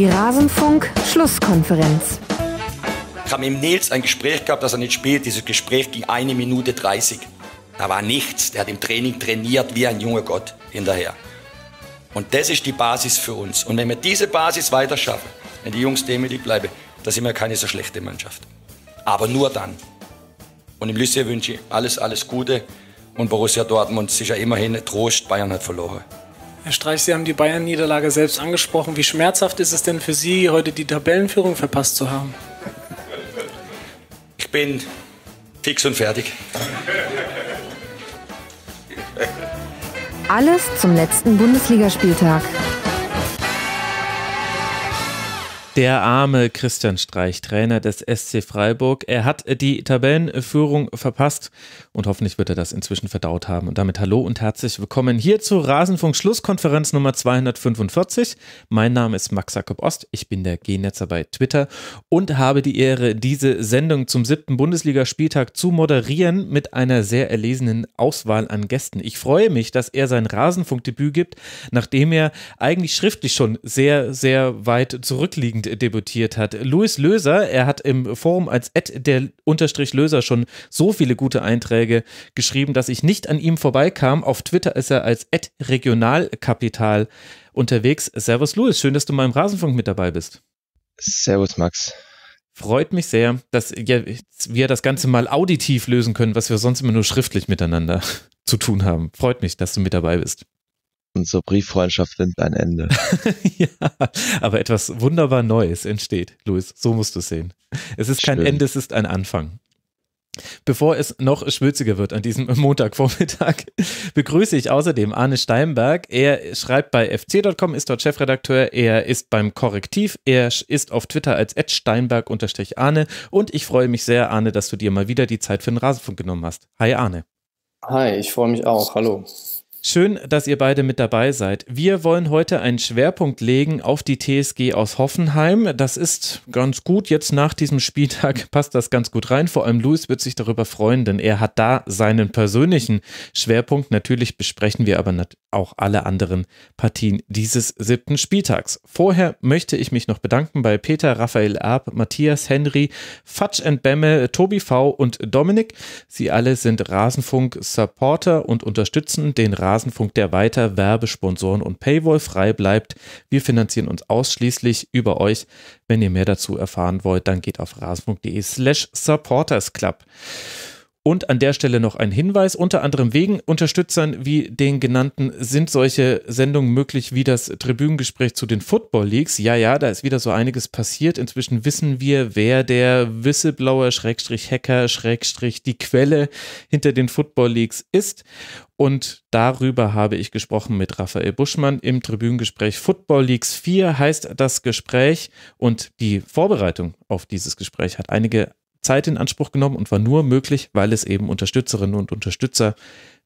Die Rasenfunk-Schlusskonferenz. Ich habe mit Nils ein Gespräch gehabt, dass er nicht spielt. Dieses Gespräch ging eine Minute 30. Da war nichts. Der hat im Training trainiert wie ein junger Gott hinterher. Und das ist die Basis für uns. Und wenn wir diese Basis weiter schaffen, wenn die Jungs demütig bleiben, dann sind wir keine so schlechte Mannschaft. Aber nur dann. Und im Lüsse wünsche ich alles, alles Gute. Und Borussia Dortmund ist ja immerhin Trost, Bayern hat verloren. Herr Streich, Sie haben die Bayern-Niederlage selbst angesprochen. Wie schmerzhaft ist es denn für Sie, heute die Tabellenführung verpasst zu haben? Ich bin fix und fertig. Alles zum letzten Bundesligaspieltag. Der arme Christian Streich, Trainer des SC Freiburg. Er hat die Tabellenführung verpasst und hoffentlich wird er das inzwischen verdaut haben. Und damit hallo und herzlich willkommen hier zur Rasenfunk Schlusskonferenz Nummer 245. Mein Name ist Max Jakob Ost, ich bin der G-Netzer bei Twitter und habe die Ehre, diese Sendung zum siebten Bundesligaspieltag zu moderieren mit einer sehr erlesenen Auswahl an Gästen. Ich freue mich, dass er sein Rasenfunkdebüt gibt, nachdem er eigentlich schriftlich schon sehr, sehr weit zurückliegen grundlegend debütiert hat. Luis Löser, er hat im Forum als Ad der unterstrich Löser schon so viele gute Einträge geschrieben, dass ich nicht an ihm vorbeikam. Auf Twitter ist er als Ad Regionalkapital unterwegs. Servus Luis, schön, dass du mal im Rasenfunk mit dabei bist. Servus Max. Freut mich sehr, dass wir das Ganze mal auditiv lösen können, was wir sonst immer nur schriftlich miteinander zu tun haben. Freut mich, dass du mit dabei bist unsere Brieffreundschaft nimmt ein Ende. ja, aber etwas wunderbar Neues entsteht, Luis. So musst du es sehen. Es ist Schön. kein Ende, es ist ein Anfang. Bevor es noch schwülziger wird an diesem Montagvormittag, begrüße ich außerdem Arne Steinberg. Er schreibt bei fc.com, ist dort Chefredakteur, er ist beim Korrektiv, er ist auf Twitter als steinberg-arne und ich freue mich sehr, Arne, dass du dir mal wieder die Zeit für den Rasenfunk genommen hast. Hi Arne. Hi, ich freue mich auch. Hallo. Schön, dass ihr beide mit dabei seid. Wir wollen heute einen Schwerpunkt legen auf die TSG aus Hoffenheim. Das ist ganz gut. Jetzt nach diesem Spieltag passt das ganz gut rein. Vor allem Luis wird sich darüber freuen, denn er hat da seinen persönlichen Schwerpunkt. Natürlich besprechen wir aber auch alle anderen Partien dieses siebten Spieltags. Vorher möchte ich mich noch bedanken bei Peter, Raphael Erb, Matthias, Henry, Fatsch and Bemme, Tobi V und Dominik. Sie alle sind Rasenfunk-Supporter und unterstützen den Rasenfunk Rasenfunk, der weiter Werbesponsoren und Paywall frei bleibt. Wir finanzieren uns ausschließlich über euch. Wenn ihr mehr dazu erfahren wollt, dann geht auf rasenfunk.de slash supportersclub. Und an der Stelle noch ein Hinweis, unter anderem wegen Unterstützern wie den genannten sind solche Sendungen möglich wie das Tribünengespräch zu den Football Leagues. Ja, ja, da ist wieder so einiges passiert. Inzwischen wissen wir, wer der Whistleblower, Schrägstrich Hacker, Schrägstrich die Quelle hinter den Football Leagues ist. Und darüber habe ich gesprochen mit Raphael Buschmann im Tribünengespräch Football Leagues 4 heißt das Gespräch und die Vorbereitung auf dieses Gespräch hat einige Zeit in Anspruch genommen und war nur möglich, weil es eben Unterstützerinnen und Unterstützer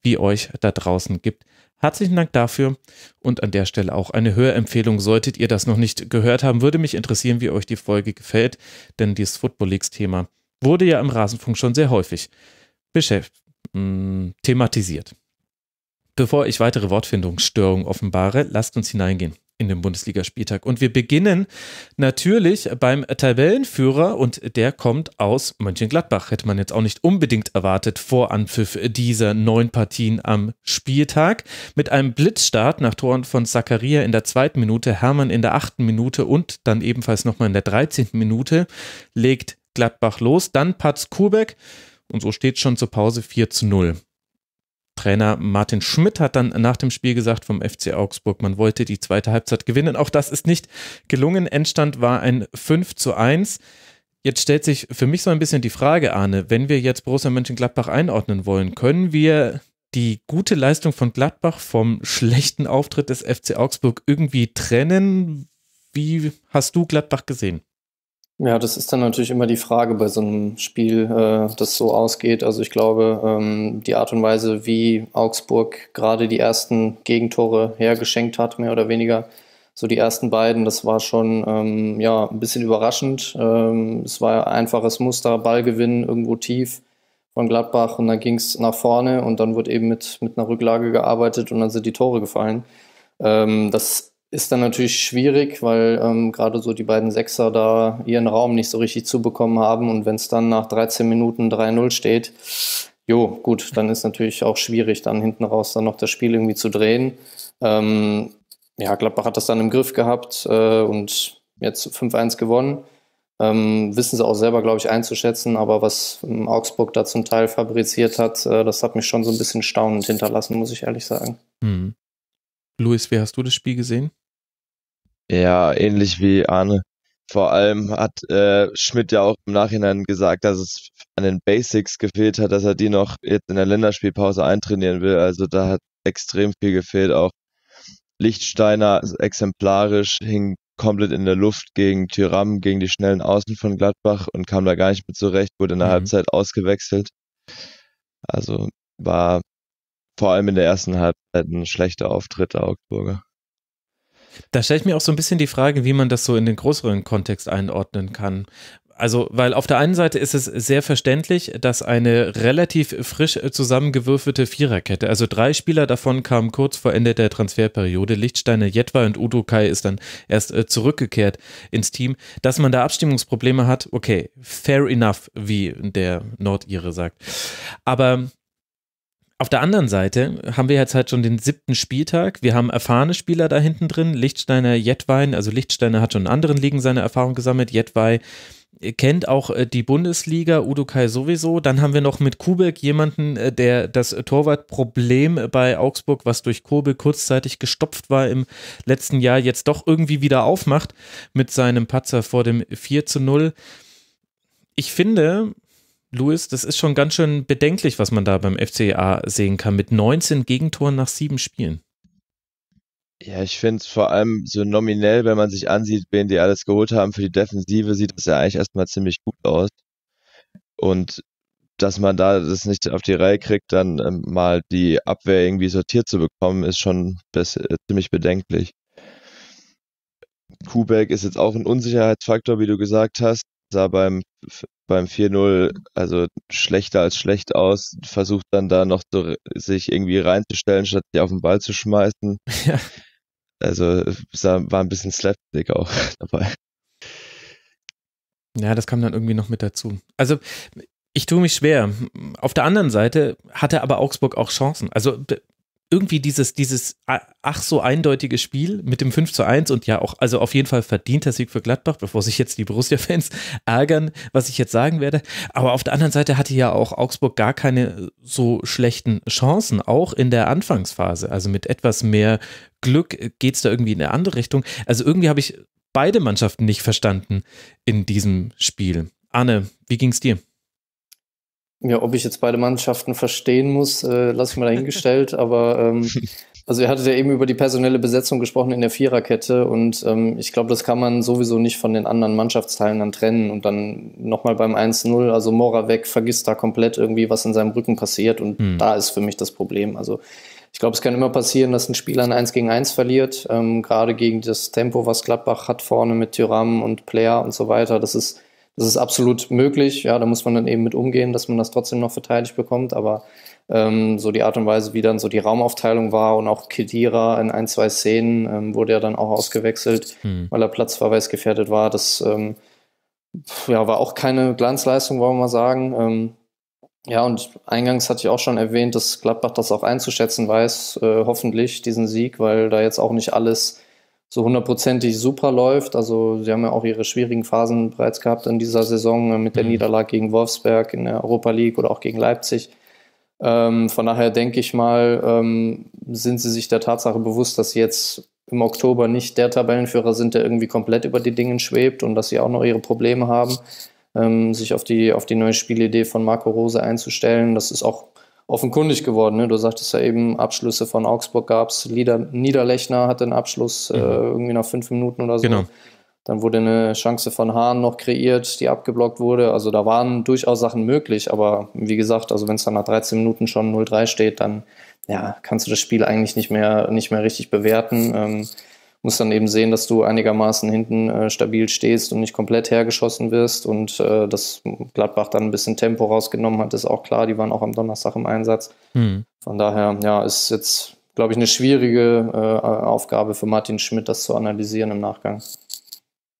wie euch da draußen gibt. Herzlichen Dank dafür und an der Stelle auch eine Hörempfehlung. Solltet ihr das noch nicht gehört haben, würde mich interessieren, wie euch die Folge gefällt, denn dieses Football Leagues Thema wurde ja im Rasenfunk schon sehr häufig beschäftigt, thematisiert. Bevor ich weitere Wortfindungsstörungen offenbare, lasst uns hineingehen in den Bundesligaspieltag. Und wir beginnen natürlich beim Tabellenführer und der kommt aus Mönchengladbach. Hätte man jetzt auch nicht unbedingt erwartet vor Anpfiff dieser neun Partien am Spieltag. Mit einem Blitzstart nach Toren von Zakaria in der zweiten Minute, Hermann in der achten Minute und dann ebenfalls nochmal in der dreizehnten Minute legt Gladbach los. Dann Patz Kubeck und so steht schon zur Pause 4 zu 0. Trainer Martin Schmidt hat dann nach dem Spiel gesagt vom FC Augsburg, man wollte die zweite Halbzeit gewinnen. Auch das ist nicht gelungen. Endstand war ein 5 zu 1. Jetzt stellt sich für mich so ein bisschen die Frage, Arne, wenn wir jetzt Borussia Mönchengladbach einordnen wollen, können wir die gute Leistung von Gladbach vom schlechten Auftritt des FC Augsburg irgendwie trennen? Wie hast du Gladbach gesehen? Ja, das ist dann natürlich immer die Frage bei so einem Spiel, äh, das so ausgeht. Also ich glaube, ähm, die Art und Weise, wie Augsburg gerade die ersten Gegentore hergeschenkt hat, mehr oder weniger, so die ersten beiden, das war schon ähm, ja, ein bisschen überraschend. Ähm, es war einfaches Muster, Ballgewinn irgendwo tief von Gladbach und dann ging es nach vorne und dann wird eben mit, mit einer Rücklage gearbeitet und dann sind die Tore gefallen. Ähm, das ist dann natürlich schwierig, weil ähm, gerade so die beiden Sechser da ihren Raum nicht so richtig zubekommen haben. Und wenn es dann nach 13 Minuten 3-0 steht, jo, gut, dann ist natürlich auch schwierig, dann hinten raus dann noch das Spiel irgendwie zu drehen. Ähm, ja, Gladbach hat das dann im Griff gehabt äh, und jetzt 5-1 gewonnen. Ähm, wissen sie auch selber, glaube ich, einzuschätzen, aber was ähm, Augsburg da zum Teil fabriziert hat, äh, das hat mich schon so ein bisschen staunend hinterlassen, muss ich ehrlich sagen. Hm. Luis, wie hast du das Spiel gesehen? Ja, ähnlich wie Arne. Vor allem hat äh, Schmidt ja auch im Nachhinein gesagt, dass es an den Basics gefehlt hat, dass er die noch jetzt in der Länderspielpause eintrainieren will. Also da hat extrem viel gefehlt. Auch Lichtsteiner exemplarisch hing komplett in der Luft gegen Tyram, gegen die schnellen Außen von Gladbach und kam da gar nicht mit zurecht, wurde in der mhm. Halbzeit ausgewechselt. Also war vor allem in der ersten Halbzeit ein schlechter Auftritt der Augsburger. Da stelle ich mir auch so ein bisschen die Frage, wie man das so in den größeren Kontext einordnen kann. Also, weil auf der einen Seite ist es sehr verständlich, dass eine relativ frisch äh, zusammengewürfelte Viererkette, also drei Spieler davon kamen kurz vor Ende der Transferperiode, Lichtsteine, Jetwa und Udo Kai ist dann erst äh, zurückgekehrt ins Team, dass man da Abstimmungsprobleme hat, okay, fair enough, wie der Nordire sagt. Aber auf der anderen Seite haben wir jetzt halt schon den siebten Spieltag. Wir haben erfahrene Spieler da hinten drin. Lichtsteiner, Jettwein, also Lichtsteiner hat schon in anderen Ligen seine Erfahrung gesammelt. Jettwein kennt auch äh, die Bundesliga, Udukai sowieso. Dann haben wir noch mit Kubek jemanden, äh, der das Torwartproblem bei Augsburg, was durch Kobe kurzzeitig gestopft war im letzten Jahr, jetzt doch irgendwie wieder aufmacht mit seinem Patzer vor dem 4 zu 0. Ich finde, Louis, das ist schon ganz schön bedenklich, was man da beim FCA sehen kann, mit 19 Gegentoren nach sieben Spielen. Ja, ich finde es vor allem so nominell, wenn man sich ansieht, wen die alles geholt haben für die Defensive, sieht das ja eigentlich erstmal ziemlich gut aus. Und dass man da das nicht auf die Reihe kriegt, dann ähm, mal die Abwehr irgendwie sortiert zu bekommen, ist schon bis, äh, ziemlich bedenklich. Kubek ist jetzt auch ein Unsicherheitsfaktor, wie du gesagt hast sah beim, beim 4-0 also schlechter als schlecht aus, versucht dann da noch so, sich irgendwie reinzustellen, statt sich auf den Ball zu schmeißen. Ja. Also äh, sah, war ein bisschen Slapstick auch dabei. Ja, das kam dann irgendwie noch mit dazu. Also ich tue mich schwer. Auf der anderen Seite hatte aber Augsburg auch Chancen. Also irgendwie dieses, dieses ach so eindeutige Spiel mit dem 5 zu 1 und ja auch, also auf jeden Fall verdienter Sieg für Gladbach, bevor sich jetzt die Borussia-Fans ärgern, was ich jetzt sagen werde. Aber auf der anderen Seite hatte ja auch Augsburg gar keine so schlechten Chancen, auch in der Anfangsphase. Also mit etwas mehr Glück geht es da irgendwie in eine andere Richtung. Also irgendwie habe ich beide Mannschaften nicht verstanden in diesem Spiel. Anne, wie ging es dir? Ja, ob ich jetzt beide Mannschaften verstehen muss, äh, lasse ich mal dahingestellt. aber ähm, also ihr hattet ja eben über die personelle Besetzung gesprochen in der Viererkette und ähm, ich glaube, das kann man sowieso nicht von den anderen Mannschaftsteilen dann trennen und dann nochmal beim 1-0, also Mora weg, vergisst da komplett irgendwie, was in seinem Rücken passiert und mhm. da ist für mich das Problem. Also ich glaube, es kann immer passieren, dass ein Spieler ein 1 gegen 1 verliert, ähm, gerade gegen das Tempo, was Gladbach hat vorne mit Tyram und Player und so weiter. Das ist das ist absolut möglich. Ja, da muss man dann eben mit umgehen, dass man das trotzdem noch verteidigt bekommt. Aber ähm, so die Art und Weise, wie dann so die Raumaufteilung war und auch Kedira in ein, zwei Szenen ähm, wurde ja dann auch ausgewechselt, mhm. weil er Platzverweis gefährdet war. Das ähm, ja, war auch keine Glanzleistung, wollen wir mal sagen. Ähm, ja, und eingangs hatte ich auch schon erwähnt, dass Gladbach das auch einzuschätzen weiß, äh, hoffentlich diesen Sieg, weil da jetzt auch nicht alles so hundertprozentig super läuft. Also sie haben ja auch ihre schwierigen Phasen bereits gehabt in dieser Saison äh, mit der mhm. Niederlage gegen Wolfsberg in der Europa League oder auch gegen Leipzig. Ähm, von daher denke ich mal, ähm, sind sie sich der Tatsache bewusst, dass sie jetzt im Oktober nicht der Tabellenführer sind, der irgendwie komplett über die Dingen schwebt und dass sie auch noch ihre Probleme haben, ähm, sich auf die, auf die neue Spielidee von Marco Rose einzustellen. Das ist auch offenkundig geworden. Ne? Du sagtest ja eben, Abschlüsse von Augsburg gab es. Niederlechner hatte einen Abschluss äh, mhm. äh, irgendwie nach fünf Minuten oder so. Genau. Dann wurde eine Chance von Hahn noch kreiert, die abgeblockt wurde. Also da waren durchaus Sachen möglich, aber wie gesagt, also wenn es dann nach 13 Minuten schon 0-3 steht, dann ja, kannst du das Spiel eigentlich nicht mehr, nicht mehr richtig bewerten. Ähm, musst dann eben sehen, dass du einigermaßen hinten äh, stabil stehst und nicht komplett hergeschossen wirst. Und äh, dass Gladbach dann ein bisschen Tempo rausgenommen hat, ist auch klar. Die waren auch am Donnerstag im Einsatz. Mhm. Von daher, ja, ist jetzt, glaube ich, eine schwierige äh, Aufgabe für Martin Schmidt, das zu analysieren im Nachgang.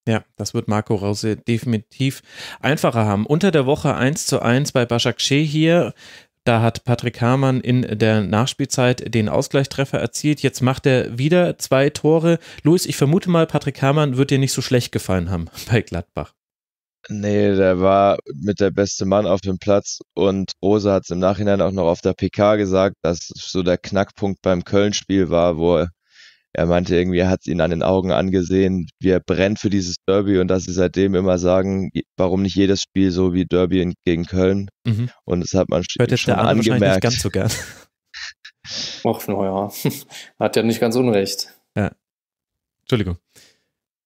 Ja, das wird Marco Rose definitiv einfacher haben. Unter der Woche 1 zu 1 bei Başakşehir hier. Da hat Patrick Hamann in der Nachspielzeit den Ausgleichstreffer erzielt. Jetzt macht er wieder zwei Tore. Luis, ich vermute mal, Patrick Hamann wird dir nicht so schlecht gefallen haben bei Gladbach. Nee, der war mit der beste Mann auf dem Platz und Rose hat es im Nachhinein auch noch auf der PK gesagt, dass so der Knackpunkt beim Köln-Spiel war, wo er er meinte irgendwie, er hat es ihn an den Augen angesehen, wie er brennt für dieses Derby und dass sie seitdem immer sagen, warum nicht jedes Spiel so wie Derby gegen Köln. Mhm. Und das hat man Hört jetzt schon der angemerkt. Nicht ganz so gern. Och, naja, hat ja nicht ganz unrecht. Ja. Entschuldigung.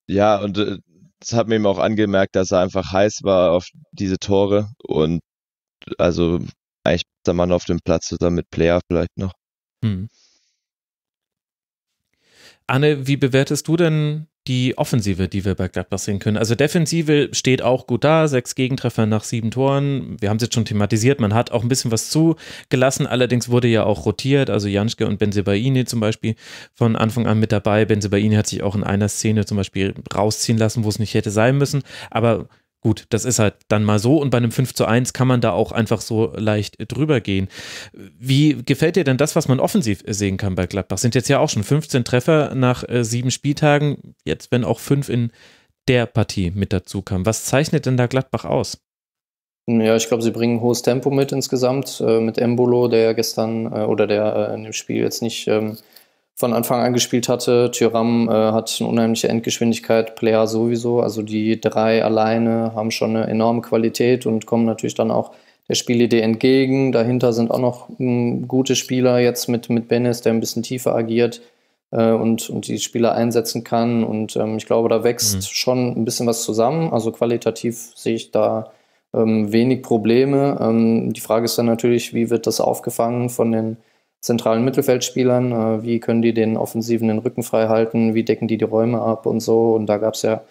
Ja, und äh, das hat mir eben auch angemerkt, dass er einfach heiß war auf diese Tore und also eigentlich der Mann auf dem Platz zusammen mit Player vielleicht noch. Mhm. Anne, wie bewertest du denn die Offensive, die wir bei Gladbach sehen können? Also Defensive steht auch gut da, sechs Gegentreffer nach sieben Toren. Wir haben es jetzt schon thematisiert, man hat auch ein bisschen was zugelassen, allerdings wurde ja auch rotiert, also Janschke und Benzebaini zum Beispiel von Anfang an mit dabei. Benzebaini hat sich auch in einer Szene zum Beispiel rausziehen lassen, wo es nicht hätte sein müssen, aber gut, das ist halt dann mal so und bei einem 5 zu 1 kann man da auch einfach so leicht drüber gehen. Wie gefällt dir denn das, was man offensiv sehen kann bei Gladbach? Sind jetzt ja auch schon 15 Treffer nach äh, sieben Spieltagen, jetzt wenn auch fünf in der Partie mit dazu kam. Was zeichnet denn da Gladbach aus? Ja, ich glaube, sie bringen hohes Tempo mit insgesamt, äh, mit Embolo, der gestern äh, oder der äh, in dem Spiel jetzt nicht ähm, von Anfang an gespielt hatte. Tyram äh, hat eine unheimliche Endgeschwindigkeit, Player sowieso. Also die drei alleine haben schon eine enorme Qualität und kommen natürlich dann auch der Spielidee entgegen. Dahinter sind auch noch m, hm, gute Spieler jetzt mit, mit Benes, der ein bisschen tiefer agiert äh, und, und die Spieler einsetzen kann. Und ähm, ich glaube, da wächst mhm. schon ein bisschen was zusammen. Also qualitativ sehe ich da ähm, wenig Probleme. Ähm, die Frage ist dann natürlich, wie wird das aufgefangen von den zentralen Mittelfeldspielern. Äh, wie können die den Offensiven den Rücken frei halten? Wie decken die die Räume ab und so? Und da gab es ja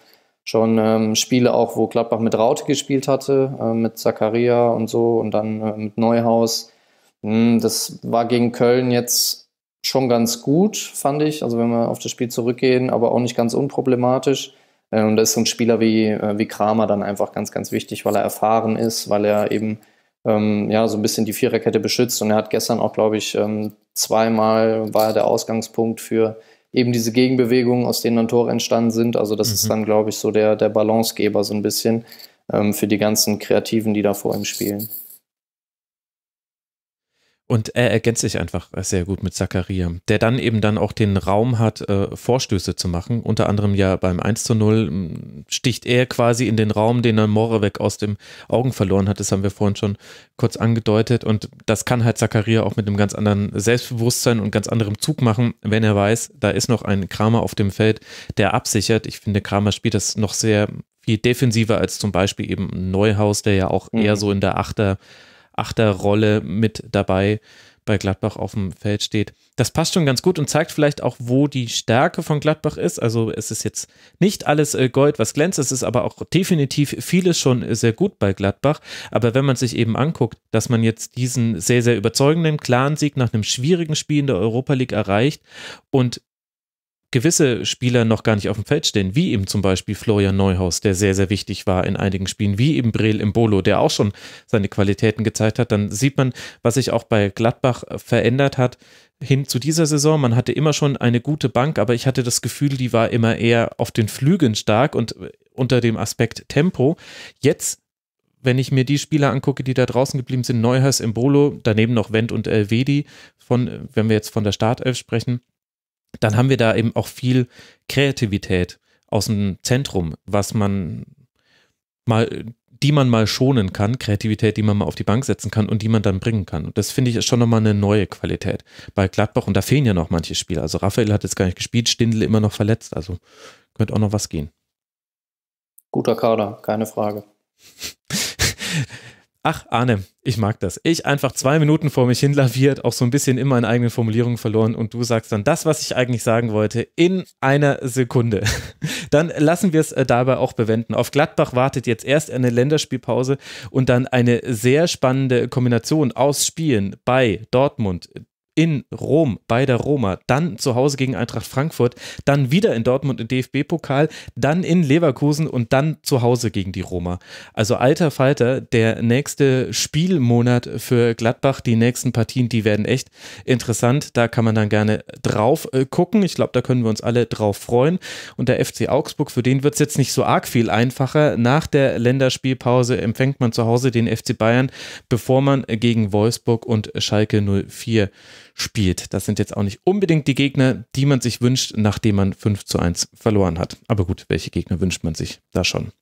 schon ähm, Spiele auch, wo Gladbach mit Raute gespielt hatte, äh, mit Zakaria und so und dann äh, mit Neuhaus. Hm, das war gegen Köln jetzt schon ganz gut, fand ich. Also wenn wir auf das Spiel zurückgehen, aber auch nicht ganz unproblematisch. Äh, und da ist so ein Spieler wie, äh, wie Kramer dann einfach ganz, ganz wichtig, weil er erfahren ist, weil er eben ähm, ja, so ein bisschen die Viererkette beschützt. Und er hat gestern auch, glaube ich, ähm, zweimal war er der Ausgangspunkt für eben diese Gegenbewegungen, aus denen dann Tore entstanden sind. Also das mhm. ist dann, glaube ich, so der, der Balancegeber so ein bisschen ähm, für die ganzen Kreativen, die da vor ihm spielen. Und er ergänzt sich einfach sehr gut mit Zacharia, der dann eben dann auch den Raum hat, äh, Vorstöße zu machen. Unter anderem ja beim 1 zu 0 hm, sticht er quasi in den Raum, den er Morewek aus dem Augen verloren hat. Das haben wir vorhin schon kurz angedeutet. Und das kann halt Zacharia auch mit einem ganz anderen Selbstbewusstsein und ganz anderem Zug machen, wenn er weiß, da ist noch ein Kramer auf dem Feld, der absichert. Ich finde, Kramer spielt das noch sehr viel defensiver als zum Beispiel eben Neuhaus, der ja auch mhm. eher so in der Achter- Achterrolle mit dabei bei Gladbach auf dem Feld steht. Das passt schon ganz gut und zeigt vielleicht auch, wo die Stärke von Gladbach ist. Also es ist jetzt nicht alles äh, Gold, was glänzt, es ist aber auch definitiv vieles schon sehr gut bei Gladbach. Aber wenn man sich eben anguckt, dass man jetzt diesen sehr, sehr überzeugenden, klaren Sieg nach einem schwierigen Spiel in der Europa League erreicht und gewisse Spieler noch gar nicht auf dem Feld stehen, wie eben zum Beispiel Florian Neuhaus, der sehr, sehr wichtig war in einigen Spielen, wie eben Breel Bolo, der auch schon seine Qualitäten gezeigt hat, dann sieht man, was sich auch bei Gladbach äh, verändert hat hin zu dieser Saison. Man hatte immer schon eine gute Bank, aber ich hatte das Gefühl, die war immer eher auf den Flügeln stark und äh, unter dem Aspekt Tempo. Jetzt wenn ich mir die Spieler angucke, die da draußen geblieben sind, Neuhaus, im Bolo, daneben noch Wendt und Elvedi, von, äh, wenn wir jetzt von der Startelf sprechen, dann haben wir da eben auch viel Kreativität aus dem Zentrum, was man mal, die man mal schonen kann, Kreativität, die man mal auf die Bank setzen kann und die man dann bringen kann. Und das finde ich ist schon nochmal eine neue Qualität bei Gladbach. Und da fehlen ja noch manche Spiele. Also Raphael hat jetzt gar nicht gespielt, Stindl immer noch verletzt. Also könnte auch noch was gehen. Guter Kader, keine Frage. Ach, Arne, ich mag das. Ich einfach zwei Minuten vor mich hin laviert, auch so ein bisschen in meinen eigenen Formulierungen verloren und du sagst dann das, was ich eigentlich sagen wollte, in einer Sekunde. Dann lassen wir es äh, dabei auch bewenden. Auf Gladbach wartet jetzt erst eine Länderspielpause und dann eine sehr spannende Kombination aus Spielen bei Dortmund, in Rom bei der Roma, dann zu Hause gegen Eintracht Frankfurt, dann wieder in Dortmund im DFB-Pokal, dann in Leverkusen und dann zu Hause gegen die Roma. Also alter Falter, der nächste Spielmonat für Gladbach, die nächsten Partien, die werden echt interessant. Da kann man dann gerne drauf äh, gucken. Ich glaube, da können wir uns alle drauf freuen. Und der FC Augsburg, für den wird es jetzt nicht so arg viel einfacher. Nach der Länderspielpause empfängt man zu Hause den FC Bayern, bevor man gegen Wolfsburg und Schalke 04 spielt. Das sind jetzt auch nicht unbedingt die Gegner, die man sich wünscht, nachdem man 5 zu 1 verloren hat. Aber gut, welche Gegner wünscht man sich da schon?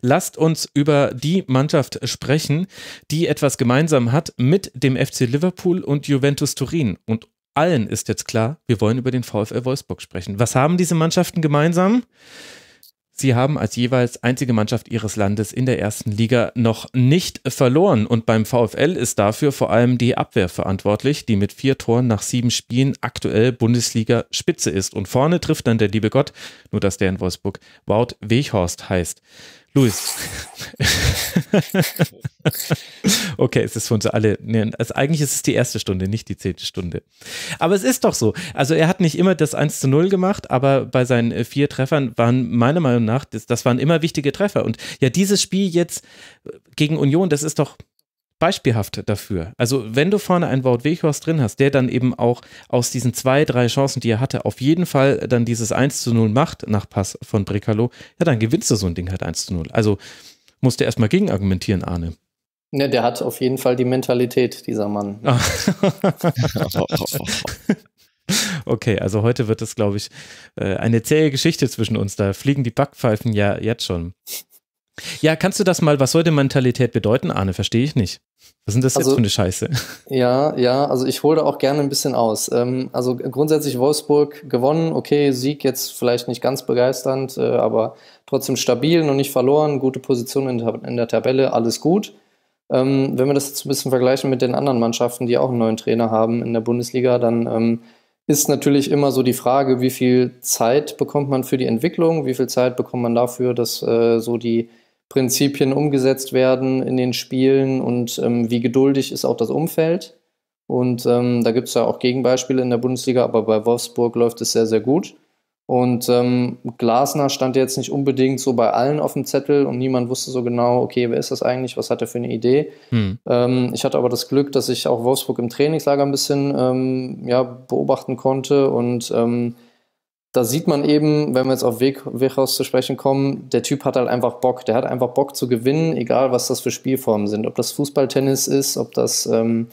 Lasst uns über die Mannschaft sprechen, die etwas gemeinsam hat mit dem FC Liverpool und Juventus Turin. Und allen ist jetzt klar, wir wollen über den VfL Wolfsburg sprechen. Was haben diese Mannschaften gemeinsam? Sie haben als jeweils einzige Mannschaft ihres Landes in der ersten Liga noch nicht verloren. Und beim VfL ist dafür vor allem die Abwehr verantwortlich, die mit vier Toren nach sieben Spielen aktuell Bundesliga Spitze ist. Und vorne trifft dann der liebe Gott, nur dass der in Wolfsburg Wout Weghorst heißt. Luis. okay, es ist für uns alle. Nee, also eigentlich ist es die erste Stunde, nicht die zehnte Stunde. Aber es ist doch so. Also er hat nicht immer das 1 zu 0 gemacht, aber bei seinen äh, vier Treffern waren meiner Meinung nach, das, das waren immer wichtige Treffer. Und ja, dieses Spiel jetzt äh, gegen Union, das ist doch beispielhaft dafür. Also wenn du vorne einen Wout Weghorst drin hast, der dann eben auch aus diesen zwei, drei Chancen, die er hatte, auf jeden Fall dann dieses 1 zu 0 macht nach Pass von Brekalo, ja, dann gewinnst du so ein Ding halt 1 zu 0. Also musst du erstmal gegen argumentieren, Arne. Ne, der hat auf jeden Fall die Mentalität, dieser Mann. okay, also heute wird es, glaube ich, äh, eine zähe Geschichte zwischen uns. Da fliegen die Backpfeifen ja jetzt schon. Ja, kannst du das mal, was sollte Mentalität bedeuten, Arne? Verstehe ich nicht. Was sind das also, jetzt für eine Scheiße? Ja, ja, also ich hole da auch gerne ein bisschen aus. Ähm, also grundsätzlich Wolfsburg gewonnen, okay, Sieg jetzt vielleicht nicht ganz begeisternd, äh, aber trotzdem stabil, noch nicht verloren, gute Position in, der Tabelle, alles gut. Ähm, wenn wir das jetzt ein bisschen vergleichen mit den anderen Mannschaften, die auch einen neuen Trainer haben in der Bundesliga, dann ähm, ist natürlich immer so die Frage, wie viel Zeit bekommt man für die Entwicklung, wie viel Zeit bekommt man dafür, dass äh, so die Prinzipien umgesetzt werden in den Spielen und ähm, wie geduldig ist auch das Umfeld. Und ähm, da gibt es ja auch Gegenbeispiele in der Bundesliga, aber bei Wolfsburg läuft es sehr, sehr gut. Und ähm, Glasner stand jetzt nicht unbedingt so bei allen auf dem Zettel und niemand wusste so genau, okay, wer ist das eigentlich, was hat er für eine Idee. Hm. Ähm, ich hatte aber das Glück, dass ich auch Wolfsburg im Trainingslager ein bisschen ähm, ja, beobachten konnte und ähm, da sieht man eben, wenn wir jetzt auf Weg, Weghaus zu sprechen kommen, der Typ hat halt einfach Bock. Der hat einfach Bock zu gewinnen, egal was das für Spielformen sind. Ob das Fußballtennis ist, ob das ähm,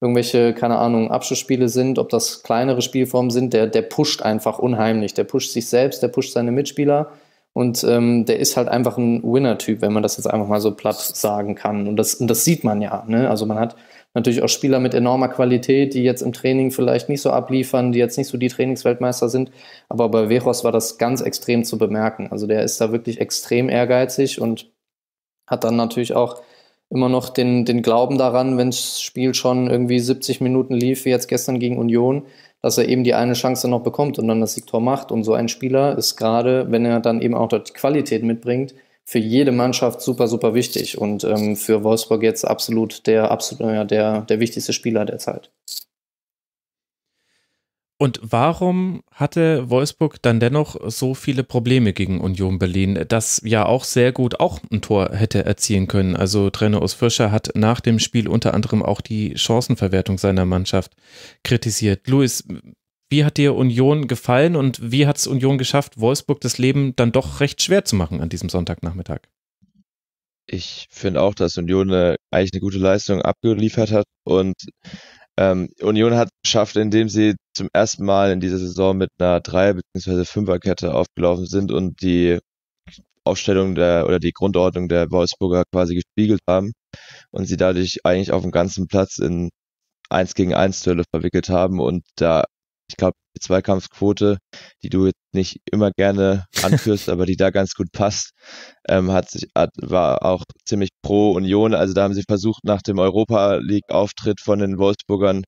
irgendwelche, keine Ahnung, Abschussspiele sind, ob das kleinere Spielformen sind, der, der pusht einfach unheimlich. Der pusht sich selbst, der pusht seine Mitspieler. Und ähm, der ist halt einfach ein Winner-Typ, wenn man das jetzt einfach mal so platt sagen kann. Und das, und das sieht man ja. Ne? Also man hat natürlich auch Spieler mit enormer Qualität, die jetzt im Training vielleicht nicht so abliefern, die jetzt nicht so die Trainingsweltmeister sind. Aber bei Veros war das ganz extrem zu bemerken. Also der ist da wirklich extrem ehrgeizig und hat dann natürlich auch immer noch den, den Glauben daran, wenn das Spiel schon irgendwie 70 Minuten lief, wie jetzt gestern gegen Union, dass er eben die eine Chance noch bekommt und dann das Siegtor macht. Und so ein Spieler ist gerade, wenn er dann eben auch dort die Qualität mitbringt, für jede Mannschaft super, super wichtig und ähm, für Wolfsburg jetzt absolut der, absolut, ja, der, der wichtigste Spieler der Zeit. Und warum hatte Wolfsburg dann dennoch so viele Probleme gegen Union Berlin, das ja auch sehr gut auch ein Tor hätte erzielen können? Also Trainer Urs Fischer hat nach dem Spiel unter anderem auch die Chancenverwertung seiner Mannschaft kritisiert. Luis, wie hat dir Union gefallen und wie hat es Union geschafft, Wolfsburg das Leben dann doch recht schwer zu machen an diesem Sonntagnachmittag? Ich finde auch, dass Union eine, äh, eigentlich eine gute Leistung abgeliefert hat und ähm, Union hat es geschafft, indem sie zum ersten Mal in dieser Saison mit einer Drei- bzw. Fünferkette aufgelaufen sind und die Aufstellung der oder die Grundordnung der Wolfsburger quasi gespiegelt haben und sie dadurch eigentlich auf dem ganzen Platz in eins gegen eins Duelle verwickelt haben und da ich glaube, die Zweikampfquote, die du jetzt nicht immer gerne anführst, aber die da ganz gut passt, ähm, hat sich hat, war auch ziemlich pro Union. Also da haben sie versucht, nach dem Europa League-Auftritt von den Wolfsburgern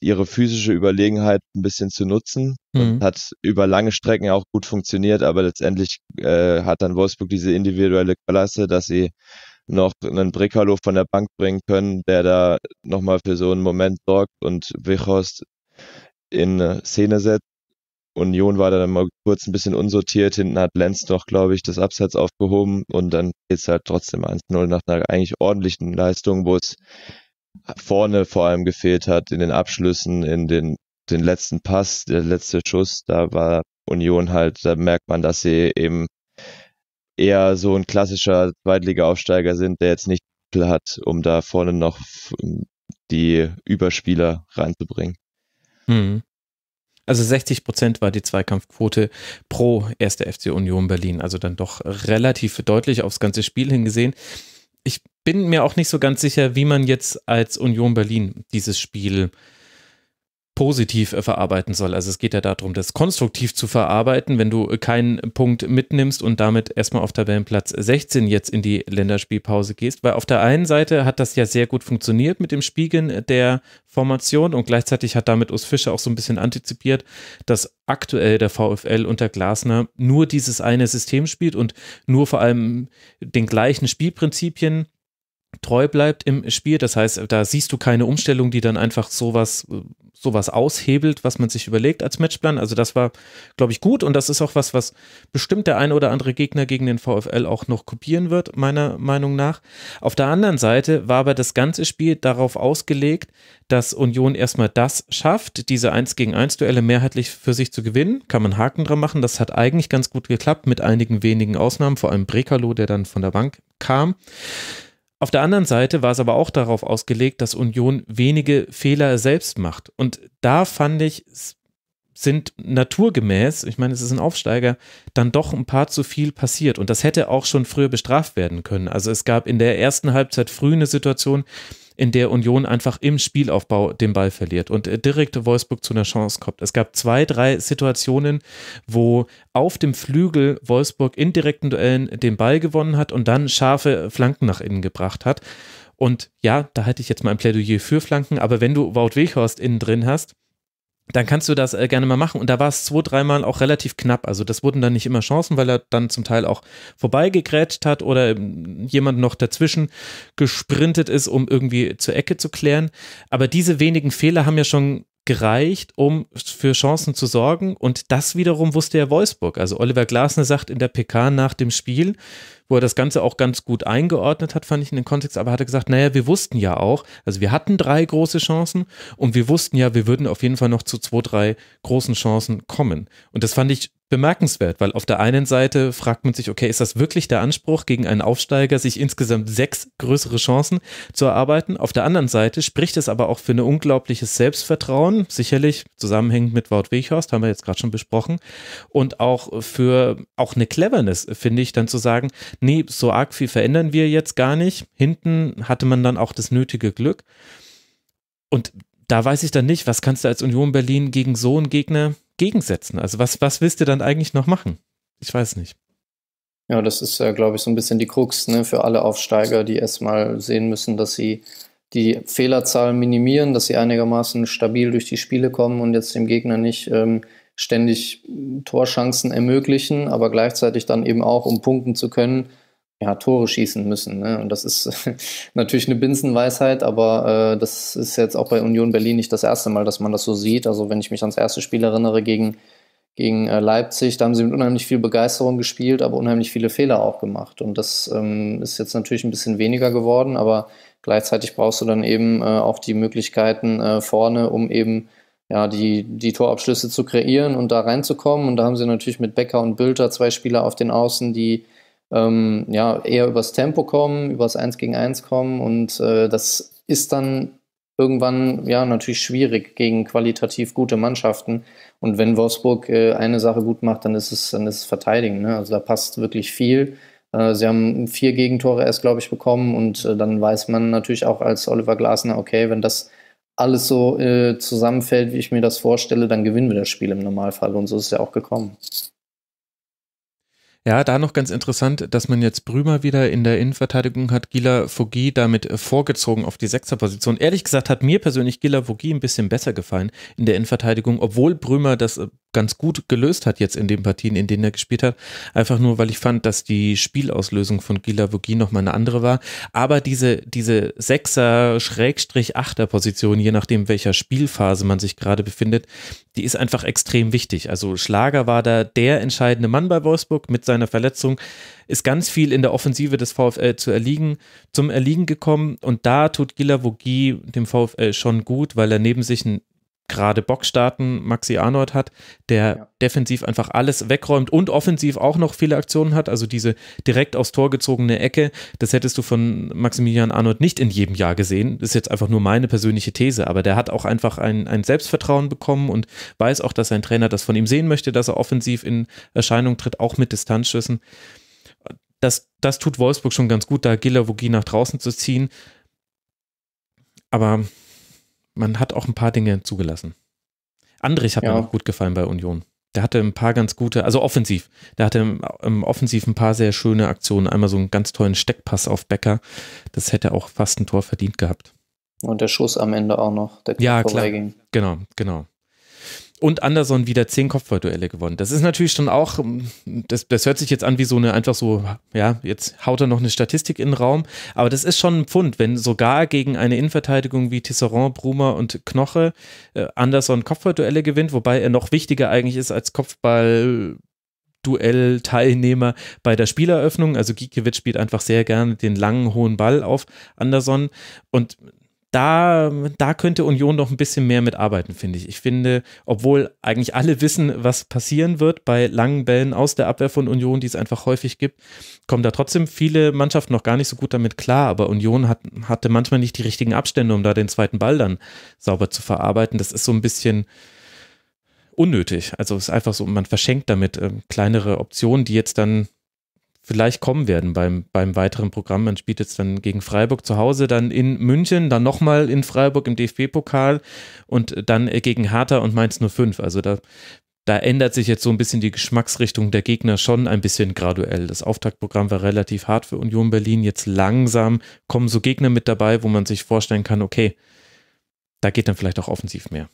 ihre physische Überlegenheit ein bisschen zu nutzen. Mhm. hat über lange Strecken auch gut funktioniert, aber letztendlich äh, hat dann Wolfsburg diese individuelle Klasse, dass sie noch einen Brickerloh von der Bank bringen können, der da nochmal für so einen Moment sorgt und Wichhorst in Szene setzt. Union war dann mal kurz ein bisschen unsortiert. Hinten hat Lenz noch, glaube ich, das Abseits aufgehoben und dann geht's halt trotzdem 1-0 nach einer eigentlich ordentlichen Leistung, wo es vorne vor allem gefehlt hat, in den Abschlüssen, in den, den letzten Pass, der letzte Schuss. Da war Union halt, da merkt man, dass sie eben eher so ein klassischer Zweitliga-Aufsteiger sind, der jetzt nicht hat, um da vorne noch die Überspieler reinzubringen. Mhm. Also 60 Prozent war die Zweikampfquote pro erste FC Union Berlin. Also dann doch relativ deutlich aufs ganze Spiel hingesehen. Ich bin mir auch nicht so ganz sicher, wie man jetzt als Union Berlin dieses Spiel äh, positiv äh, verarbeiten soll. Also es geht ja darum, das konstruktiv zu verarbeiten, wenn du äh, keinen Punkt mitnimmst und damit erstmal auf Tabellenplatz 16 jetzt in die Länderspielpause gehst. Weil auf der einen Seite hat das ja sehr gut funktioniert mit dem Spiegeln der Formation und gleichzeitig hat damit Us Fischer auch so ein bisschen antizipiert, dass aktuell der VfL unter Glasner nur dieses eine System spielt und nur vor allem den gleichen Spielprinzipien treu bleibt im Spiel. Das heißt, da siehst du keine Umstellung, die dann einfach sowas äh, sowas aushebelt, was man sich überlegt als Matchplan. Also das war, glaube ich, gut und das ist auch was, was bestimmt der ein oder andere Gegner gegen den VfL auch noch kopieren wird, meiner Meinung nach. Auf der anderen Seite war aber das ganze Spiel darauf ausgelegt, dass Union erstmal das schafft, diese 1 gegen 1 Duelle mehrheitlich für sich zu gewinnen. Kann man Haken dran machen. Das hat eigentlich ganz gut geklappt, mit einigen wenigen Ausnahmen, vor allem Brekalo, der dann von der Bank kam. Auf der anderen Seite war es aber auch darauf ausgelegt, dass Union wenige Fehler selbst macht. Und da fand ich, sind naturgemäß, ich meine, es ist ein Aufsteiger, dann doch ein paar zu viel passiert. Und das hätte auch schon früher bestraft werden können. Also es gab in der ersten Halbzeit früh eine Situation, in der Union einfach im Spielaufbau den Ball verliert und äh, direkt Wolfsburg zu einer Chance kommt. Es gab zwei, drei Situationen, wo auf dem Flügel Wolfsburg in direkten Duellen den Ball gewonnen hat und dann scharfe Flanken nach innen gebracht hat. Und ja, da halte ich jetzt mal ein Plädoyer für Flanken, aber wenn du Wout Weghorst innen drin hast, dann kannst du das äh, gerne mal machen. Und da war es zwei, dreimal auch relativ knapp. Also das wurden dann nicht immer Chancen, weil er dann zum Teil auch vorbeigegrätscht hat oder ähm, jemand noch dazwischen gesprintet ist, um irgendwie zur Ecke zu klären. Aber diese wenigen Fehler haben ja schon gereicht, um für Chancen zu sorgen. Und das wiederum wusste ja Wolfsburg. Also Oliver Glasner sagt in der PK nach dem Spiel, wo er das Ganze auch ganz gut eingeordnet hat, fand ich in den Kontext, aber hat er gesagt, naja, wir wussten ja auch, also wir hatten drei große Chancen und wir wussten ja, wir würden auf jeden Fall noch zu zwei, drei großen Chancen kommen. Und das fand ich bemerkenswert, weil auf der einen Seite fragt man sich, okay, ist das wirklich der Anspruch gegen einen Aufsteiger, sich insgesamt sechs größere Chancen zu erarbeiten? Auf der anderen Seite spricht es aber auch für ein unglaubliches Selbstvertrauen, sicherlich zusammenhängend mit Wout Weghorst, haben wir jetzt gerade schon besprochen, und auch für auch eine Cleverness, finde ich, dann zu sagen, nee, so arg viel verändern wir jetzt gar nicht. Hinten hatte man dann auch das nötige Glück. Und da weiß ich dann nicht, was kannst du als Union Berlin gegen so einen Gegner gegensetzen? Also was, was willst du dann eigentlich noch machen? Ich weiß nicht. Ja, das ist ja, äh, glaube ich, so ein bisschen die Krux ne, für alle Aufsteiger, die erstmal sehen müssen, dass sie die Fehlerzahlen minimieren, dass sie einigermaßen stabil durch die Spiele kommen und jetzt dem Gegner nicht ähm, ständig hm, Torschancen ermöglichen, aber gleichzeitig dann eben auch, um punkten zu können, ja, Tore schießen müssen. Ne? Und das ist natürlich eine Binsenweisheit, aber äh, das ist jetzt auch bei Union Berlin nicht das erste Mal, dass man das so sieht. Also wenn ich mich ans erste Spiel erinnere gegen, gegen äh, Leipzig, da haben sie mit unheimlich viel Begeisterung gespielt, aber unheimlich viele Fehler auch gemacht. Und das ähm, ist jetzt natürlich ein bisschen weniger geworden, aber gleichzeitig brauchst du dann eben äh, auch die Möglichkeiten äh, vorne, um eben ja, die, die Torabschlüsse zu kreieren und da reinzukommen. Und da haben sie natürlich mit Becker und Bülter zwei Spieler auf den Außen, die ähm, ja, eher übers Tempo kommen, übers 1 gegen 1 kommen. Und äh, das ist dann irgendwann ja natürlich schwierig gegen qualitativ gute Mannschaften. Und wenn Wolfsburg äh, eine Sache gut macht, dann ist es, dann ist es Verteidigen. Ne? Also da passt wirklich viel. Äh, sie haben vier Gegentore erst, glaube ich, bekommen und äh, dann weiß man natürlich auch als Oliver Glasner, okay, wenn das alles so äh, zusammenfällt, wie ich mir das vorstelle, dann gewinnen wir das Spiel im Normalfall. Und so ist es ja auch gekommen. Ja, da noch ganz interessant, dass man jetzt Brümer wieder in der Innenverteidigung hat. Gila Vogie damit vorgezogen auf die Sechserposition. Ehrlich gesagt hat mir persönlich Gila Vogie ein bisschen besser gefallen in der Innenverteidigung, obwohl Brümer das äh, ganz gut gelöst hat jetzt in den Partien, in denen er gespielt hat. Einfach nur, weil ich fand, dass die Spielauslösung von Gila Vogie nochmal eine andere war. Aber diese, diese Sechser, Schrägstrich, Achter-Position, je nachdem, welcher Spielphase man sich gerade befindet, die ist einfach extrem wichtig. Also Schlager war da der entscheidende Mann bei Wolfsburg mit seiner Verletzung ist ganz viel in der Offensive des VfL zu erliegen, zum Erliegen gekommen. Und da tut Gila Vogie dem VfL schon gut, weil er neben sich einen gerade Bockstarten Maxi Arnold hat, der ja. defensiv einfach alles wegräumt und offensiv auch noch viele Aktionen hat. Also diese direkt aufs Tor gezogene Ecke, das hättest du von Maximilian Arnold nicht in jedem Jahr gesehen. Das ist jetzt einfach nur meine persönliche These, aber der hat auch einfach ein, ein Selbstvertrauen bekommen und weiß auch, dass sein Trainer das von ihm sehen möchte, dass er offensiv in Erscheinung tritt, auch mit Distanzschüssen. Das, das tut Wolfsburg schon ganz gut, da Gila nach draußen zu ziehen. Aber man hat auch ein paar Dinge zugelassen. Andrich hat ja. mir auch gut gefallen bei Union. Der hatte ein paar ganz gute, also offensiv. Der hatte im, im Offensiv ein paar sehr schöne Aktionen. Einmal so einen ganz tollen Steckpass auf Becker. Das hätte auch fast ein Tor verdient gehabt. Und der Schuss am Ende auch noch, der ja, klar. Genau, genau und Anderson wieder zehn Kopfballduelle gewonnen. Das ist natürlich schon auch, ähm, das, das hört sich jetzt an wie so eine, einfach so, ja, jetzt haut er noch eine Statistik in den Raum, aber das ist schon ein Pfund, wenn sogar gegen eine Innenverteidigung wie Tisserand, Brumer und Knoche äh, Anderson Kopfballduelle gewinnt, wobei er noch wichtiger eigentlich ist als Kopfball. Duell-Teilnehmer bei der Spieleröffnung. Also Gikiewicz spielt einfach sehr gerne den langen, hohen Ball auf Anderson. Und da, da könnte Union noch ein bisschen mehr mitarbeiten, finde ich. Ich finde, obwohl eigentlich alle wissen, was passieren wird bei langen Bällen aus der Abwehr von Union, die es einfach häufig gibt, kommen da trotzdem viele Mannschaften noch gar nicht so gut damit klar. Aber Union hat, hatte manchmal nicht die richtigen Abstände, um da den zweiten Ball dann sauber zu verarbeiten. Das ist so ein bisschen unnötig. Also es ist einfach so, man verschenkt damit äh, kleinere Optionen, die jetzt dann vielleicht kommen werden beim, beim weiteren Programm. Man spielt jetzt dann gegen Freiburg zu Hause, dann in München, dann nochmal in Freiburg im DFB-Pokal und dann äh, gegen Hertha und Mainz 05. Also da, da ändert sich jetzt so ein bisschen die Geschmacksrichtung der Gegner schon ein bisschen graduell. Das Auftaktprogramm war relativ hart für Union Berlin. Jetzt langsam kommen so Gegner mit dabei, wo man sich vorstellen kann, okay, da geht dann vielleicht auch offensiv mehr.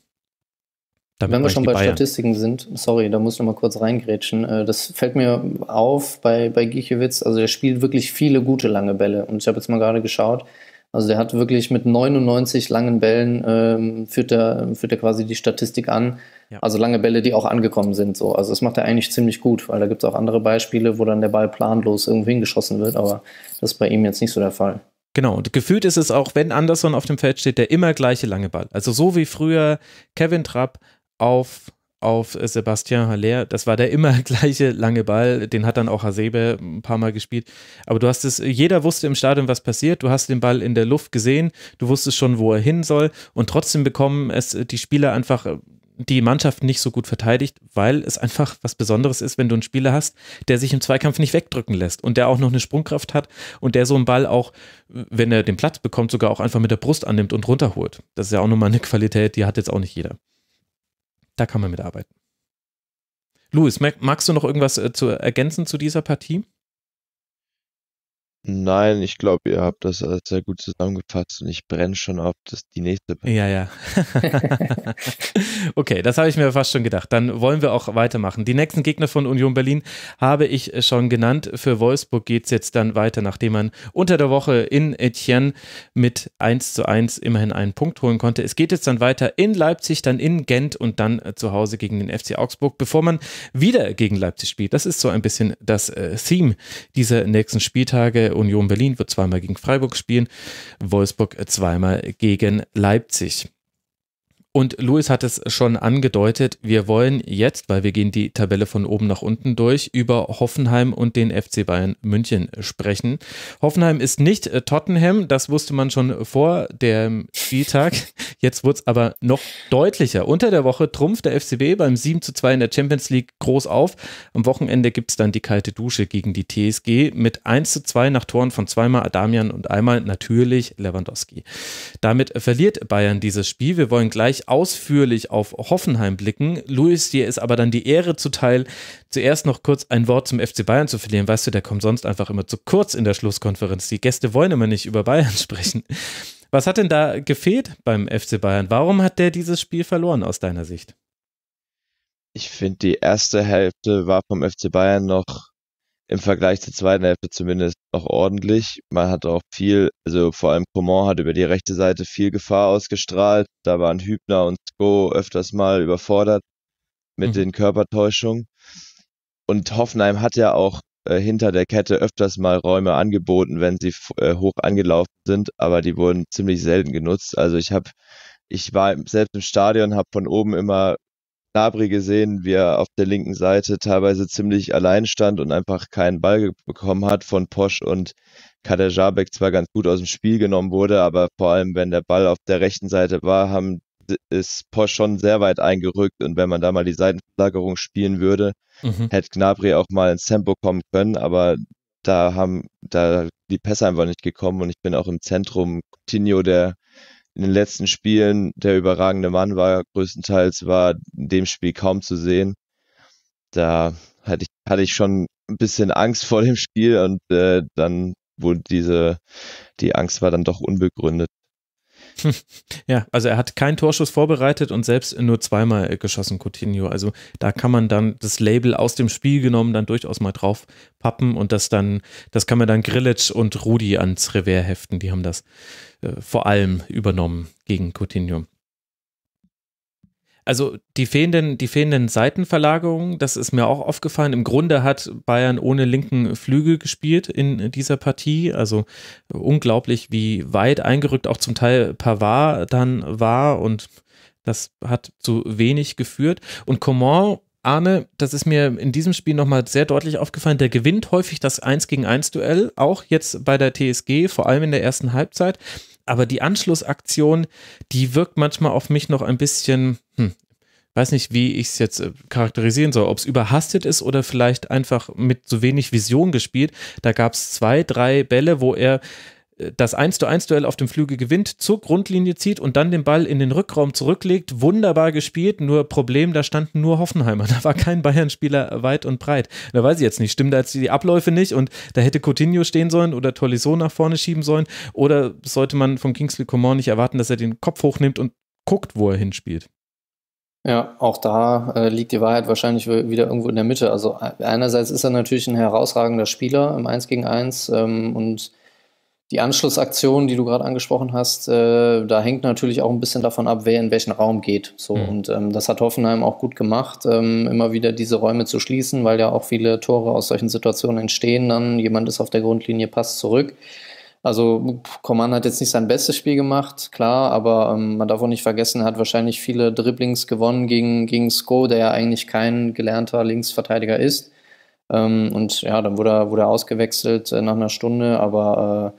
Wenn wir schon bei Bayern. Statistiken sind, sorry, da muss ich nochmal kurz reingrätschen. Äh, das fällt mir auf bei, bei Giechewitz. Also, der spielt wirklich viele gute lange Bälle. Und ich habe jetzt mal gerade geschaut. Also, der hat wirklich mit 99 langen Bällen ähm, führt, er, führt er quasi die Statistik an. Ja. Also, lange Bälle, die auch angekommen sind. So. Also, das macht er eigentlich ziemlich gut, weil da gibt es auch andere Beispiele, wo dann der Ball planlos irgendwo hingeschossen wird. Aber das ist bei ihm jetzt nicht so der Fall. Genau, und gefühlt ist es auch, wenn Anderson auf dem Feld steht, der immer gleiche lange Ball. Also so wie früher Kevin Trapp, auf auf Sebastian Haller. Das war der immer gleiche lange Ball. Den hat dann auch Hasebe ein paar Mal gespielt. Aber du hast es, jeder wusste im Stadion, was passiert. Du hast den Ball in der Luft gesehen. Du wusstest schon, wo er hin soll. Und trotzdem bekommen es die Spieler einfach die Mannschaft nicht so gut verteidigt, weil es einfach was Besonderes ist, wenn du einen Spieler hast, der sich im Zweikampf nicht wegdrücken lässt und der auch noch eine Sprungkraft hat und der so einen Ball auch, wenn er den Platz bekommt, sogar auch einfach mit der Brust annimmt und runterholt. Das ist ja auch nochmal eine Qualität, die hat jetzt auch nicht jeder. Da kann man mitarbeiten. Luis, magst du noch irgendwas äh, zu ergänzen zu dieser Partie? Nein, ich glaube, ihr habt das alles äh, sehr gut zusammengefasst und ich brenne schon auf das, die nächste Partie. Ja, ja. okay, das habe ich mir fast schon gedacht. Dann wollen wir auch weitermachen. Die nächsten Gegner von Union Berlin habe ich äh, schon genannt. Für Wolfsburg geht es jetzt dann weiter, nachdem man unter der Woche in Etienne mit 1 zu 1 immerhin einen Punkt holen konnte. Es geht jetzt dann weiter in Leipzig, dann in Gent und dann äh, zu Hause gegen den FC Augsburg, bevor man wieder gegen Leipzig spielt. Das ist so ein bisschen das äh, Theme dieser nächsten Spieltage. Union Berlin wird zweimal gegen Freiburg spielen, Wolfsburg zweimal gegen Leipzig. Und Luis hat es schon angedeutet, wir wollen jetzt, weil wir gehen die Tabelle von oben nach unten durch, über Hoffenheim und den FC Bayern München sprechen. Hoffenheim ist nicht äh, Tottenham, das wusste man schon vor dem Spieltag. Jetzt wurde es aber noch deutlicher. Unter der Woche trumpft der FCB beim 7 zu 2 in der Champions League groß auf. Am Wochenende gibt es dann die kalte Dusche gegen die TSG mit 1 zu 2 nach Toren von zweimal Adamian und einmal natürlich Lewandowski. Damit verliert Bayern dieses Spiel. Wir wollen gleich ausführlich auf Hoffenheim blicken. Luis, dir ist aber dann die Ehre zuteil, zuerst noch kurz ein Wort zum FC Bayern zu verlieren. Weißt du, der kommt sonst einfach immer zu kurz in der Schlusskonferenz. Die Gäste wollen immer nicht über Bayern sprechen. Was hat denn da gefehlt beim FC Bayern? Warum hat der dieses Spiel verloren aus deiner Sicht? Ich finde, die erste Hälfte war vom FC Bayern noch im Vergleich zur zweiten Hälfte zumindest noch ordentlich. Man hat auch viel, also vor allem Coman hat über die rechte Seite viel Gefahr ausgestrahlt. Da waren Hübner und Sko öfters mal überfordert mit mhm. den Körpertäuschungen. Und Hoffenheim hat ja auch äh, hinter der Kette öfters mal Räume angeboten, wenn sie äh, hoch angelaufen sind, aber die wurden ziemlich selten genutzt. Also ich habe, ich war selbst im Stadion, habe von oben immer Gnabry gesehen, wie er auf der linken Seite teilweise ziemlich allein stand und einfach keinen Ball bekommen hat von Posch und Kader Jabek zwar ganz gut aus dem Spiel genommen wurde, aber vor allem, wenn der Ball auf der rechten Seite war, haben, ist Posch schon sehr weit eingerückt und wenn man da mal die Seitenverlagerung spielen würde, mhm. hätte Gnabry auch mal ins Tempo kommen können, aber da haben da die Pässe einfach nicht gekommen und ich bin auch im Zentrum Coutinho, der in den letzten Spielen der überragende Mann war, größtenteils war in dem Spiel kaum zu sehen. Da hatte ich, hatte ich schon ein bisschen Angst vor dem Spiel und äh, dann wurde diese, die Angst war dann doch unbegründet. Ja, also er hat keinen Torschuss vorbereitet und selbst nur zweimal geschossen, Coutinho. Also da kann man dann das Label aus dem Spiel genommen, dann durchaus mal drauf pappen und das dann, das kann man dann Grillitsch und Rudi ans Revers heften. Die haben das äh, vor allem übernommen gegen Coutinho. Also die fehlenden, die fehlenden Seitenverlagerungen, das ist mir auch aufgefallen. Im Grunde hat Bayern ohne linken Flügel gespielt in dieser Partie. Also unglaublich, wie weit eingerückt auch zum Teil Pavard dann war und das hat zu wenig geführt. Und Coman Arne, das ist mir in diesem Spiel nochmal sehr deutlich aufgefallen, der gewinnt häufig das 1 gegen 1 Duell, auch jetzt bei der TSG, vor allem in der ersten Halbzeit aber die Anschlussaktion, die wirkt manchmal auf mich noch ein bisschen, hm, weiß nicht, wie ich es jetzt äh, charakterisieren soll, ob es überhastet ist oder vielleicht einfach mit zu wenig Vision gespielt. Da gab es zwei, drei Bälle, wo er das 1 zu 1 Duell auf dem Flügel gewinnt, zur Grundlinie zieht und dann den Ball in den Rückraum zurücklegt. Wunderbar gespielt, nur Problem, da standen nur Hoffenheimer. Da war kein Bayern-Spieler weit und breit. Da weiß ich jetzt nicht, stimmen da jetzt die Abläufe nicht und da hätte Coutinho stehen sollen oder Tolisso nach vorne schieben sollen oder sollte man von Kingsley Coman nicht erwarten, dass er den Kopf hochnimmt und guckt, wo er hinspielt. Ja, auch da äh, liegt die Wahrheit wahrscheinlich wieder irgendwo in der Mitte. Also äh, einerseits ist er natürlich ein herausragender Spieler im 1 gegen 1 ähm, und die Anschlussaktion, die du gerade angesprochen hast, äh, da hängt natürlich auch ein bisschen davon ab, wer in welchen Raum geht. So mhm. und ähm, das hat Hoffenheim auch gut gemacht, ähm, immer wieder diese Räume zu schließen, weil ja auch viele Tore aus solchen Situationen entstehen. Dann jemand ist auf der Grundlinie, passt zurück. Also Coman hat jetzt nicht sein bestes Spiel gemacht, klar, aber ähm, man darf auch nicht vergessen, er hat wahrscheinlich viele Dribblings gewonnen gegen, gegen Sko, der ja eigentlich kein gelernter Linksverteidiger ist. Ähm, und ja, dann wurde er, wurde er ausgewechselt äh, nach einer Stunde, aber äh,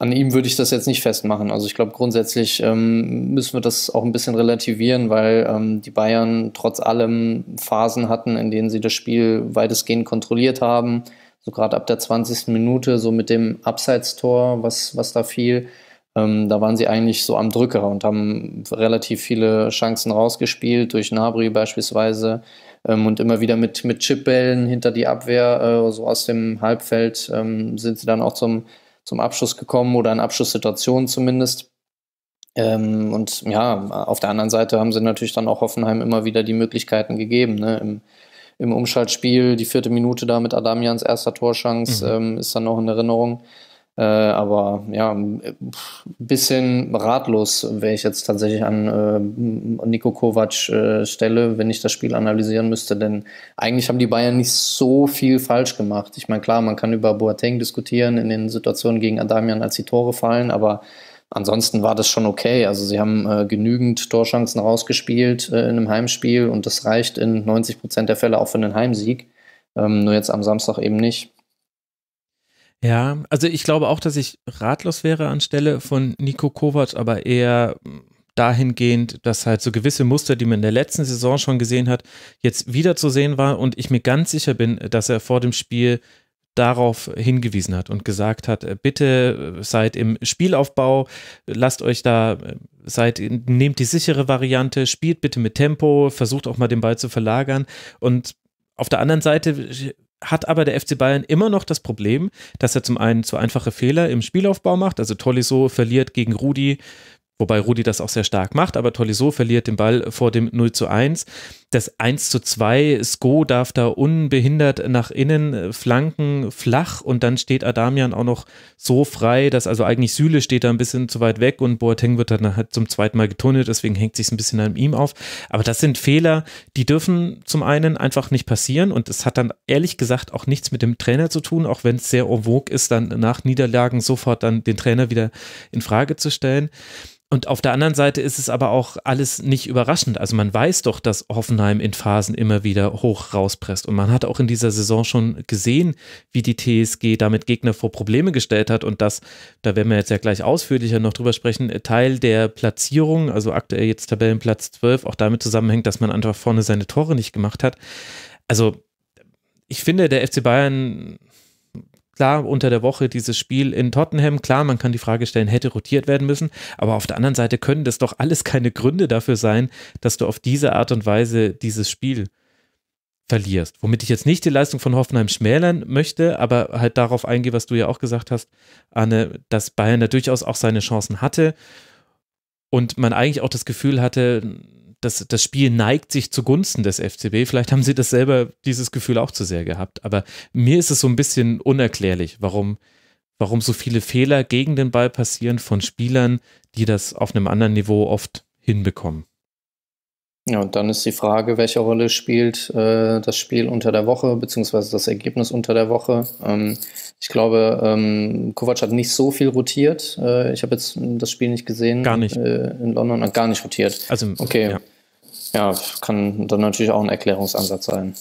an ihm würde ich das jetzt nicht festmachen. Also ich glaube, grundsätzlich ähm, müssen wir das auch ein bisschen relativieren, weil ähm, die Bayern trotz allem Phasen hatten, in denen sie das Spiel weitestgehend kontrolliert haben. So gerade ab der 20. Minute, so mit dem Abseitstor, was, was da fiel, ähm, da waren sie eigentlich so am Drücker und haben relativ viele Chancen rausgespielt, durch Nabri beispielsweise. Ähm, und immer wieder mit, mit Chipbällen hinter die Abwehr, äh, so aus dem Halbfeld, ähm, sind sie dann auch zum zum Abschluss gekommen oder in Abschlusssituationen zumindest. Ähm, und ja, auf der anderen Seite haben sie natürlich dann auch Hoffenheim immer wieder die Möglichkeiten gegeben. Ne? Im, Im, Umschaltspiel, die vierte Minute da mit Adamians erster Torschance mhm. ähm, ist dann noch in Erinnerung. Äh, aber ja, ein bisschen ratlos wäre ich jetzt tatsächlich an äh, Niko Kovac äh, Stelle, wenn ich das Spiel analysieren müsste, denn eigentlich haben die Bayern nicht so viel falsch gemacht. Ich meine, klar, man kann über Boateng diskutieren in den Situationen gegen Adamian, als die Tore fallen, aber ansonsten war das schon okay. Also sie haben äh, genügend Torchancen rausgespielt äh, in einem Heimspiel und das reicht in 90 Prozent der Fälle auch für einen Heimsieg. Ähm, nur jetzt am Samstag eben nicht. Ja, also ich glaube auch, dass ich ratlos wäre anstelle von Nico Kovac, aber eher dahingehend, dass halt so gewisse Muster, die man in der letzten Saison schon gesehen hat, jetzt wieder zu sehen war und ich mir ganz sicher bin, dass er vor dem Spiel darauf hingewiesen hat und gesagt hat, äh, bitte äh, seid im Spielaufbau, lasst euch da, äh, seid, nehmt die sichere Variante, spielt bitte mit Tempo, versucht auch mal den Ball zu verlagern und auf der anderen Seite hat aber der FC Bayern immer noch das Problem, dass er zum einen zu einfache Fehler im Spielaufbau macht. Also Tolisso verliert gegen Rudi, wobei Rudi das auch sehr stark macht, aber Tolisso verliert den Ball vor dem 0 zu 1 das 1 zu 2, Sko darf da unbehindert nach innen äh, flanken, flach und dann steht Adamian auch noch so frei, dass also eigentlich Süle steht da ein bisschen zu weit weg und Boateng wird dann halt zum zweiten Mal getunnelt, deswegen hängt sich ein bisschen an ihm auf. Aber das sind Fehler, die dürfen zum einen einfach nicht passieren und es hat dann ehrlich gesagt auch nichts mit dem Trainer zu tun, auch wenn es sehr en vogue ist, dann nach Niederlagen sofort dann den Trainer wieder in Frage zu stellen. Und auf der anderen Seite ist es aber auch alles nicht überraschend. Also man weiß doch, dass Hoffenheim Hoffenheim in Phasen immer wieder hoch rauspresst. Und man hat auch in dieser Saison schon gesehen, wie die TSG damit Gegner vor Probleme gestellt hat. Und das, da werden wir jetzt ja gleich ausführlicher noch drüber sprechen, Teil der Platzierung, also aktuell jetzt Tabellenplatz 12, auch damit zusammenhängt, dass man einfach vorne seine Tore nicht gemacht hat. Also ich finde, der FC Bayern klar, unter der Woche dieses Spiel in Tottenham, klar, man kann die Frage stellen, hätte rotiert werden müssen, aber auf der anderen Seite können das doch alles keine Gründe dafür sein, dass du auf diese Art und Weise dieses Spiel verlierst. Womit ich jetzt nicht die Leistung von Hoffenheim schmälern möchte, aber halt darauf eingehe, was du ja auch gesagt hast, Anne, dass Bayern da durchaus auch seine Chancen hatte und man eigentlich auch das Gefühl hatte, das, das Spiel neigt sich zugunsten des FCB. Vielleicht haben sie das selber dieses Gefühl auch zu sehr gehabt. Aber mir ist es so ein bisschen unerklärlich, warum, warum so viele Fehler gegen den Ball passieren von Spielern, die das auf einem anderen Niveau oft hinbekommen. Ja, und dann ist die Frage, welche Rolle spielt äh, das Spiel unter der Woche, beziehungsweise das Ergebnis unter der Woche. Ähm, ich glaube, ähm, Kovac hat nicht so viel rotiert. Äh, ich habe jetzt das Spiel nicht gesehen. Gar nicht. Äh, in London, äh, gar nicht rotiert. Also, okay. Ja. ja, kann dann natürlich auch ein Erklärungsansatz sein.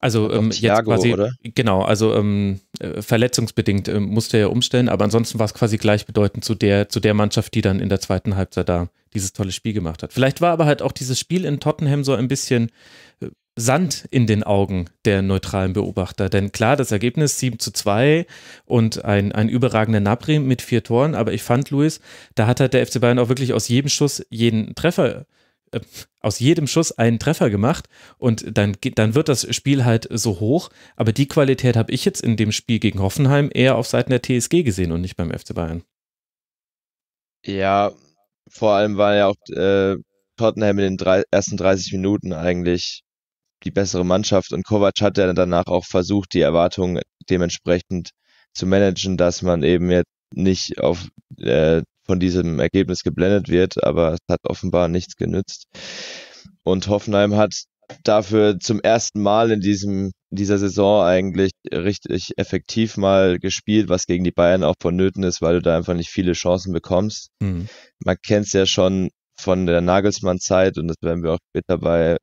Also ähm, Thiago, jetzt quasi, oder? genau, also ähm, äh, verletzungsbedingt ähm, musste er umstellen, aber ansonsten war es quasi gleichbedeutend zu der, zu der Mannschaft, die dann in der zweiten Halbzeit da dieses tolle Spiel gemacht hat. Vielleicht war aber halt auch dieses Spiel in Tottenham so ein bisschen äh, Sand in den Augen der neutralen Beobachter. Denn klar, das Ergebnis 7 zu 2 und ein, ein überragender Napri mit vier Toren. Aber ich fand, Luis, da hat halt der FC Bayern auch wirklich aus jedem Schuss jeden Treffer äh, aus jedem Schuss einen Treffer gemacht und dann, dann wird das Spiel halt so hoch. Aber die Qualität habe ich jetzt in dem Spiel gegen Hoffenheim eher auf Seiten der TSG gesehen und nicht beim FC Bayern. Ja, vor allem, weil ja auch äh, Tottenham in den drei, ersten 30 Minuten eigentlich die bessere Mannschaft und Kovac hat ja danach auch versucht, die Erwartungen dementsprechend zu managen, dass man eben jetzt nicht auf, äh, von diesem Ergebnis geblendet wird, aber es hat offenbar nichts genützt. Und Hoffenheim hat dafür zum ersten Mal in diesem dieser Saison eigentlich richtig effektiv mal gespielt, was gegen die Bayern auch vonnöten ist, weil du da einfach nicht viele Chancen bekommst. Mhm. Man kennt es ja schon von der Nagelsmann-Zeit und das werden wir auch später bei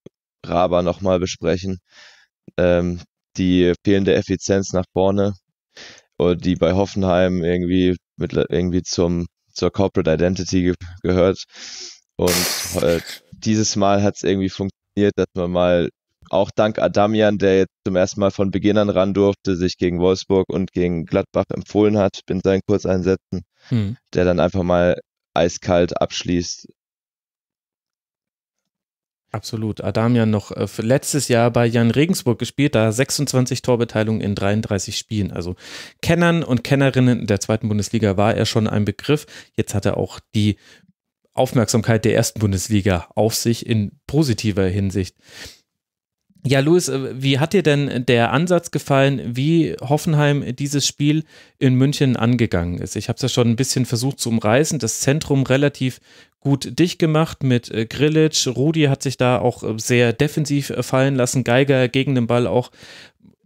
Raba nochmal besprechen. Ähm, die fehlende Effizienz nach vorne, die bei Hoffenheim irgendwie mit, irgendwie zum zur Corporate Identity ge gehört. Und äh, dieses Mal hat es irgendwie funktioniert dass man mal auch dank Adamian, der jetzt zum ersten Mal von Beginn an ran durfte, sich gegen Wolfsburg und gegen Gladbach empfohlen hat in seinen Kurzeinsätzen, hm. der dann einfach mal eiskalt abschließt. Absolut. Adamian noch äh, letztes Jahr bei Jan Regensburg gespielt, da 26 Torbeteiligungen in 33 Spielen. Also Kennern und Kennerinnen der zweiten Bundesliga war er schon ein Begriff. Jetzt hat er auch die Aufmerksamkeit der ersten Bundesliga auf sich in positiver Hinsicht. Ja, Luis, äh, wie hat dir denn der Ansatz gefallen, wie Hoffenheim dieses Spiel in München angegangen ist? Ich habe es ja schon ein bisschen versucht zu umreißen, das Zentrum relativ gut dicht gemacht mit äh, Grillic. Rudi hat sich da auch äh, sehr defensiv fallen lassen, Geiger gegen den Ball auch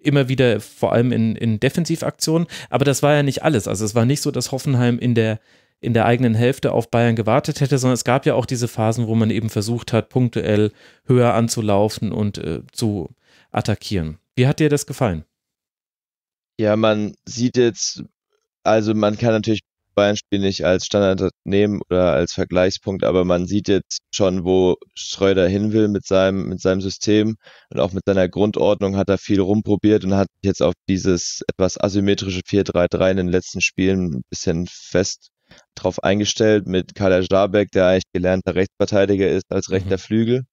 immer wieder, vor allem in, in Defensivaktionen. Aber das war ja nicht alles. Also es war nicht so, dass Hoffenheim in der in der eigenen Hälfte auf Bayern gewartet hätte, sondern es gab ja auch diese Phasen, wo man eben versucht hat, punktuell höher anzulaufen und äh, zu attackieren. Wie hat dir das gefallen? Ja, man sieht jetzt, also man kann natürlich Bayern-Spiel nicht als Standard nehmen oder als Vergleichspunkt, aber man sieht jetzt schon, wo Schröder hin will mit seinem, mit seinem System und auch mit seiner Grundordnung hat er viel rumprobiert und hat jetzt auf dieses etwas asymmetrische 4-3-3 in den letzten Spielen ein bisschen fest drauf eingestellt mit Kader Jabek, der eigentlich gelernter Rechtsverteidiger ist, als rechter mhm. Flügel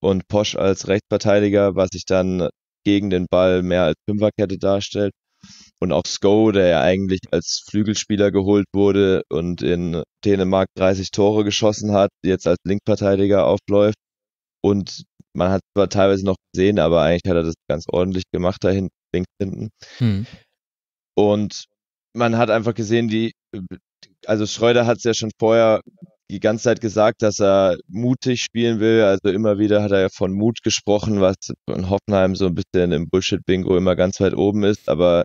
und Posch als Rechtsverteidiger, was sich dann gegen den Ball mehr als Fünferkette darstellt. Und auch Sko, der ja eigentlich als Flügelspieler geholt wurde und in Dänemark 30 Tore geschossen hat, jetzt als Linkverteidiger aufläuft. Und man hat zwar teilweise noch gesehen, aber eigentlich hat er das ganz ordentlich gemacht dahin, links hinten. Hm. Und man hat einfach gesehen, die also Schröder hat es ja schon vorher die ganze Zeit gesagt, dass er mutig spielen will. Also immer wieder hat er ja von Mut gesprochen, was in Hoffenheim so ein bisschen im Bullshit-Bingo immer ganz weit oben ist. Aber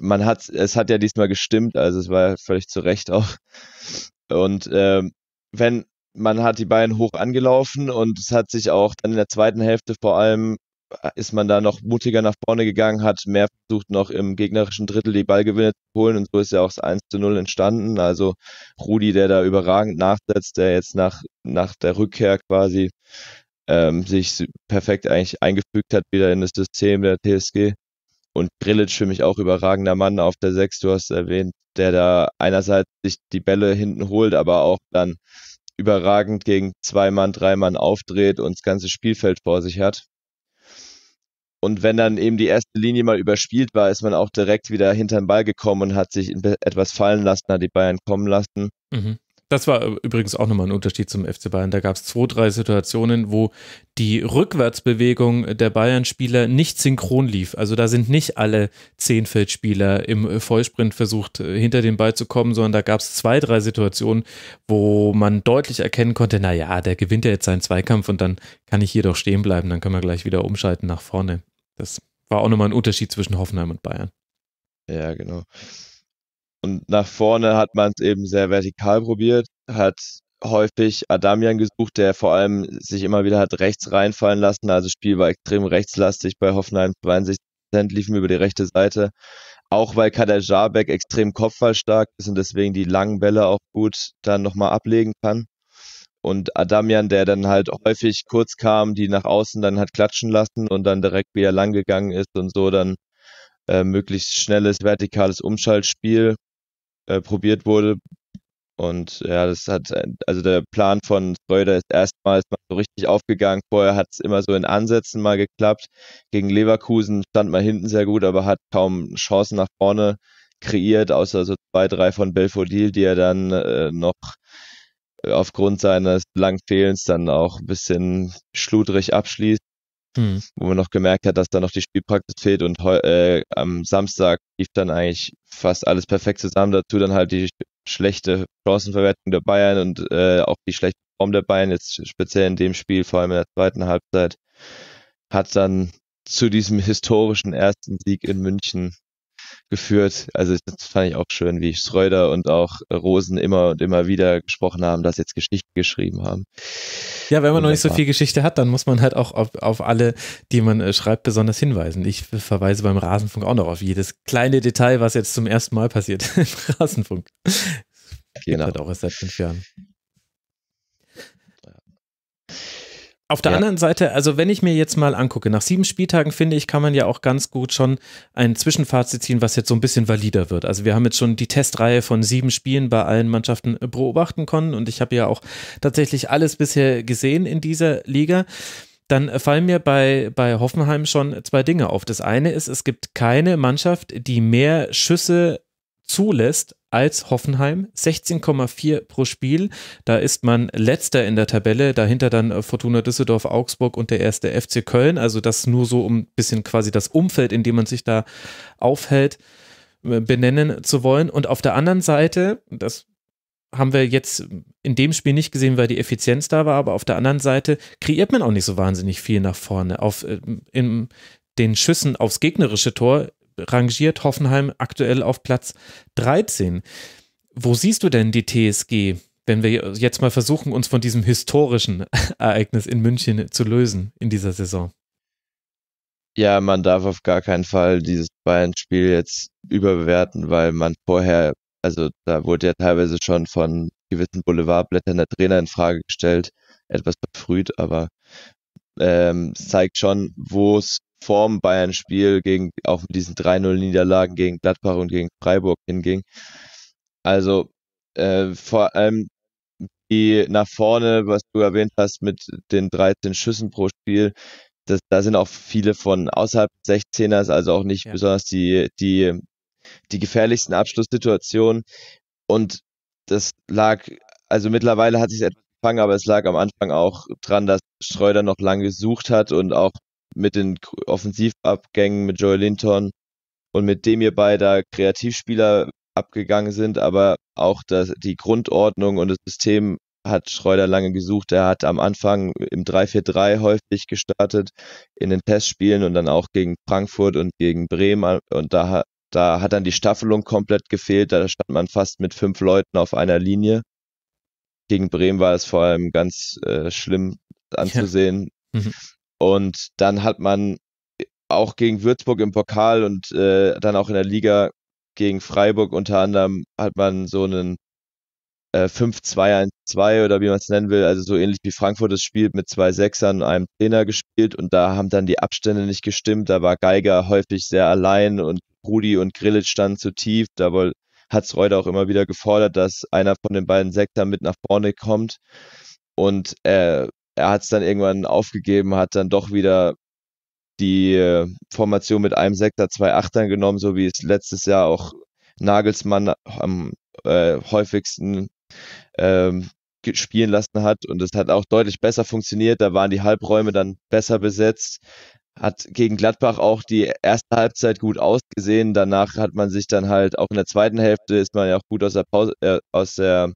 man hat, es hat ja diesmal gestimmt, also es war ja völlig zu Recht auch. Und ähm, wenn man hat die Bayern hoch angelaufen und es hat sich auch dann in der zweiten Hälfte vor allem ist man da noch mutiger nach vorne gegangen, hat mehr versucht, noch im gegnerischen Drittel die Ballgewinne zu holen und so ist ja auch das 1 zu 0 entstanden. Also Rudi, der da überragend nachsetzt, der jetzt nach, nach der Rückkehr quasi ähm, sich perfekt eigentlich eingefügt hat wieder in das System der TSG. Und Grillitsch für mich auch überragender Mann auf der 6, du hast erwähnt, der da einerseits sich die Bälle hinten holt, aber auch dann überragend gegen zwei Mann, drei Mann aufdreht und das ganze Spielfeld vor sich hat. Und wenn dann eben die erste Linie mal überspielt war, ist man auch direkt wieder hinter den Ball gekommen und hat sich etwas fallen lassen, hat die Bayern kommen lassen. Mhm. Das war äh, übrigens auch nochmal ein Unterschied zum FC Bayern. Da gab es zwei, drei Situationen, wo die Rückwärtsbewegung der Bayern-Spieler nicht synchron lief. Also da sind nicht alle zehn Feldspieler im Vollsprint versucht, äh, hinter den Ball zu kommen, sondern da gab es zwei, drei Situationen, wo man deutlich erkennen konnte, naja, der gewinnt ja jetzt seinen Zweikampf und dann kann ich hier doch stehen bleiben, dann können wir gleich wieder umschalten nach vorne. Das war auch nochmal ein Unterschied zwischen Hoffenheim und Bayern. Ja, genau. Und nach vorne hat man es eben sehr vertikal probiert, hat häufig Adamian gesucht, der vor allem sich immer wieder hat rechts reinfallen lassen. Also das Spiel war extrem rechtslastig bei Hoffenheim. 62 Prozent liefen über die rechte Seite. Auch weil Kader Jabek extrem kopfballstark ist und deswegen die langen Bälle auch gut dann nochmal ablegen kann und Adamian, der dann halt häufig kurz kam, die nach außen dann hat klatschen lassen und dann direkt wieder lang gegangen ist und so dann äh, möglichst schnelles vertikales Umschaltspiel äh, probiert wurde. Und ja, das hat, äh, also der Plan von Schröder ist erstmals mal so richtig aufgegangen. Vorher hat es immer so in Ansätzen mal geklappt. Gegen Leverkusen stand mal hinten sehr gut, aber hat kaum Chancen nach vorne kreiert, außer so zwei, drei von Belfodil, die er dann äh, noch aufgrund seines langen Fehlens dann auch ein bisschen schludrig abschließt. Hm. Wo man noch gemerkt hat, dass da noch die Spielpraxis fehlt und äh, am Samstag lief dann eigentlich fast alles perfekt zusammen. Dazu dann halt die schlechte Chancenverwertung der Bayern und äh, auch die schlechte Form der Bayern, jetzt speziell in dem Spiel, vor allem in der zweiten Halbzeit, hat dann zu diesem historischen ersten Sieg in München geführt. Also das fand ich auch schön, wie Schröder und auch Rosen immer und immer wieder gesprochen haben, dass jetzt Geschichte geschrieben haben. Ja, wenn man noch nicht so viel Geschichte hat, dann muss man halt auch auf, auf alle, die man äh, schreibt, besonders hinweisen. Ich verweise beim Rasenfunk auch noch auf jedes kleine Detail, was jetzt zum ersten Mal passiert im Rasenfunk. Genau. Gibt halt auch erst seit fünf Jahren. Auf der ja. anderen Seite, also wenn ich mir jetzt mal angucke, nach sieben Spieltagen finde ich, kann man ja auch ganz gut schon ein Zwischenfazit ziehen, was jetzt so ein bisschen valider wird. Also wir haben jetzt schon die Testreihe von sieben Spielen bei allen Mannschaften beobachten können und ich habe ja auch tatsächlich alles bisher gesehen in dieser Liga dann fallen mir bei, bei Hoffenheim schon zwei Dinge auf. Das eine ist, es gibt keine Mannschaft, die mehr Schüsse zulässt als Hoffenheim. 16,4 pro Spiel. Da ist man letzter in der Tabelle. Dahinter dann äh, Fortuna Düsseldorf, Augsburg und der erste FC Köln. Also das nur so, um ein bisschen quasi das Umfeld, in dem man sich da aufhält, äh, benennen zu wollen. Und auf der anderen Seite, das haben wir jetzt in dem Spiel nicht gesehen, weil die Effizienz da war, aber auf der anderen Seite kreiert man auch nicht so wahnsinnig viel nach vorne. Auf, äh, in den Schüssen aufs gegnerische Tor rangiert Hoffenheim aktuell auf Platz 13. Wo siehst du denn die TSG, wenn wir jetzt mal versuchen, uns von diesem historischen Ereignis in München zu lösen in dieser Saison? Ja, man darf auf gar keinen Fall dieses Bayern-Spiel jetzt überbewerten, weil man vorher, also da wurde ja teilweise schon von gewissen Boulevardblättern der Trainer in Frage gestellt, etwas verfrüht, aber ähm, zeigt schon, wo es vorm Bayern-Spiel gegen, auch mit diesen 3-0-Niederlagen gegen Gladbach und gegen Freiburg hinging. Also äh, vor allem die nach vorne, was du erwähnt hast, mit den 13 Schüssen pro Spiel, das, da sind auch viele von außerhalb 16ers, also auch nicht ja. besonders die, die, die gefährlichsten Abschlusssituationen. Und das lag, also mittlerweile hat sich etwas gefangen, aber es lag am Anfang auch dran, dass Schreuder noch lange gesucht hat und auch mit den Offensivabgängen mit Joel Linton und mit dem ihr beide Kreativspieler abgegangen sind, aber auch das, die Grundordnung und das System hat Schreuder lange gesucht. Er hat am Anfang im 3-4-3 häufig gestartet in den Testspielen und dann auch gegen Frankfurt und gegen Bremen. Und da, hat da hat dann die Staffelung komplett gefehlt. Da stand man fast mit fünf Leuten auf einer Linie. Gegen Bremen war es vor allem ganz äh, schlimm anzusehen. Ja. Mhm. Und dann hat man auch gegen Würzburg im Pokal und äh, dann auch in der Liga gegen Freiburg unter anderem hat man so einen äh, 5-2-1-2 oder wie man es nennen will, also so ähnlich wie Frankfurt es spielt, mit zwei Sechsern und einem Trainer gespielt und da haben dann die Abstände nicht gestimmt. Da war Geiger häufig sehr allein und Rudi und Grillitsch standen zu tief. Da wohl hat Reuter auch immer wieder gefordert, dass einer von den beiden Sektern mit nach vorne kommt. Und äh, er hat es dann irgendwann aufgegeben, hat dann doch wieder die äh, Formation mit einem Sektor, zwei Achtern genommen, so wie es letztes Jahr auch Nagelsmann am äh, häufigsten ähm, spielen lassen hat. Und es hat auch deutlich besser funktioniert. Da waren die Halbräume dann besser besetzt. Hat gegen Gladbach auch die erste Halbzeit gut ausgesehen. Danach hat man sich dann halt auch in der zweiten Hälfte ist man ja auch gut aus der Pause, äh, aus der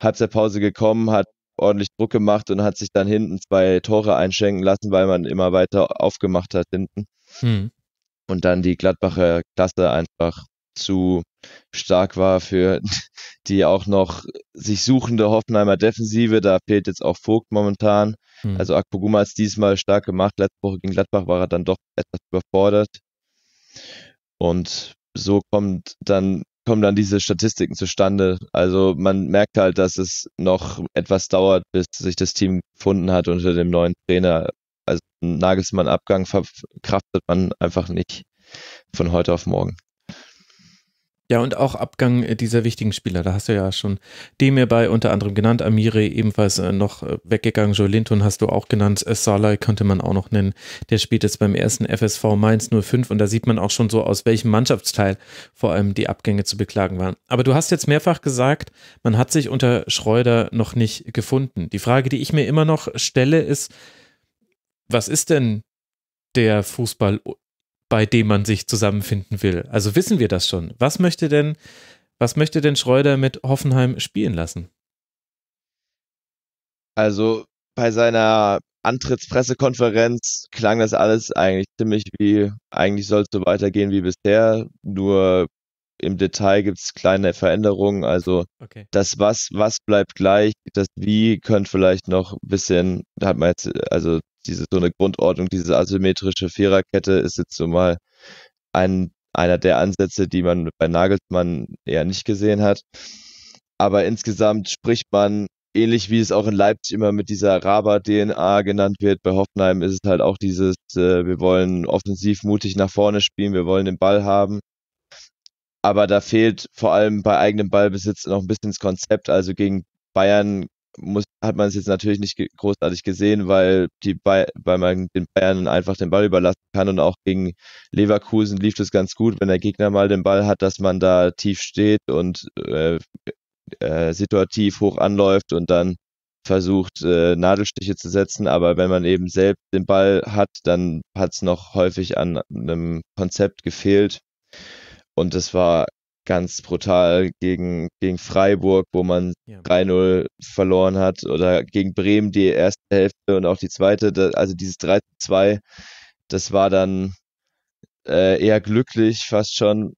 Halbzeitpause gekommen, hat ordentlich Druck gemacht und hat sich dann hinten zwei Tore einschenken lassen, weil man immer weiter aufgemacht hat hinten. Hm. Und dann die Gladbacher Klasse einfach zu stark war für die auch noch sich suchende Hoffenheimer Defensive. Da fehlt jetzt auch Vogt momentan. Hm. Also Akpoguma hat es diesmal stark gemacht. Letzte Woche gegen Gladbach war er dann doch etwas überfordert. Und so kommt dann kommen dann diese Statistiken zustande. Also man merkt halt, dass es noch etwas dauert, bis sich das Team gefunden hat unter dem neuen Trainer. Also einen Nagelsmann-Abgang verkraftet man einfach nicht von heute auf morgen. Ja, und auch Abgang äh, dieser wichtigen Spieler. Da hast du ja schon Demir bei unter anderem genannt, Amire ebenfalls äh, noch äh, weggegangen, Joe Linton hast du auch genannt, Salai könnte man auch noch nennen. Der spielt jetzt beim ersten FSV Mainz 05 und da sieht man auch schon so, aus welchem Mannschaftsteil vor allem die Abgänge zu beklagen waren. Aber du hast jetzt mehrfach gesagt, man hat sich unter Schreuder noch nicht gefunden. Die Frage, die ich mir immer noch stelle, ist, was ist denn der Fußball bei dem man sich zusammenfinden will. Also wissen wir das schon. Was möchte denn, was möchte denn Schreuder mit Hoffenheim spielen lassen? Also bei seiner Antrittspressekonferenz klang das alles eigentlich ziemlich wie, eigentlich soll es so weitergehen wie bisher, nur im Detail gibt es kleine Veränderungen. Also okay. das Was, was bleibt gleich, das Wie könnte vielleicht noch ein bisschen, da hat man jetzt, also diese so eine Grundordnung, diese asymmetrische Viererkette ist jetzt so mal ein, einer der Ansätze, die man bei Nagelsmann eher nicht gesehen hat. Aber insgesamt spricht man, ähnlich wie es auch in Leipzig immer mit dieser Raba-DNA genannt wird, bei Hoffenheim ist es halt auch dieses, äh, wir wollen offensiv mutig nach vorne spielen, wir wollen den Ball haben. Aber da fehlt vor allem bei eigenem Ballbesitz noch ein bisschen das Konzept. Also gegen Bayern muss, hat man es jetzt natürlich nicht großartig gesehen, weil, die Bay weil man den Bayern einfach den Ball überlassen kann. Und auch gegen Leverkusen lief das ganz gut, wenn der Gegner mal den Ball hat, dass man da tief steht und äh, äh, situativ hoch anläuft und dann versucht, äh, Nadelstiche zu setzen. Aber wenn man eben selbst den Ball hat, dann hat es noch häufig an einem Konzept gefehlt. Und es war ganz brutal gegen, gegen Freiburg, wo man ja. 3-0 verloren hat, oder gegen Bremen die erste Hälfte und auch die zweite. also dieses 3-2, das war dann äh, eher glücklich fast schon.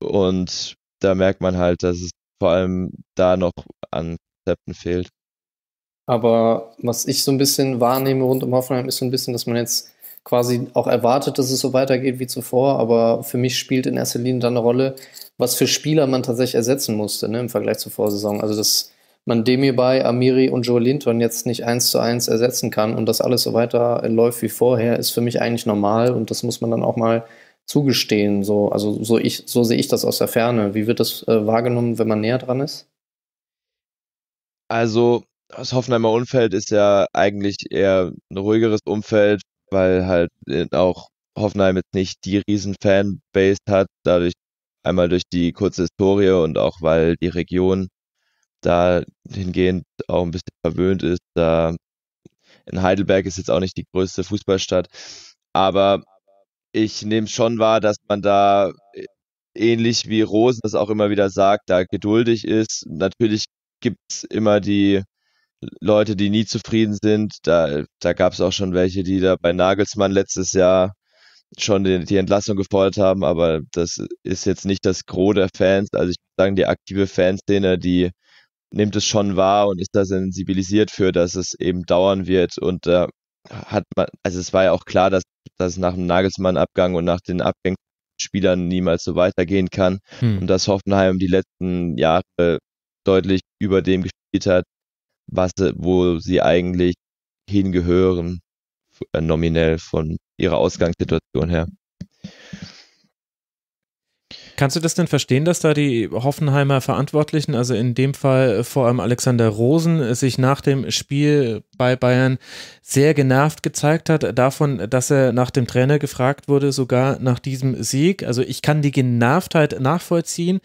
Und da merkt man halt, dass es vor allem da noch an Konzepten fehlt. Aber was ich so ein bisschen wahrnehme rund um Hoffenheim ist so ein bisschen, dass man jetzt quasi auch erwartet, dass es so weitergeht wie zuvor. Aber für mich spielt in erster Linie dann eine Rolle, was für Spieler man tatsächlich ersetzen musste ne, im Vergleich zur Vorsaison. Also, dass man bei Amiri und Joe Linton jetzt nicht eins zu eins ersetzen kann und dass alles so weiter läuft wie vorher, ist für mich eigentlich normal und das muss man dann auch mal zugestehen. So, also so, ich, so sehe ich das aus der Ferne. Wie wird das äh, wahrgenommen, wenn man näher dran ist? Also das Hoffenheimer Umfeld ist ja eigentlich eher ein ruhigeres Umfeld, weil halt äh, auch Hoffenheim jetzt nicht die riesen Fanbase hat, dadurch einmal durch die kurze Historie und auch weil die Region dahingehend auch ein bisschen verwöhnt ist. Da in Heidelberg ist jetzt auch nicht die größte Fußballstadt, aber ich nehme schon wahr, dass man da äh, ähnlich wie Rosen das auch immer wieder sagt, da geduldig ist. Natürlich gibt es immer die Leute, die nie zufrieden sind. Da, da gab es auch schon welche, die da bei Nagelsmann letztes Jahr schon die, die, Entlassung gefordert haben, aber das ist jetzt nicht das Gros der Fans. Also ich würde sagen, die aktive Fanszene, die nimmt es schon wahr und ist da sensibilisiert für, dass es eben dauern wird. Und da äh, hat man, also es war ja auch klar, dass das nach dem Nagelsmann-Abgang und nach den Abgängen Spielern niemals so weitergehen kann. Hm. Und dass Hoffenheim die letzten Jahre deutlich über dem gespielt hat, was, wo sie eigentlich hingehören, äh, nominell von ihrer Ausgangssituation her. Kannst du das denn verstehen, dass da die Hoffenheimer Verantwortlichen, also in dem Fall vor allem Alexander Rosen, sich nach dem Spiel bei Bayern sehr genervt gezeigt hat davon, dass er nach dem Trainer gefragt wurde, sogar nach diesem Sieg? Also ich kann die Genervtheit nachvollziehen.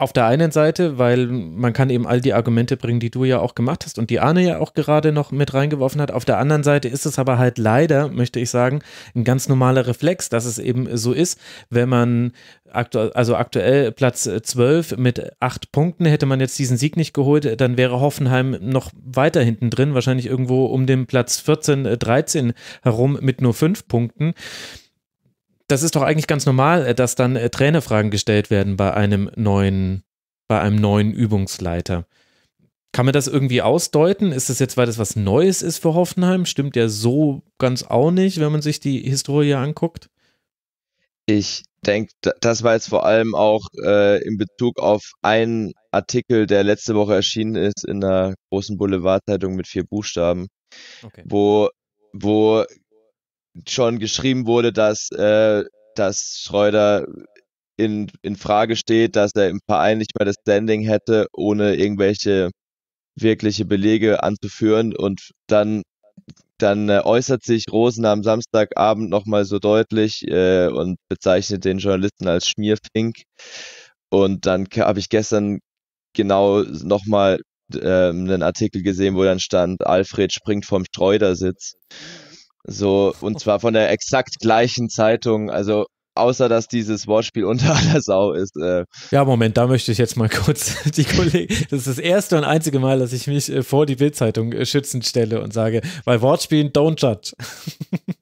Auf der einen Seite, weil man kann eben all die Argumente bringen, die du ja auch gemacht hast und die Arne ja auch gerade noch mit reingeworfen hat. Auf der anderen Seite ist es aber halt leider, möchte ich sagen, ein ganz normaler Reflex, dass es eben so ist, wenn man aktu also aktuell Platz 12 mit acht Punkten hätte man jetzt diesen Sieg nicht geholt, dann wäre Hoffenheim noch weiter hinten drin, wahrscheinlich irgendwo um den Platz 14, 13 herum mit nur fünf Punkten das ist doch eigentlich ganz normal, äh, dass dann äh, Trainerfragen gestellt werden bei einem neuen, bei einem neuen Übungsleiter. Kann man das irgendwie ausdeuten? Ist das jetzt, weil das was Neues ist für Hoffenheim? Stimmt ja so ganz auch nicht, wenn man sich die Historie anguckt. Ich denke, das war jetzt vor allem auch äh, in Bezug auf einen Artikel, der letzte Woche erschienen ist in einer großen Boulevardzeitung mit vier Buchstaben, okay. wo, wo schon geschrieben wurde, dass, äh, dass Schreuder in, in Frage steht, dass er im Verein nicht mehr das Standing hätte, ohne irgendwelche wirkliche Belege anzuführen. Und dann, dann äh, äußert sich Rosen am Samstagabend nochmal so deutlich äh, und bezeichnet den Journalisten als Schmierfink. Und dann habe ich gestern genau nochmal äh, einen Artikel gesehen, wo dann stand, Alfred springt vom Streudersitz. So, und zwar von der exakt gleichen Zeitung. Also, außer dass dieses Wortspiel unter aller Sau ist. Äh. Ja, Moment, da möchte ich jetzt mal kurz die Kollegen. Das ist das erste und einzige Mal, dass ich mich äh, vor die Bildzeitung äh, schützend stelle und sage, bei Wortspielen don't judge.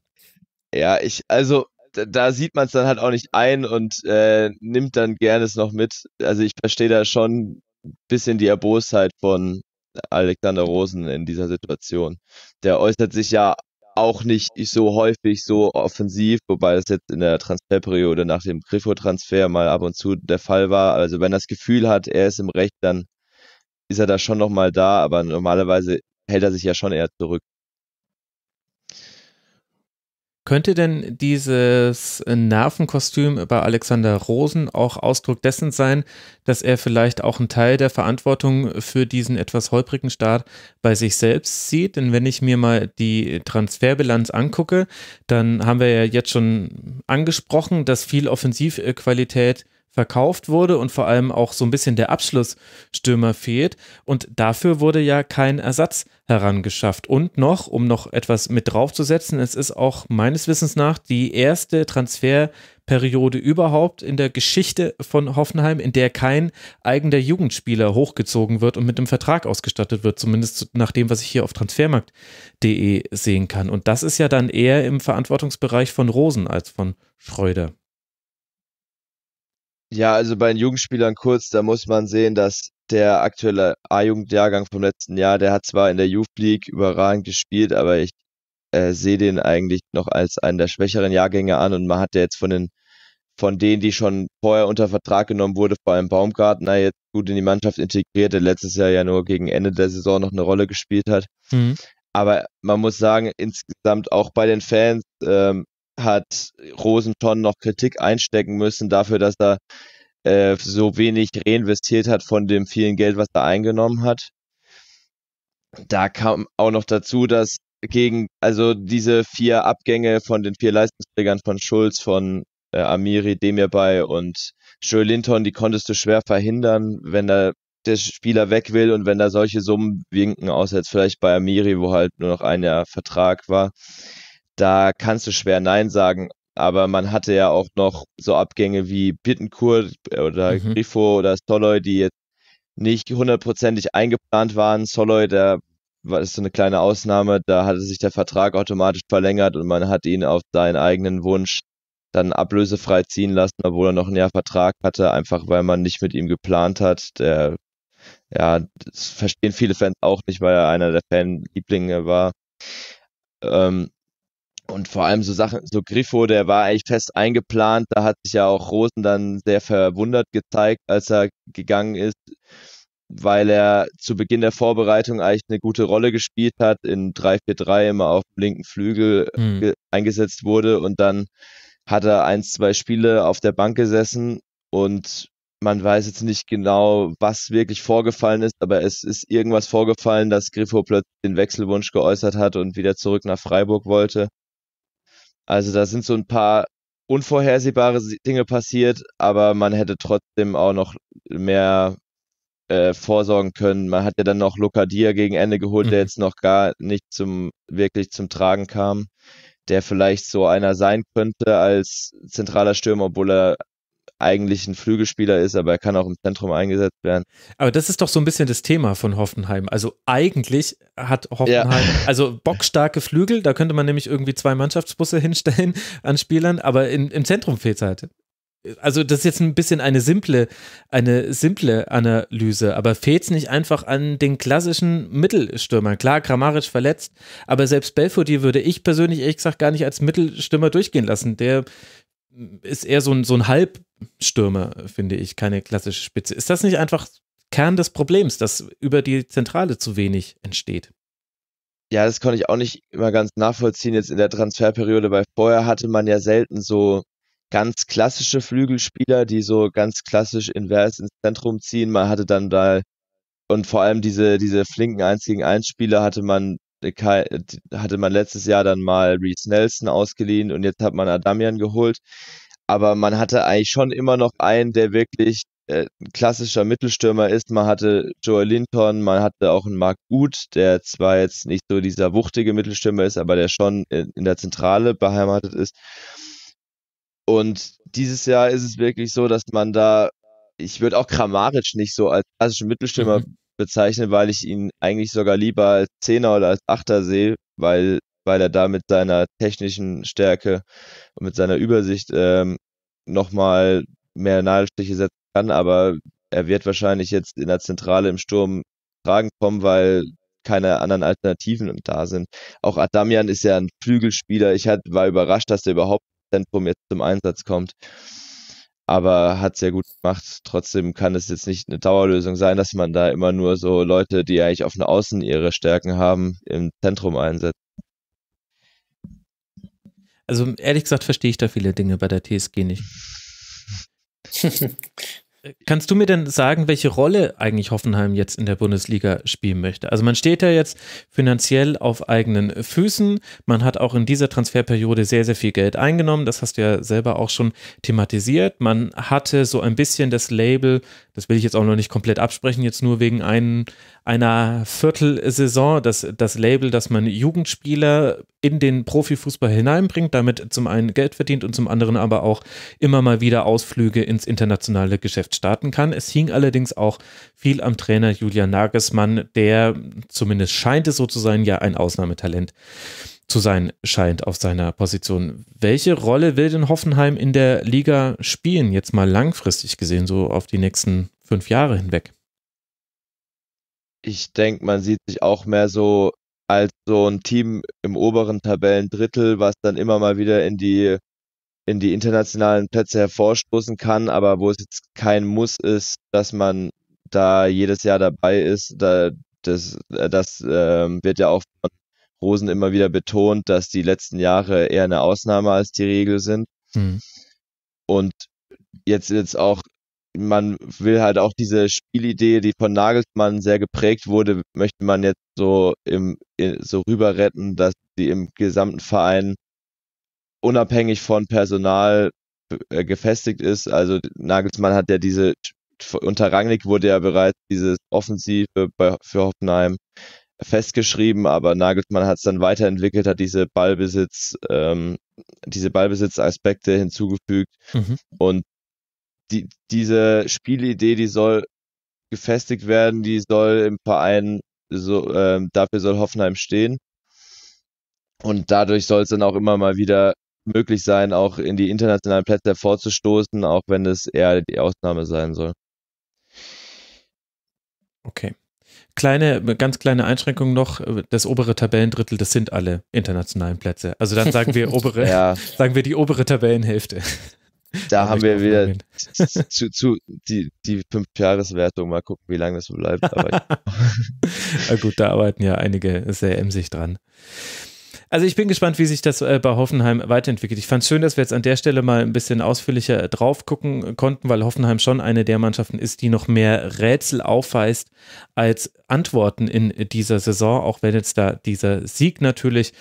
Ja, ich, also da sieht man es dann halt auch nicht ein und äh, nimmt dann gerne es noch mit. Also ich verstehe da schon ein bisschen die Erbosheit von Alexander Rosen in dieser Situation. Der äußert sich ja auch nicht so häufig so offensiv, wobei das jetzt in der Transferperiode nach dem Griffo-Transfer mal ab und zu der Fall war. Also wenn er das Gefühl hat, er ist im Recht, dann ist er da schon nochmal da, aber normalerweise hält er sich ja schon eher zurück. Könnte denn dieses Nervenkostüm bei Alexander Rosen auch Ausdruck dessen sein, dass er vielleicht auch einen Teil der Verantwortung für diesen etwas holprigen Start bei sich selbst sieht? Denn wenn ich mir mal die Transferbilanz angucke, dann haben wir ja jetzt schon angesprochen, dass viel Offensivqualität verkauft wurde und vor allem auch so ein bisschen der Abschlussstürmer fehlt. Und dafür wurde ja kein Ersatz herangeschafft. Und noch, um noch etwas mit draufzusetzen, es ist auch meines Wissens nach die erste Transferperiode überhaupt in der Geschichte von Hoffenheim, in der kein eigener Jugendspieler hochgezogen wird und mit einem Vertrag ausgestattet wird, zumindest nach dem, was ich hier auf transfermarkt.de sehen kann. Und das ist ja dann eher im Verantwortungsbereich von Rosen als von Schreuder. Ja, also bei den Jugendspielern kurz, da muss man sehen, dass der aktuelle A-Jugendjahrgang vom letzten Jahr, der hat zwar in der Youth League überragend gespielt, aber ich äh, sehe den eigentlich noch als einen der schwächeren Jahrgänge an und man hat ja jetzt von den von denen, die schon vorher unter Vertrag genommen wurde, vor allem Baumgartner, jetzt gut in die Mannschaft integriert, der letztes Jahr ja nur gegen Ende der Saison noch eine Rolle gespielt hat. Mhm. Aber man muss sagen, insgesamt auch bei den Fans ähm, hat Rosen schon noch Kritik einstecken müssen dafür, dass er äh, so wenig reinvestiert hat von dem vielen Geld, was er eingenommen hat. Da kam auch noch dazu, dass gegen, also diese vier Abgänge von den vier Leistungsträgern von Schulz, von äh, Amiri, Demirbay und Joe Linton, die konntest du schwer verhindern, wenn da der Spieler weg will und wenn da solche Summen winken, außer jetzt vielleicht bei Amiri, wo halt nur noch ein Jahr Vertrag war. Da kannst du schwer Nein sagen. Aber man hatte ja auch noch so Abgänge wie Bittencourt äh, oder mhm. Grifo oder Soloy, die jetzt nicht hundertprozentig eingeplant waren. Soloy, der war ist so eine kleine Ausnahme, da hatte sich der Vertrag automatisch verlängert und man hat ihn auf seinen eigenen Wunsch dann ablösefrei ziehen lassen, obwohl er noch ein Jahr Vertrag hatte, einfach weil man nicht mit ihm geplant hat. Der, ja, das verstehen viele Fans auch nicht, weil er einer der Fanlieblinge war. Ähm, und vor allem so Sachen, so Griffo, der war eigentlich fest eingeplant. Da hat sich ja auch Rosen dann sehr verwundert gezeigt, als er gegangen ist, weil er zu Beginn der Vorbereitung eigentlich eine gute Rolle gespielt hat, in 3-4-3 immer auf dem linken Flügel mhm. eingesetzt wurde und dann hat er ein, zwei Spiele auf der Bank gesessen und man weiß jetzt nicht genau, was wirklich vorgefallen ist, aber es ist irgendwas vorgefallen, dass Griffo plötzlich den Wechselwunsch geäußert hat und wieder zurück nach Freiburg wollte. Also da sind so ein paar unvorhersehbare Dinge passiert, aber man hätte trotzdem auch noch mehr äh, vorsorgen können. Man hat ja dann noch Lokadia gegen Ende geholt, mhm. der jetzt noch gar nicht zum wirklich zum Tragen kam, der vielleicht so einer sein könnte als zentraler Stürmer, obwohl er eigentlich ein Flügelspieler ist, aber er kann auch im Zentrum eingesetzt werden. Aber das ist doch so ein bisschen das Thema von Hoffenheim. Also eigentlich hat Hoffenheim, ja. also bockstarke Flügel, da könnte man nämlich irgendwie zwei Mannschaftsbusse hinstellen an Spielern, aber in, im Zentrum fehlt es halt. Also das ist jetzt ein bisschen eine simple, eine simple Analyse, aber fehlt es nicht einfach an den klassischen Mittelstürmern? Klar, grammarisch verletzt, aber selbst Belfodil würde ich persönlich ehrlich gesagt gar nicht als Mittelstürmer durchgehen lassen. Der ist eher so ein, so ein Halbstürmer, finde ich, keine klassische Spitze. Ist das nicht einfach Kern des Problems, dass über die Zentrale zu wenig entsteht? Ja, das konnte ich auch nicht immer ganz nachvollziehen jetzt in der Transferperiode, weil vorher hatte man ja selten so ganz klassische Flügelspieler, die so ganz klassisch invers ins Zentrum ziehen. Man hatte dann da und vor allem diese, diese flinken 1 gegen 1 Spieler hatte man hatte man letztes Jahr dann mal Reese Nelson ausgeliehen und jetzt hat man Adamian geholt. Aber man hatte eigentlich schon immer noch einen, der wirklich äh, ein klassischer Mittelstürmer ist. Man hatte Joel Linton, man hatte auch einen Mark Uth, der zwar jetzt nicht so dieser wuchtige Mittelstürmer ist, aber der schon in, in der Zentrale beheimatet ist. Und dieses Jahr ist es wirklich so, dass man da, ich würde auch Kramaric nicht so als klassischen Mittelstürmer mhm bezeichnen, weil ich ihn eigentlich sogar lieber als Zehner oder als Achter sehe, weil, weil er da mit seiner technischen Stärke und mit seiner Übersicht ähm, nochmal mehr Nadelstiche setzen kann, aber er wird wahrscheinlich jetzt in der Zentrale im Sturm tragen kommen, weil keine anderen Alternativen da sind. Auch Adamian ist ja ein Flügelspieler. Ich war überrascht, dass er überhaupt im Zentrum jetzt zum Einsatz kommt aber hat sehr gut gemacht. Trotzdem kann es jetzt nicht eine Dauerlösung sein, dass man da immer nur so Leute, die eigentlich auf den Außen ihre Stärken haben, im Zentrum einsetzt. Also ehrlich gesagt verstehe ich da viele Dinge bei der TSG nicht. Kannst du mir denn sagen, welche Rolle eigentlich Hoffenheim jetzt in der Bundesliga spielen möchte? Also man steht ja jetzt finanziell auf eigenen Füßen. Man hat auch in dieser Transferperiode sehr, sehr viel Geld eingenommen. Das hast du ja selber auch schon thematisiert. Man hatte so ein bisschen das Label das will ich jetzt auch noch nicht komplett absprechen, jetzt nur wegen ein, einer Viertelsaison, dass das Label, dass man Jugendspieler in den Profifußball hineinbringt, damit zum einen Geld verdient und zum anderen aber auch immer mal wieder Ausflüge ins internationale Geschäft starten kann. Es hing allerdings auch viel am Trainer Julian Nagelsmann, der zumindest scheint es so zu sein, ja ein Ausnahmetalent zu sein scheint auf seiner Position. Welche Rolle will denn Hoffenheim in der Liga spielen, jetzt mal langfristig gesehen, so auf die nächsten fünf Jahre hinweg? Ich denke, man sieht sich auch mehr so als so ein Team im oberen Tabellendrittel, was dann immer mal wieder in die, in die internationalen Plätze hervorstoßen kann, aber wo es jetzt kein Muss ist, dass man da jedes Jahr dabei ist. Da, das äh, das äh, wird ja auch von Rosen immer wieder betont, dass die letzten Jahre eher eine Ausnahme als die Regel sind. Mhm. Und jetzt jetzt auch, man will halt auch diese Spielidee, die von Nagelsmann sehr geprägt wurde, möchte man jetzt so im äh, so rüber retten, dass die im gesamten Verein unabhängig von Personal äh, gefestigt ist. Also Nagelsmann hat ja diese unter Rangnick wurde ja bereits dieses Offensive für Hoffenheim festgeschrieben, aber Nagelsmann hat es dann weiterentwickelt, hat diese Ballbesitz, ähm, diese Ballbesitzaspekte hinzugefügt mhm. und die, diese Spielidee, die soll gefestigt werden, die soll im Verein so, ähm, dafür soll Hoffenheim stehen. Und dadurch soll es dann auch immer mal wieder möglich sein, auch in die internationalen Plätze vorzustoßen, auch wenn es eher die Ausnahme sein soll. Okay kleine, ganz kleine Einschränkung noch, das obere Tabellendrittel, das sind alle internationalen Plätze. Also dann sagen wir obere, ja. sagen wir die obere Tabellenhälfte. Da haben wir wieder zu, zu, die, die Fünf-Jahres-Wertung. Mal gucken, wie lange das so bleibt. Aber gut, da arbeiten ja einige sehr emsig dran. Also ich bin gespannt, wie sich das äh, bei Hoffenheim weiterentwickelt. Ich fand es schön, dass wir jetzt an der Stelle mal ein bisschen ausführlicher äh, drauf gucken äh, konnten, weil Hoffenheim schon eine der Mannschaften ist, die noch mehr Rätsel aufweist als Antworten in dieser Saison, auch wenn jetzt da dieser Sieg natürlich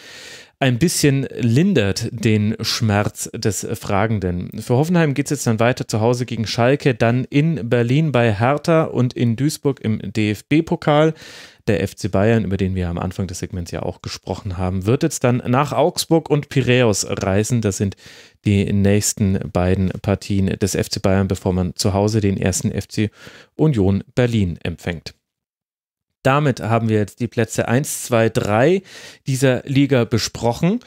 ein bisschen lindert den Schmerz des Fragenden. Für Hoffenheim geht es jetzt dann weiter zu Hause gegen Schalke, dann in Berlin bei Hertha und in Duisburg im DFB-Pokal. Der FC Bayern, über den wir am Anfang des Segments ja auch gesprochen haben, wird jetzt dann nach Augsburg und Piräus reisen. Das sind die nächsten beiden Partien des FC Bayern, bevor man zu Hause den ersten FC Union Berlin empfängt damit haben wir jetzt die Plätze 1, 2, 3 dieser Liga besprochen.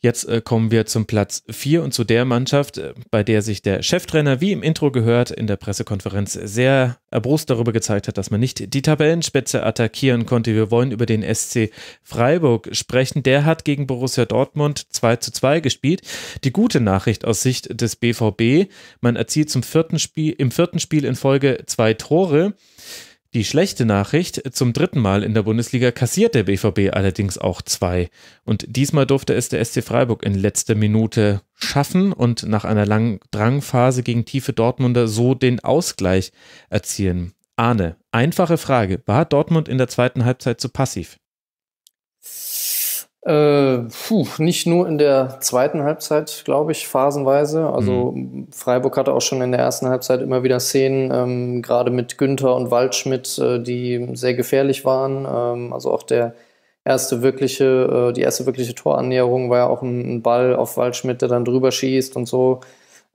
Jetzt äh, kommen wir zum Platz 4 und zu der Mannschaft, äh, bei der sich der Cheftrainer, wie im Intro gehört, in der Pressekonferenz sehr erbrust darüber gezeigt hat, dass man nicht die Tabellenspitze attackieren konnte. Wir wollen über den SC Freiburg sprechen. Der hat gegen Borussia Dortmund 2 zu 2 gespielt. Die gute Nachricht aus Sicht des BVB, man erzielt zum vierten Spiel, im vierten Spiel in Folge zwei Tore. Die schlechte Nachricht, zum dritten Mal in der Bundesliga kassiert der BVB allerdings auch zwei. Und diesmal durfte es der SC Freiburg in letzter Minute schaffen und nach einer langen Drangphase gegen tiefe Dortmunder so den Ausgleich erzielen. Arne, einfache Frage, war Dortmund in der zweiten Halbzeit zu passiv? Äh, puh, nicht nur in der zweiten Halbzeit, glaube ich, phasenweise. Also mhm. Freiburg hatte auch schon in der ersten Halbzeit immer wieder Szenen, ähm, gerade mit Günther und Waldschmidt, äh, die sehr gefährlich waren. Ähm, also auch der erste wirkliche, äh, die erste wirkliche Torannäherung war ja auch ein, ein, Ball auf Waldschmidt, der dann drüber schießt und so.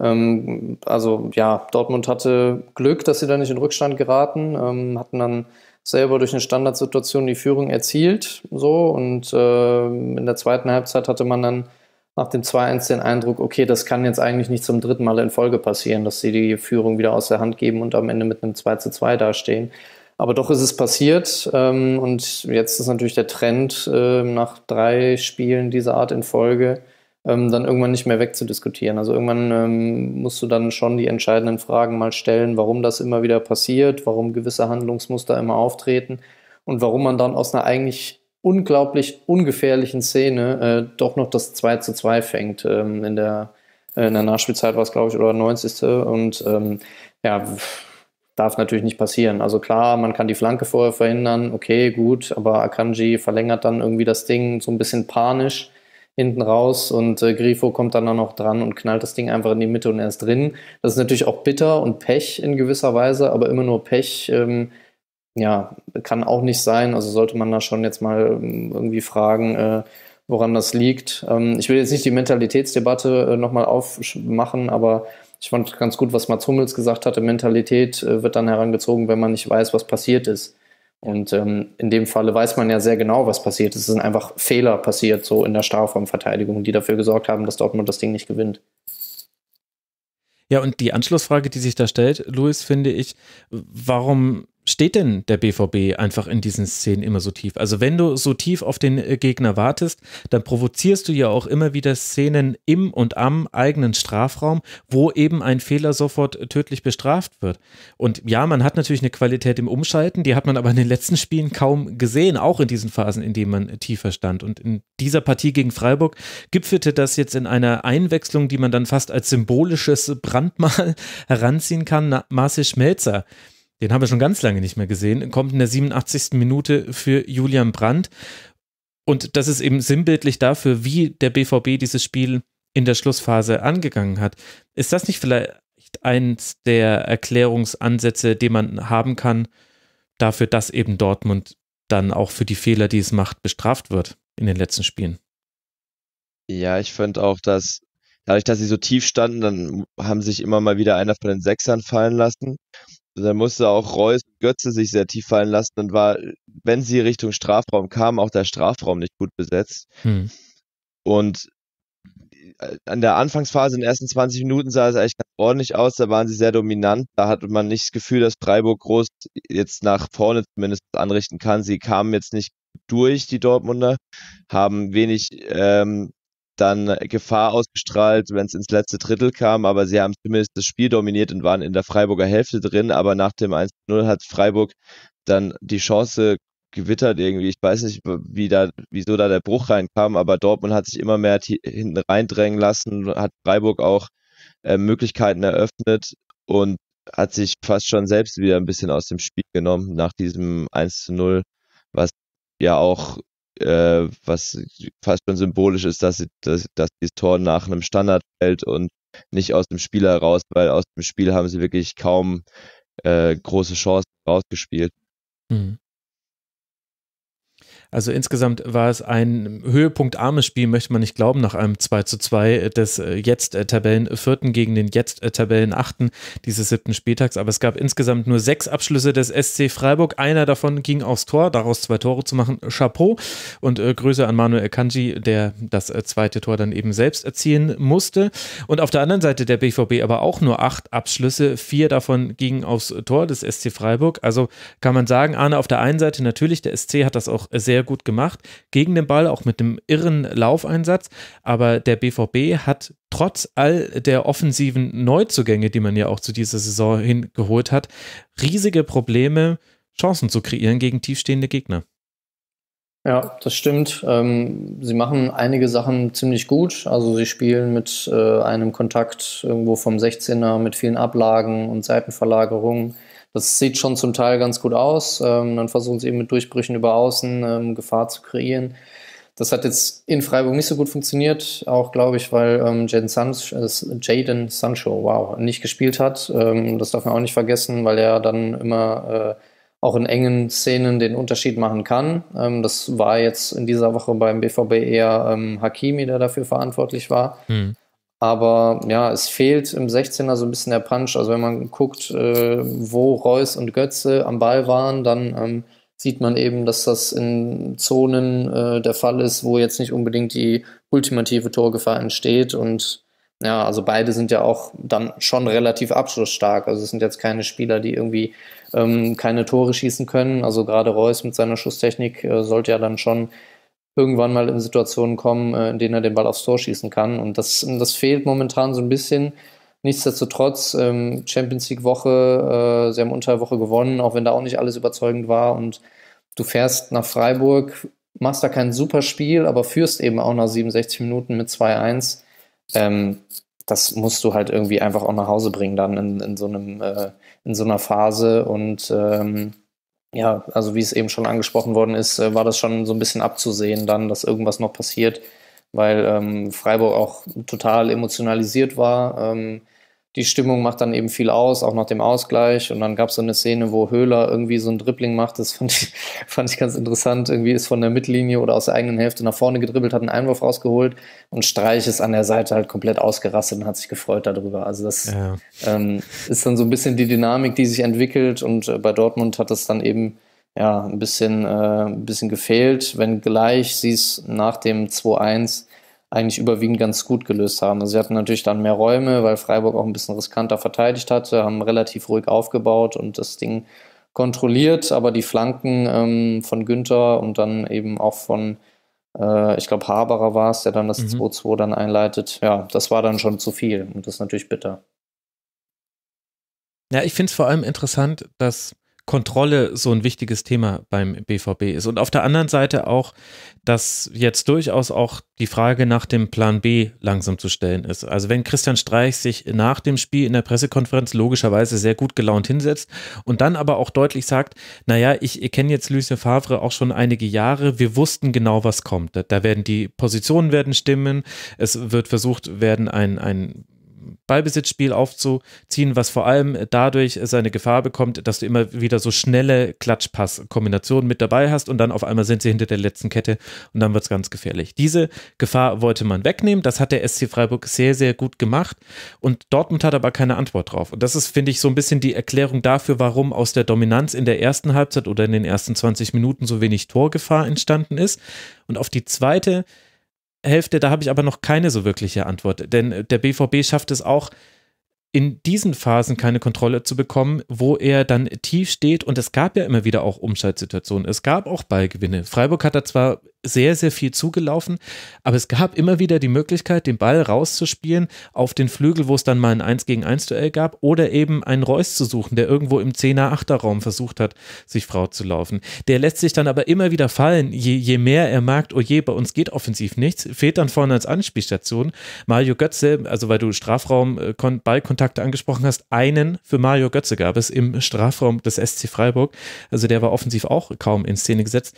Ähm, also ja, Dortmund hatte Glück, dass sie da nicht in Rückstand geraten, ähm, hatten dann selber durch eine Standardsituation die Führung erzielt. So und äh, in der zweiten Halbzeit hatte man dann nach dem 2-1 den Eindruck, okay, das kann jetzt eigentlich nicht zum dritten Mal in Folge passieren, dass sie die Führung wieder aus der Hand geben und am Ende mit einem 2-2 dastehen. Aber doch ist es passiert ähm, und jetzt ist natürlich der Trend äh, nach drei Spielen dieser Art in Folge ähm, dann irgendwann nicht mehr wegzudiskutieren. Also irgendwann ähm, musst du dann schon die entscheidenden Fragen mal stellen, warum das immer wieder passiert, warum gewisse Handlungsmuster immer auftreten und warum man dann aus einer eigentlich unglaublich ungefährlichen Szene äh, doch noch das 2 zu 2 fängt. Ähm, in, der, äh, in der Nachspielzeit war es, glaube ich, oder 90. Und ähm, ja, darf natürlich nicht passieren. Also klar, man kann die Flanke vorher verhindern, okay, gut, aber Akanji verlängert dann irgendwie das Ding so ein bisschen panisch hinten raus und äh, Grifo kommt dann noch dran und knallt das Ding einfach in die Mitte und er ist drin. Das ist natürlich auch bitter und Pech in gewisser Weise, aber immer nur Pech. Ähm, ja, kann auch nicht sein. Also sollte man da schon jetzt mal ähm, irgendwie fragen, äh, woran das liegt. Ähm, ich will jetzt nicht die Mentalitätsdebatte äh, nochmal aufmachen, aber ich fand ganz gut, was Mats Hummels gesagt hatte. Mentalität äh, wird dann herangezogen, wenn man nicht weiß, was passiert ist. Und ähm, in dem Falle weiß man ja sehr genau, was passiert. Es sind einfach Fehler passiert, so in der Strafraumverteidigung, die dafür gesorgt haben, dass Dortmund das Ding nicht gewinnt. Ja, und die Anschlussfrage, die sich da stellt, Luis, finde ich, warum steht denn der BVB einfach in diesen Szenen immer so tief? Also wenn du so tief auf den äh, Gegner wartest, dann provozierst du ja auch immer wieder Szenen im und am eigenen Strafraum, wo eben ein Fehler sofort äh, tödlich bestraft wird. Und ja, man hat natürlich eine Qualität im Umschalten, die hat man aber in den letzten Spielen kaum gesehen, auch in diesen Phasen, in denen man äh, tiefer stand. Und in dieser Partie gegen Freiburg gipfelte das jetzt in einer Einwechslung, die man dann fast als symbolisches Brandmal heranziehen kann, Marcel Schmelzer den haben wir schon ganz lange nicht mehr gesehen, kommt in der 87. Minute für Julian Brandt. Und das ist eben sinnbildlich dafür, wie der BVB dieses Spiel in der Schlussphase angegangen hat. Ist das nicht vielleicht eins der Erklärungsansätze, den man haben kann, dafür, dass eben Dortmund dann auch für die Fehler, die es macht, bestraft wird in den letzten Spielen? Ja, ich fand auch, dass dadurch, dass sie so tief standen, dann haben sich immer mal wieder einer von den Sechsern fallen lassen. Da musste auch Reus und Götze sich sehr tief fallen lassen und war, wenn sie Richtung Strafraum kamen, auch der Strafraum nicht gut besetzt. Hm. Und äh, an der Anfangsphase in den ersten 20 Minuten sah es eigentlich ganz ordentlich aus. Da waren sie sehr dominant. Da hatte man nicht das Gefühl, dass Freiburg groß jetzt nach vorne zumindest anrichten kann. Sie kamen jetzt nicht durch, die Dortmunder, haben wenig ähm, dann Gefahr ausgestrahlt, wenn es ins letzte Drittel kam. Aber sie haben zumindest das Spiel dominiert und waren in der Freiburger Hälfte drin. Aber nach dem 1-0 hat Freiburg dann die Chance gewittert irgendwie. Ich weiß nicht, wie da, wieso da der Bruch reinkam, aber Dortmund hat sich immer mehr hinten reindrängen lassen, hat Freiburg auch äh, Möglichkeiten eröffnet und hat sich fast schon selbst wieder ein bisschen aus dem Spiel genommen nach diesem 1 zu 0, was ja auch äh, was fast schon symbolisch ist, dass, sie, dass, dass dieses Tor nach einem Standard fällt und nicht aus dem Spiel heraus, weil aus dem Spiel haben sie wirklich kaum äh, große Chancen rausgespielt. Mhm. Also insgesamt war es ein höhepunktarmes Spiel, möchte man nicht glauben, nach einem 2 zu 2 des äh, jetzt äh, Tabellenvierten gegen den jetzt äh, Tabellenachten dieses siebten Spieltags. Aber es gab insgesamt nur sechs Abschlüsse des SC Freiburg. Einer davon ging aufs Tor, daraus zwei Tore zu machen. Chapeau und äh, Grüße an Manuel Kanji, der das zweite Tor dann eben selbst erzielen musste. Und auf der anderen Seite der BVB aber auch nur acht Abschlüsse. Vier davon gingen aufs Tor des SC Freiburg. Also kann man sagen, Arne, auf der einen Seite natürlich, der SC hat das auch sehr sehr gut gemacht gegen den Ball, auch mit dem irren Laufeinsatz. Aber der BVB hat trotz all der offensiven Neuzugänge, die man ja auch zu dieser Saison hingeholt hat, riesige Probleme, Chancen zu kreieren gegen tiefstehende Gegner. Ja, das stimmt. Ähm, sie machen einige Sachen ziemlich gut. Also sie spielen mit äh, einem Kontakt irgendwo vom 16er, mit vielen Ablagen und Seitenverlagerungen das sieht schon zum Teil ganz gut aus. Ähm, dann versuchen sie eben mit Durchbrüchen über Außen ähm, Gefahr zu kreieren. Das hat jetzt in Freiburg nicht so gut funktioniert, auch glaube ich, weil ähm, Jaden, Sancho, äh, Jaden Sancho wow, nicht gespielt hat. Ähm, das darf man auch nicht vergessen, weil er dann immer äh, auch in engen Szenen den Unterschied machen kann. Ähm, das war jetzt in dieser Woche beim BVB eher ähm, Hakimi, der dafür verantwortlich war. Mhm. Aber ja, es fehlt im 16er so ein bisschen der Punch. Also wenn man guckt, äh, wo Reus und Götze am Ball waren, dann ähm, sieht man eben, dass das in Zonen äh, der Fall ist, wo jetzt nicht unbedingt die ultimative Torgefahr entsteht. Und ja, also beide sind ja auch dann schon relativ abschlussstark. Also es sind jetzt keine Spieler, die irgendwie ähm, keine Tore schießen können. Also gerade Reus mit seiner Schusstechnik äh, sollte ja dann schon irgendwann mal in Situationen kommen, äh, in denen er den Ball aufs Tor schießen kann. Und das, das fehlt momentan so ein bisschen. Nichtsdestotrotz, ähm, Champions League Woche, äh, sie haben unter Woche gewonnen, auch wenn da auch nicht alles überzeugend war. Und du fährst nach Freiburg, machst da kein super Spiel, aber führst eben auch nach 67 Minuten mit 2-1. Ähm, das musst du halt irgendwie einfach auch nach Hause bringen dann in, in so einem äh, in so einer Phase und ähm, ja, also wie es eben schon angesprochen worden ist, äh, war das schon so ein bisschen abzusehen dann, dass irgendwas noch passiert, weil ähm, Freiburg auch total emotionalisiert war. Ähm, die Stimmung macht dann eben viel aus, auch nach dem Ausgleich. Und dann gab es so eine Szene, wo Höhler irgendwie so ein Dribbling macht. Das fand ich, fand ich ganz interessant. Irgendwie ist von der Mittellinie oder aus der eigenen Hälfte nach vorne gedribbelt, hat einen Einwurf rausgeholt und Streich ist an der Seite halt komplett ausgerastet und hat sich gefreut darüber. Also das ja. ähm, ist dann so ein bisschen die Dynamik, die sich entwickelt. Und äh, bei Dortmund hat das dann eben ja ein bisschen, äh, ein bisschen gefehlt, wenngleich sie es nach dem 2-1 eigentlich überwiegend ganz gut gelöst haben. Also sie hatten natürlich dann mehr Räume, weil Freiburg auch ein bisschen riskanter verteidigt hatte, haben relativ ruhig aufgebaut und das Ding kontrolliert, aber die Flanken ähm, von Günther und dann eben auch von, äh, ich glaube, Haberer war es, der dann das 2-2 mhm. dann einleitet. Ja, das war dann schon zu viel und das ist natürlich bitter. Ja, ich finde es vor allem interessant, dass Kontrolle so ein wichtiges Thema beim BVB ist. Und auf der anderen Seite auch, dass jetzt durchaus auch die Frage nach dem Plan B langsam zu stellen ist. Also wenn Christian Streich sich nach dem Spiel in der Pressekonferenz logischerweise sehr gut gelaunt hinsetzt und dann aber auch deutlich sagt, naja, ich, kenne jetzt Lucien Favre auch schon einige Jahre, wir wussten genau, was kommt. Da werden die Positionen werden stimmen, es wird versucht werden, ein, ein Ballbesitzspiel aufzuziehen, was vor allem dadurch seine Gefahr bekommt, dass du immer wieder so schnelle Klatschpass-Kombinationen mit dabei hast und dann auf einmal sind sie hinter der letzten Kette und dann wird es ganz gefährlich. Diese Gefahr wollte man wegnehmen. Das hat der SC Freiburg sehr, sehr gut gemacht und Dortmund hat aber keine Antwort drauf. Und das ist, finde ich, so ein bisschen die Erklärung dafür, warum aus der Dominanz in der ersten Halbzeit oder in den ersten 20 Minuten so wenig Torgefahr entstanden ist. Und auf die zweite Hälfte, da habe ich aber noch keine so wirkliche Antwort. Denn äh, der BVB schafft es auch, in diesen Phasen keine Kontrolle zu bekommen, wo er dann tief steht. Und es gab ja immer wieder auch Umschaltsituationen. Es gab auch Ballgewinne. Freiburg hat da zwar sehr, sehr viel zugelaufen, aber es gab immer wieder die Möglichkeit, den Ball rauszuspielen auf den Flügel, wo es dann mal ein 1 gegen 1 Duell gab, oder eben einen Reus zu suchen, der irgendwo im 10er, 8er Raum versucht hat, sich Frau zu laufen. Der lässt sich dann aber immer wieder fallen, je, je mehr er merkt, oh je, bei uns geht offensiv nichts, fehlt dann vorne als Anspielstation. Mario Götze, also weil du Strafraum äh, Ballkontakte angesprochen hast, einen für Mario Götze gab es im Strafraum des SC Freiburg, also der war offensiv auch kaum in Szene gesetzt.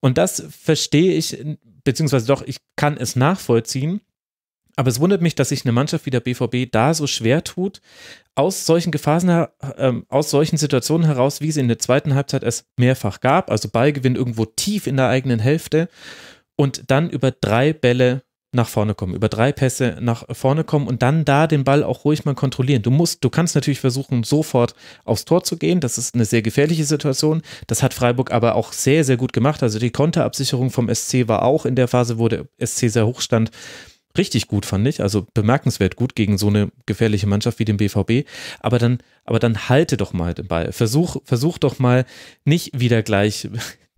Und das verstehe ich, beziehungsweise doch, ich kann es nachvollziehen. Aber es wundert mich, dass sich eine Mannschaft wie der BVB da so schwer tut, aus solchen Gefahren, äh, aus solchen Situationen heraus, wie sie in der zweiten Halbzeit es mehrfach gab, also Ballgewinn irgendwo tief in der eigenen Hälfte und dann über drei Bälle nach vorne kommen, über drei Pässe nach vorne kommen und dann da den Ball auch ruhig mal kontrollieren. Du musst, du kannst natürlich versuchen, sofort aufs Tor zu gehen. Das ist eine sehr gefährliche Situation. Das hat Freiburg aber auch sehr, sehr gut gemacht. Also die Konterabsicherung vom SC war auch in der Phase, wo der SC sehr hoch stand, richtig gut, fand ich. Also bemerkenswert gut gegen so eine gefährliche Mannschaft wie den BVB. Aber dann, aber dann halte doch mal den Ball. Versuch, versuch doch mal nicht wieder gleich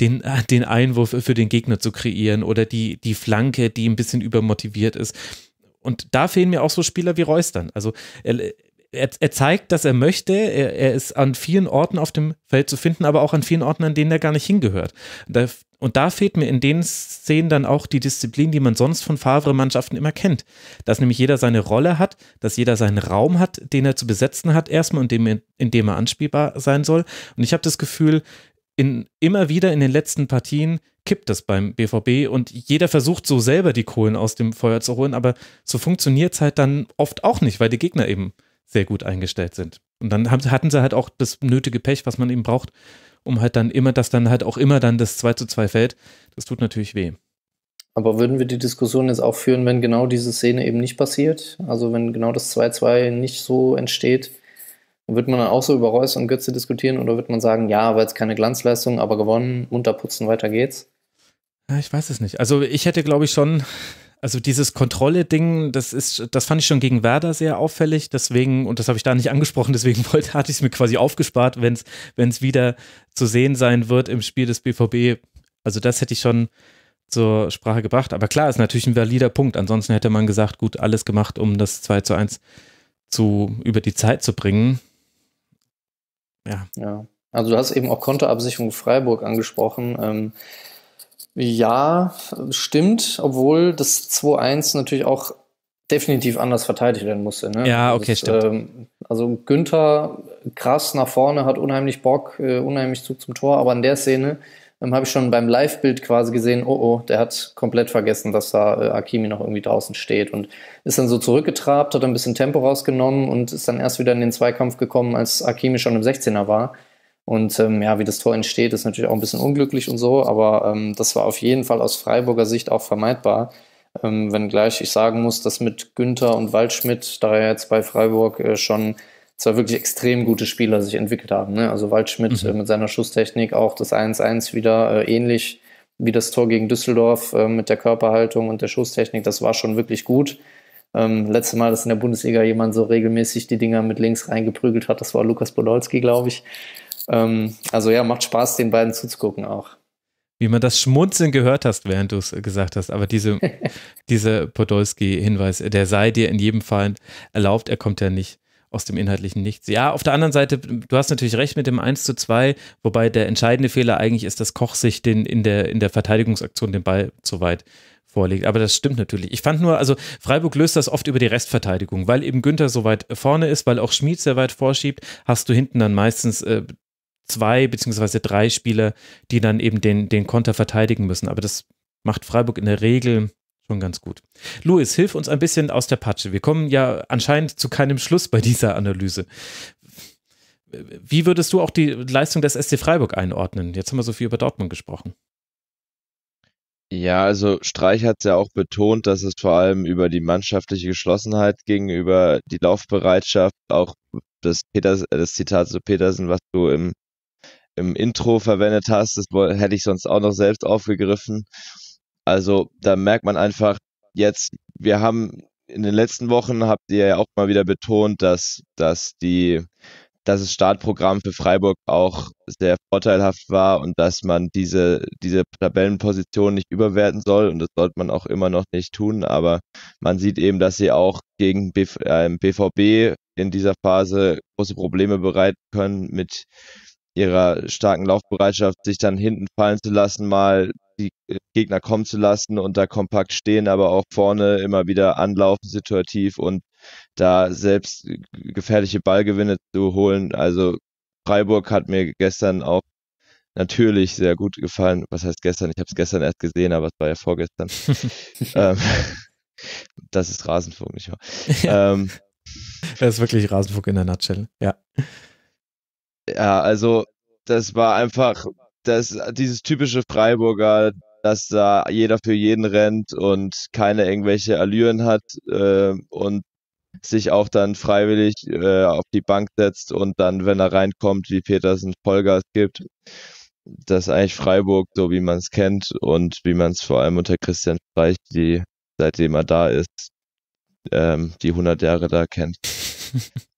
den, äh, den Einwurf für den Gegner zu kreieren oder die, die Flanke, die ein bisschen übermotiviert ist. Und da fehlen mir auch so Spieler wie Reus dann. Also er, er, er zeigt, dass er möchte. Er, er, ist an vielen Orten auf dem Feld zu finden, aber auch an vielen Orten, an denen er gar nicht hingehört. Da, und da fehlt mir in den Szenen dann auch die Disziplin, die man sonst von Favre-Mannschaften immer kennt. Dass nämlich jeder seine Rolle hat, dass jeder seinen Raum hat, den er zu besetzen hat erstmal und dem, in dem er anspielbar sein soll. Und ich habe das Gefühl, in, immer wieder in den letzten Partien kippt das beim BVB und jeder versucht so selber die Kohlen aus dem Feuer zu holen, aber so funktioniert es halt dann oft auch nicht, weil die Gegner eben sehr gut eingestellt sind. Und dann haben, hatten sie halt auch das nötige Pech, was man eben braucht, um halt dann immer, dass dann halt auch immer dann das 2 zu 2 fällt. Das tut natürlich weh. Aber würden wir die Diskussion jetzt auch führen, wenn genau diese Szene eben nicht passiert? Also wenn genau das 2-2 nicht so entsteht, wird man dann auch so über Reus und Götze diskutieren oder wird man sagen, ja, war jetzt keine Glanzleistung, aber gewonnen, unterputzen, weiter geht's? Ja, ich weiß es nicht. Also ich hätte, glaube ich, schon, also dieses Kontrolle-Ding, das ist, das fand ich schon gegen Werder sehr auffällig, deswegen, und das habe ich da nicht angesprochen, deswegen wollte, hatte ich es mir quasi aufgespart, wenn es, wenn es wieder zu sehen sein wird im Spiel des BVB. Also das hätte ich schon zur Sprache gebracht. Aber klar, ist natürlich ein valider Punkt. Ansonsten hätte man gesagt, gut, alles gemacht, um das 2 zu 1 zu, über die Zeit zu bringen ja. ja. Also du hast eben auch Kontoabsicherung Freiburg angesprochen. Ähm, ja, stimmt, obwohl das 2-1 natürlich auch definitiv anders verteidigt werden musste. Ne? Ja, okay, das, stimmt. Ähm, also Günther krass nach vorne, hat unheimlich Bock, äh, unheimlich Zug zum Tor, aber in der Szene ähm, habe ich schon beim Live-Bild quasi gesehen, oh oh, der hat komplett vergessen, dass da äh, Akimi noch irgendwie draußen steht und ist dann so zurückgetrabt, hat ein bisschen Tempo rausgenommen und ist dann erst wieder in den Zweikampf gekommen, als Akimi schon im 16er war. Und ähm, ja, wie das Tor entsteht, ist natürlich auch ein bisschen unglücklich und so, aber ähm, das war auf jeden Fall aus Freiburger Sicht auch vermeidbar. Ähm, wenngleich ich sagen muss, dass mit Günther und Waldschmidt, da ja jetzt bei Freiburg äh, schon zwei wirklich extrem gute Spieler sich entwickelt haben. Ne? Also Waldschmidt mhm. äh, mit seiner Schusstechnik auch das 1-1 wieder äh, ähnlich wie das Tor gegen Düsseldorf äh, mit der Körperhaltung und der Schusstechnik. Das war schon wirklich gut. Ähm, letzte Mal, dass in der Bundesliga jemand so regelmäßig die Dinger mit links reingeprügelt hat, das war Lukas Podolski, glaube ich. Ähm, also ja, macht Spaß, den beiden zuzugucken auch wie man das Schmunzeln gehört hast, während du es gesagt hast. Aber diese, dieser Podolski-Hinweis, der sei dir in jedem Fall erlaubt, er kommt ja nicht aus dem inhaltlichen Nichts. Ja, auf der anderen Seite, du hast natürlich recht mit dem 1 zu 2, wobei der entscheidende Fehler eigentlich ist, dass Koch sich den in der, in der Verteidigungsaktion den Ball zu weit vorlegt. Aber das stimmt natürlich. Ich fand nur, also Freiburg löst das oft über die Restverteidigung, weil eben Günther so weit vorne ist, weil auch Schmied sehr weit vorschiebt, hast du hinten dann meistens äh, zwei beziehungsweise drei Spieler, die dann eben den, den Konter verteidigen müssen. Aber das macht Freiburg in der Regel nun ganz gut. Louis, hilf uns ein bisschen aus der Patsche. Wir kommen ja anscheinend zu keinem Schluss bei dieser Analyse. Wie würdest du auch die Leistung des SC Freiburg einordnen? Jetzt haben wir so viel über Dortmund gesprochen. Ja, also Streich hat ja auch betont, dass es vor allem über die mannschaftliche Geschlossenheit ging, über die Laufbereitschaft, auch das, Peters, äh, das Zitat zu Petersen, was du im, im Intro verwendet hast, das hätte ich sonst auch noch selbst aufgegriffen. Also da merkt man einfach jetzt, wir haben in den letzten Wochen habt ihr ja auch mal wieder betont, dass, dass die, dass das Startprogramm für Freiburg auch sehr vorteilhaft war und dass man diese, diese Tabellenposition nicht überwerten soll und das sollte man auch immer noch nicht tun, aber man sieht eben, dass sie auch gegen BV, äh, BVB in dieser Phase große Probleme bereiten können mit ihrer starken Laufbereitschaft, sich dann hinten fallen zu lassen, mal die äh, Gegner kommen zu lassen und da kompakt stehen, aber auch vorne immer wieder anlaufen situativ und da selbst äh, gefährliche Ballgewinne zu holen. Also Freiburg hat mir gestern auch natürlich sehr gut gefallen. Was heißt gestern? Ich habe es gestern erst gesehen, aber es war ja vorgestern. ähm, das ist Rasenfunk, nicht wahr? ähm, das ist wirklich Rasenfunk in der Nutshell, ja. Ja, also das war einfach das, dieses typische Freiburger, dass da jeder für jeden rennt und keine irgendwelche Allüren hat äh, und sich auch dann freiwillig äh, auf die Bank setzt und dann, wenn er reinkommt, wie Petersen Vollgas gibt. Das ist eigentlich Freiburg, so wie man es kennt und wie man es vor allem unter Christian Streich, die seitdem er da ist, ähm, die 100 Jahre da kennt.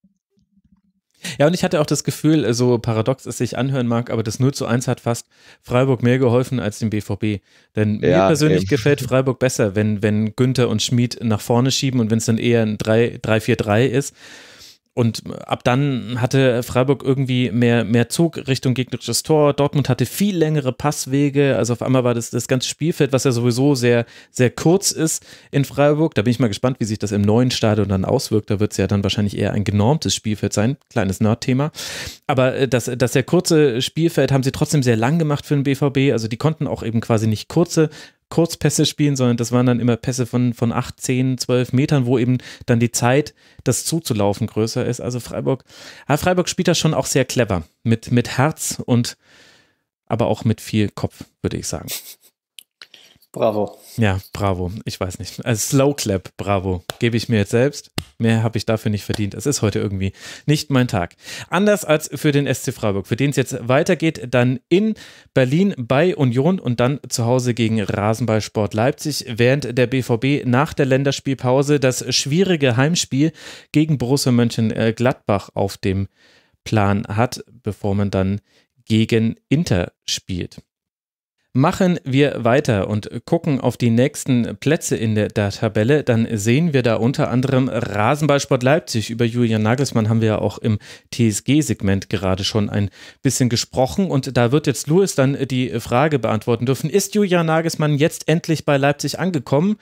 Ja, und ich hatte auch das Gefühl, äh, so paradox es sich anhören mag, aber das 0 zu 1 hat fast Freiburg mehr geholfen als dem BVB. Denn ja, mir persönlich eben. gefällt Freiburg besser, wenn, wenn Günther und Schmid nach vorne schieben und wenn es dann eher ein 3-4-3 ist und ab dann hatte Freiburg irgendwie mehr, mehr Zug Richtung gegnerisches Tor. Dortmund hatte viel längere Passwege. Also auf einmal war das, das ganze Spielfeld, was ja sowieso sehr, sehr kurz ist in Freiburg. Da bin ich mal gespannt, wie sich das im neuen Stadion dann auswirkt. Da wird es ja dann wahrscheinlich eher ein genormtes Spielfeld sein. Kleines Nerd-Thema. Aber äh, das, das sehr kurze Spielfeld haben sie trotzdem sehr lang gemacht für den BVB. Also die konnten auch eben quasi nicht kurze Kurzpässe spielen, sondern das waren dann immer Pässe von, von 8, 10, 12 Metern, wo eben dann die Zeit, das zuzulaufen, größer ist. Also Freiburg, ja, Freiburg spielt das schon auch sehr clever. Mit, mit Herz und aber auch mit viel Kopf, würde ich sagen. Bravo. Ja, bravo. Ich weiß nicht. Also Slow Clap, bravo. Gebe ich mir jetzt selbst. Mehr habe ich dafür nicht verdient. Es ist heute irgendwie nicht mein Tag. Anders als für den SC Freiburg, für den es jetzt weitergeht, dann in Berlin bei Union und dann zu Hause gegen Rasenballsport Leipzig, während der BVB nach der Länderspielpause das schwierige Heimspiel gegen Borussia Mönchengladbach auf dem Plan hat, bevor man dann gegen Inter spielt. Machen wir weiter und gucken auf die nächsten Plätze in der, der Tabelle. Dann sehen wir da unter anderem Rasenballsport Leipzig. Über Julian Nagelsmann haben wir ja auch im TSG-Segment gerade schon ein bisschen gesprochen. Und da wird jetzt Louis dann die Frage beantworten dürfen. Ist Julian Nagelsmann jetzt endlich bei Leipzig angekommen?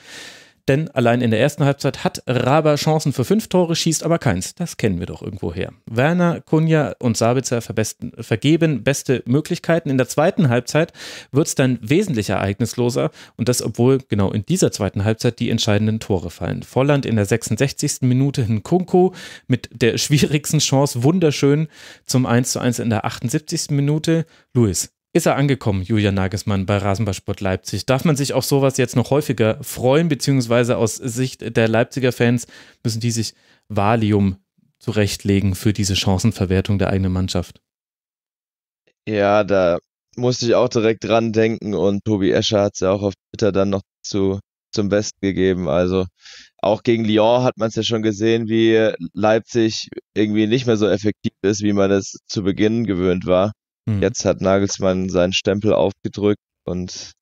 Denn allein in der ersten Halbzeit hat Raba Chancen für fünf Tore, schießt aber keins. Das kennen wir doch irgendwoher. Werner, Kunja und Sabitzer vergeben beste Möglichkeiten. In der zweiten Halbzeit wird es dann wesentlich ereignisloser und das, obwohl genau in dieser zweiten Halbzeit die entscheidenden Tore fallen. Volland in der 66. Minute in Kunko mit der schwierigsten Chance wunderschön zum 1 zu 1 in der 78. Minute. Luis, ist er angekommen, Julian Nagelsmann bei Rasenballsport Leipzig. Darf man sich auf sowas jetzt noch häufiger freuen, beziehungsweise aus Sicht der Leipziger Fans müssen die sich Valium zurechtlegen für diese Chancenverwertung der eigenen Mannschaft? Ja, da musste ich auch direkt dran denken und Tobi Escher hat es ja auch auf Twitter dann noch zu, zum Besten gegeben. Also auch gegen Lyon hat man es ja schon gesehen, wie Leipzig irgendwie nicht mehr so effektiv ist, wie man es zu Beginn gewöhnt war. Mhm. Jetzt hat Nagelsmann seinen Stempel aufgedrückt und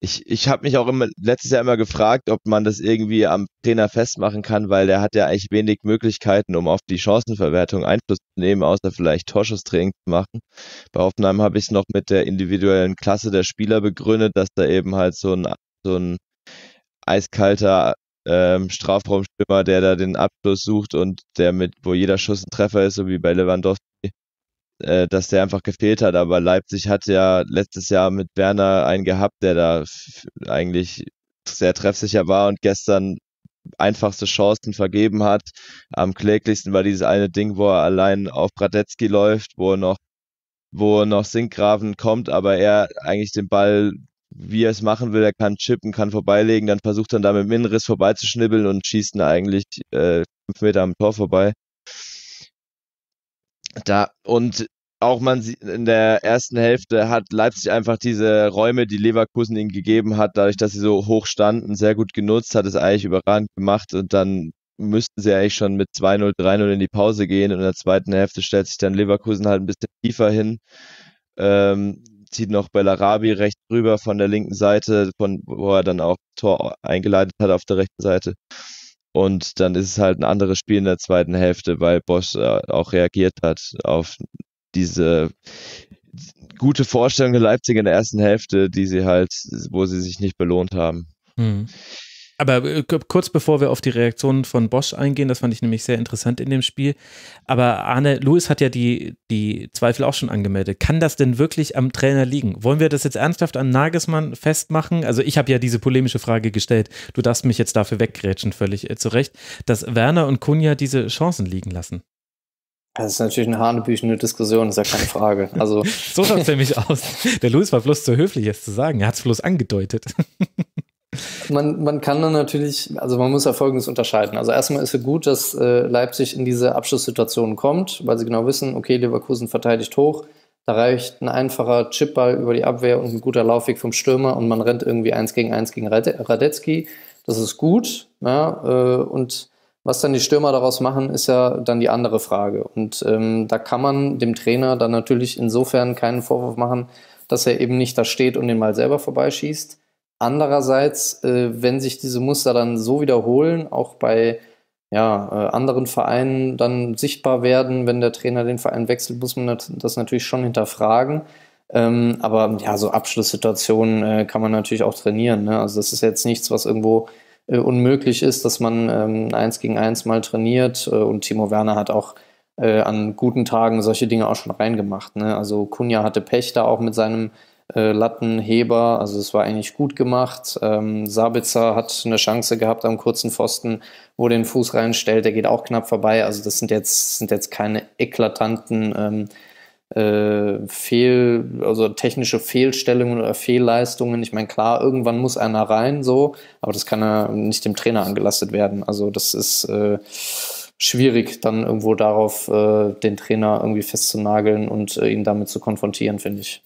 ich, ich habe mich auch immer, letztes Jahr immer gefragt, ob man das irgendwie am Trainer festmachen kann, weil der hat ja eigentlich wenig Möglichkeiten, um auf die Chancenverwertung Einfluss zu nehmen, außer vielleicht Torschusstraining zu machen. Bei Hoffenheim habe ich es noch mit der individuellen Klasse der Spieler begründet, dass da eben halt so ein, so ein eiskalter ähm, Strafraumstürmer, der da den Abschluss sucht und der mit, wo jeder Schuss ein Treffer ist, so wie bei Lewandowski äh, dass der einfach gefehlt hat. Aber Leipzig hat ja letztes Jahr mit Werner einen gehabt, der da eigentlich sehr treffsicher war und gestern einfachste Chancen vergeben hat. Am kläglichsten war dieses eine Ding, wo er allein auf Bradetzky läuft, wo er noch, wo er noch Sinkgraven kommt, aber er eigentlich den Ball, wie er es machen will, er kann chippen, kann vorbeilegen, dann versucht dann da mit dem Innenriss vorbeizuschnibbeln und schießt dann eigentlich äh, fünf Meter am Tor vorbei. Da, und auch man in der ersten Hälfte hat Leipzig einfach diese Räume, die Leverkusen ihnen gegeben hat, dadurch, dass sie so hoch standen, sehr gut genutzt, hat es eigentlich überragend gemacht und dann müssten sie eigentlich schon mit 2-0, 3-0 in die Pause gehen. Und in der zweiten Hälfte stellt sich dann Leverkusen halt ein bisschen tiefer hin, ähm, zieht noch Bellarabi rechts rüber von der linken Seite, von wo er dann auch Tor eingeleitet hat auf der rechten Seite. Und dann ist es halt ein anderes Spiel in der zweiten Hälfte, weil Bosch äh, auch reagiert hat auf diese gute Vorstellung der Leipzig in der ersten Hälfte, die sie halt, wo sie sich nicht belohnt haben. Mhm. Aber äh, kurz bevor wir auf die Reaktionen von Bosch eingehen, das fand ich nämlich sehr interessant in dem Spiel. Aber Arne, Louis hat ja die, die Zweifel auch schon angemeldet. Kann das denn wirklich am Trainer liegen? Wollen wir das jetzt ernsthaft an Nagelsmann festmachen? Also ich habe ja diese polemische Frage gestellt. Du darfst mich jetzt dafür weggrätschen, völlig äh, zu Recht, dass Werner und Kunja diese Chancen liegen lassen. Das ist natürlich eine hanebüchende Diskussion, ist ja keine Frage. Also so schaut es nämlich aus. Der Louis war bloß zu höflich, es zu sagen. Er hat es bloß angedeutet. man, man kann dann natürlich, also man muss ja Folgendes unterscheiden. Also erstmal ist es gut, dass äh, Leipzig in diese Abschlusssituation kommt, weil sie genau wissen, okay, Leverkusen verteidigt hoch. Da reicht ein einfacher Chipball über die Abwehr und ein guter Laufweg vom Stürmer und man rennt irgendwie eins gegen eins gegen Radetzky. Das ist gut. Ja, äh, und was dann die Stürmer daraus machen, ist ja dann die andere Frage. Und ähm, da kann man dem Trainer dann natürlich insofern keinen Vorwurf machen, dass er eben nicht da steht und den mal selber vorbeischießt. Andererseits, äh, wenn sich diese Muster dann so wiederholen, auch bei ja, äh, anderen Vereinen dann sichtbar werden, wenn der Trainer den Verein wechselt, muss man das natürlich schon hinterfragen. Ähm, aber ja, so Abschlusssituationen äh, kann man natürlich auch trainieren. Ne? Also das ist jetzt nichts, was irgendwo äh, unmöglich ist, dass man ähm, eins gegen eins mal trainiert. Äh, und Timo Werner hat auch äh, an guten Tagen solche Dinge auch schon reingemacht. Ne? Also Kunja hatte Pech da auch mit seinem äh, Lattenheber, also es war eigentlich gut gemacht. Ähm, Sabitzer hat eine Chance gehabt am kurzen Pfosten, wo den Fuß reinstellt, der geht auch knapp vorbei. Also das sind jetzt, sind jetzt keine eklatanten ähm, äh, Fehl, also technische Fehlstellungen oder Fehlleistungen. Ich meine, klar, irgendwann muss einer rein, so, aber das kann ja nicht dem Trainer angelastet werden. Also das ist äh, schwierig, dann irgendwo darauf äh, den Trainer irgendwie festzunageln und äh, ihn damit zu konfrontieren, finde ich.